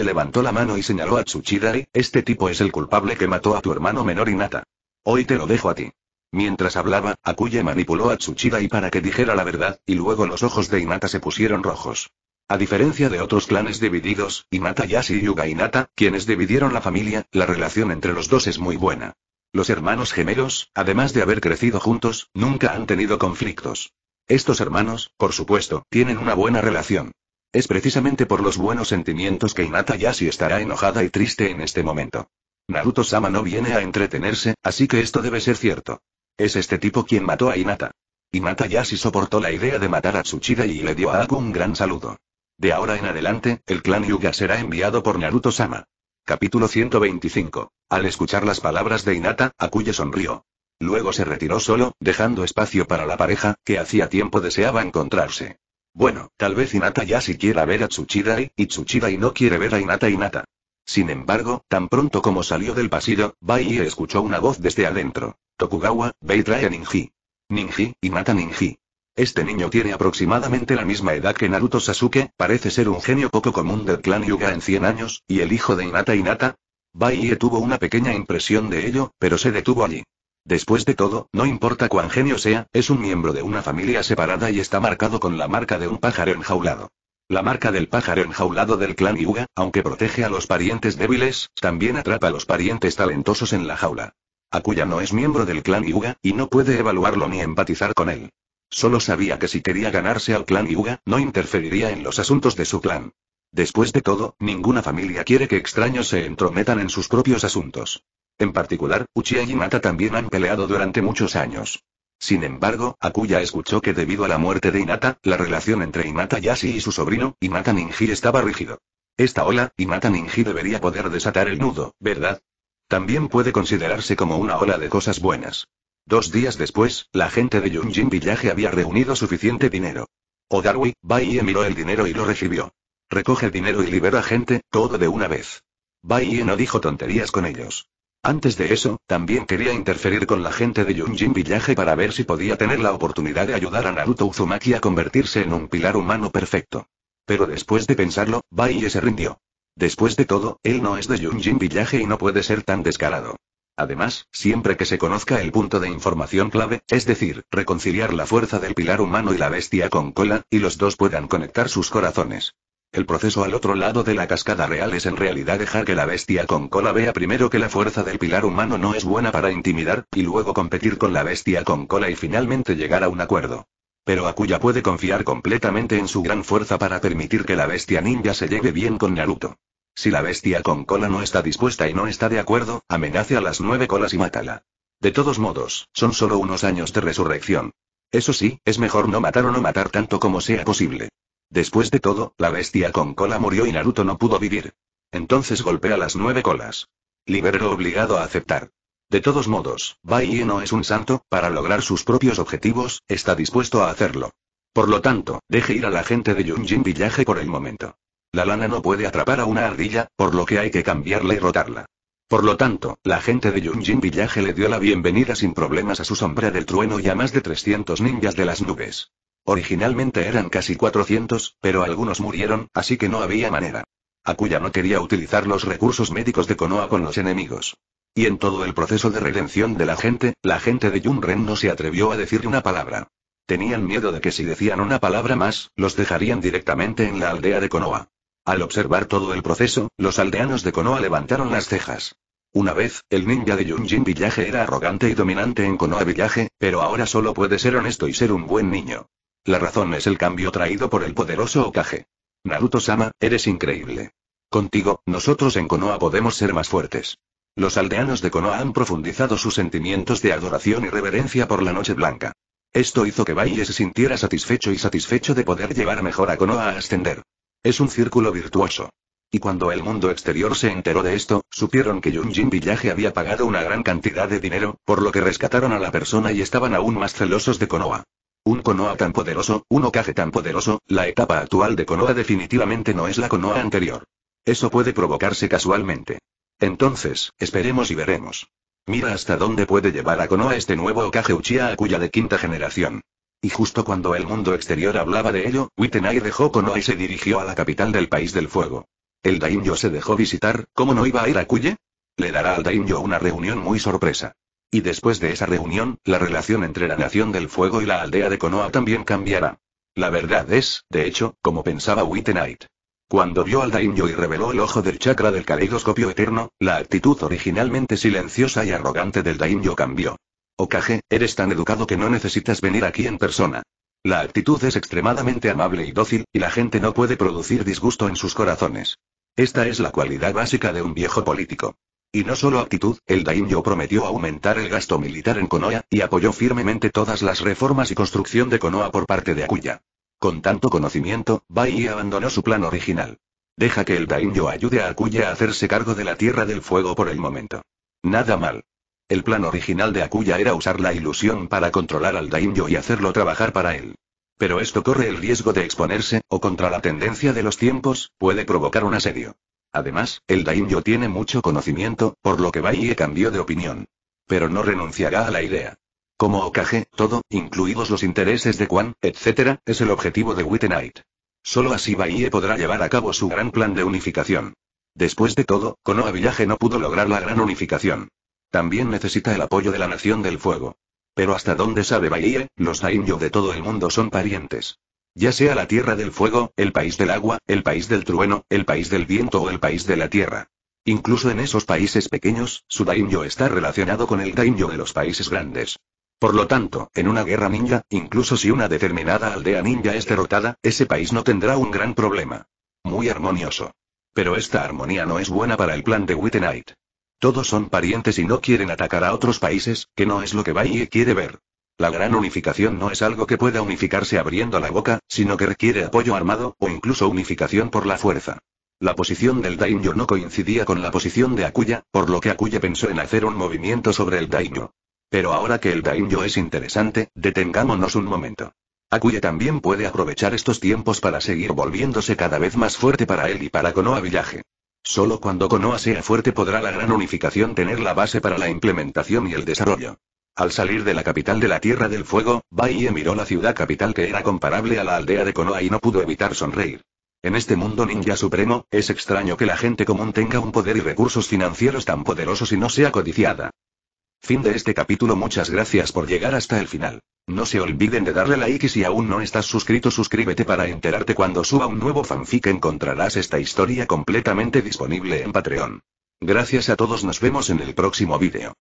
levantó la mano y señaló a Tsuchidai, este tipo es el culpable que mató a tu hermano menor Inata. Hoy te lo dejo a ti. Mientras hablaba, Akuye manipuló a Tsuchidai para que dijera la verdad, y luego los ojos de Inata se pusieron rojos. A diferencia de otros clanes divididos, Inata Yashi y Yuga Inata, quienes dividieron la familia, la relación entre los dos es muy buena. Los hermanos gemelos, además de haber crecido juntos, nunca han tenido conflictos. Estos hermanos, por supuesto, tienen una buena relación. Es precisamente por los buenos sentimientos que Inata Yashi estará enojada y triste en este momento. Naruto-sama no viene a entretenerse, así que esto debe ser cierto. Es este tipo quien mató a Inata. Inata Yashi soportó la idea de matar a Tsuchida y le dio a Aku un gran saludo. De ahora en adelante, el clan Yuga será enviado por Naruto-sama. Capítulo 125. Al escuchar las palabras de Inata, Akuye sonrió. Luego se retiró solo, dejando espacio para la pareja, que hacía tiempo deseaba encontrarse. Bueno, tal vez Inata ya siquiera quiera ver a Tsuchirai, y Tsuchirai no quiere ver a Inata Inata. Sin embargo, tan pronto como salió del pasillo, Bai escuchó una voz desde adentro. Tokugawa, ve Ninji. Ninji, Inata Ninji. Este niño tiene aproximadamente la misma edad que Naruto Sasuke, parece ser un genio poco común del clan Yuga en 100 años, y el hijo de Inata Inata. Bai tuvo una pequeña impresión de ello, pero se detuvo allí. Después de todo, no importa cuán genio sea, es un miembro de una familia separada y está marcado con la marca de un pájaro enjaulado. La marca del pájaro enjaulado del clan Yuga, aunque protege a los parientes débiles, también atrapa a los parientes talentosos en la jaula. Akuya no es miembro del clan Yuga, y no puede evaluarlo ni empatizar con él. Solo sabía que si quería ganarse al clan Yuga, no interferiría en los asuntos de su clan. Después de todo, ninguna familia quiere que extraños se entrometan en sus propios asuntos. En particular, Uchiha y Inata también han peleado durante muchos años. Sin embargo, Akuya escuchó que debido a la muerte de Inata, la relación entre Inata Yashi y su sobrino, Inata Ninji estaba rígido. Esta ola, Inata Ninji debería poder desatar el nudo, ¿verdad? También puede considerarse como una ola de cosas buenas. Dos días después, la gente de Yunjin Village había reunido suficiente dinero. Odarui, Baiye miró el dinero y lo recibió. Recoge dinero y libera gente, todo de una vez. Baiye no dijo tonterías con ellos. Antes de eso, también quería interferir con la gente de Yunjin Village para ver si podía tener la oportunidad de ayudar a Naruto Uzumaki a convertirse en un pilar humano perfecto. Pero después de pensarlo, Baiye se rindió. Después de todo, él no es de Yunjin Villaje y no puede ser tan descarado. Además, siempre que se conozca el punto de información clave, es decir, reconciliar la fuerza del pilar humano y la bestia con cola, y los dos puedan conectar sus corazones. El proceso al otro lado de la cascada real es en realidad dejar que la bestia con cola vea primero que la fuerza del pilar humano no es buena para intimidar, y luego competir con la bestia con cola y finalmente llegar a un acuerdo. Pero Akuya puede confiar completamente en su gran fuerza para permitir que la bestia ninja se lleve bien con Naruto. Si la bestia con cola no está dispuesta y no está de acuerdo, amenace a las nueve colas y mátala. De todos modos, son solo unos años de resurrección. Eso sí, es mejor no matar o no matar tanto como sea posible. Después de todo, la bestia con cola murió y Naruto no pudo vivir. Entonces golpea las nueve colas. Libero obligado a aceptar. De todos modos, Bai no es un santo, para lograr sus propios objetivos, está dispuesto a hacerlo. Por lo tanto, deje ir a la gente de Yunjin Villaje por el momento. La lana no puede atrapar a una ardilla, por lo que hay que cambiarla y rotarla. Por lo tanto, la gente de Yunjin Villaje le dio la bienvenida sin problemas a su sombra del trueno y a más de 300 ninjas de las nubes. Originalmente eran casi 400, pero algunos murieron, así que no había manera. Akuya no quería utilizar los recursos médicos de Konoha con los enemigos. Y en todo el proceso de redención de la gente, la gente de Yunren no se atrevió a decir una palabra. Tenían miedo de que si decían una palabra más, los dejarían directamente en la aldea de Konoha. Al observar todo el proceso, los aldeanos de Konoha levantaron las cejas. Una vez, el ninja de Yunjin Village era arrogante y dominante en Konoha Village, pero ahora solo puede ser honesto y ser un buen niño. La razón es el cambio traído por el poderoso Okage. Naruto-sama, eres increíble. Contigo, nosotros en Konoha podemos ser más fuertes. Los aldeanos de Konoha han profundizado sus sentimientos de adoración y reverencia por la Noche Blanca. Esto hizo que Baile se sintiera satisfecho y satisfecho de poder llevar mejor a Konoha a ascender. Es un círculo virtuoso. Y cuando el mundo exterior se enteró de esto, supieron que Yunjin Villaje había pagado una gran cantidad de dinero, por lo que rescataron a la persona y estaban aún más celosos de Konoha. Un Konoha tan poderoso, un Okage tan poderoso, la etapa actual de Konoha definitivamente no es la Konoha anterior. Eso puede provocarse casualmente. Entonces, esperemos y veremos. Mira hasta dónde puede llevar a Konoha este nuevo Okage Uchiha Akuya de quinta generación. Y justo cuando el mundo exterior hablaba de ello, Witenai dejó Konoha y se dirigió a la capital del País del Fuego. El Daimyo se dejó visitar, ¿cómo no iba a ir a Le dará al Daimyo una reunión muy sorpresa. Y después de esa reunión, la relación entre la Nación del Fuego y la aldea de Konoha también cambiará. La verdad es, de hecho, como pensaba Wittenite. Cuando vio al Daimyo y reveló el ojo del chakra del caleidoscopio eterno, la actitud originalmente silenciosa y arrogante del Daimyo cambió. Okage, eres tan educado que no necesitas venir aquí en persona. La actitud es extremadamente amable y dócil, y la gente no puede producir disgusto en sus corazones. Esta es la cualidad básica de un viejo político. Y no solo actitud, el Daimyo prometió aumentar el gasto militar en Konoha, y apoyó firmemente todas las reformas y construcción de Konoha por parte de Akuya. Con tanto conocimiento, Bai abandonó su plan original. Deja que el Daimyo ayude a Akuya a hacerse cargo de la Tierra del Fuego por el momento. Nada mal. El plan original de Akuya era usar la ilusión para controlar al Daimyo y hacerlo trabajar para él. Pero esto corre el riesgo de exponerse, o contra la tendencia de los tiempos, puede provocar un asedio. Además, el daimyo tiene mucho conocimiento, por lo que Baie cambió de opinión. Pero no renunciará a la idea. Como Okage, todo, incluidos los intereses de Kwan, etc., es el objetivo de Wittenite. Solo así Baie podrá llevar a cabo su gran plan de unificación. Después de todo, Konoa Village no pudo lograr la gran unificación. También necesita el apoyo de la Nación del Fuego. Pero hasta dónde sabe Bahie, los daimyo de todo el mundo son parientes. Ya sea la tierra del fuego, el país del agua, el país del trueno, el país del viento o el país de la tierra. Incluso en esos países pequeños, su daimyo está relacionado con el daimyo de los países grandes. Por lo tanto, en una guerra ninja, incluso si una determinada aldea ninja es derrotada, ese país no tendrá un gran problema. Muy armonioso. Pero esta armonía no es buena para el plan de Wittenite. Todos son parientes y no quieren atacar a otros países, que no es lo que y quiere ver. La gran unificación no es algo que pueda unificarse abriendo la boca, sino que requiere apoyo armado, o incluso unificación por la fuerza. La posición del Daimyo no coincidía con la posición de Akuya, por lo que Akuya pensó en hacer un movimiento sobre el Daimyo. Pero ahora que el Daimyo es interesante, detengámonos un momento. Akuya también puede aprovechar estos tiempos para seguir volviéndose cada vez más fuerte para él y para Konoha Villaje. Solo cuando Konoha sea fuerte podrá la gran unificación tener la base para la implementación y el desarrollo. Al salir de la capital de la Tierra del Fuego, Baie miró la ciudad capital que era comparable a la aldea de Konoha y no pudo evitar sonreír. En este mundo ninja supremo, es extraño que la gente común tenga un poder y recursos financieros tan poderosos y no sea codiciada. Fin de este capítulo Muchas gracias por llegar hasta el final. No se olviden de darle like y si aún no estás suscrito suscríbete para enterarte cuando suba un nuevo fanfic encontrarás esta historia completamente disponible en Patreon. Gracias a todos nos vemos en el próximo vídeo.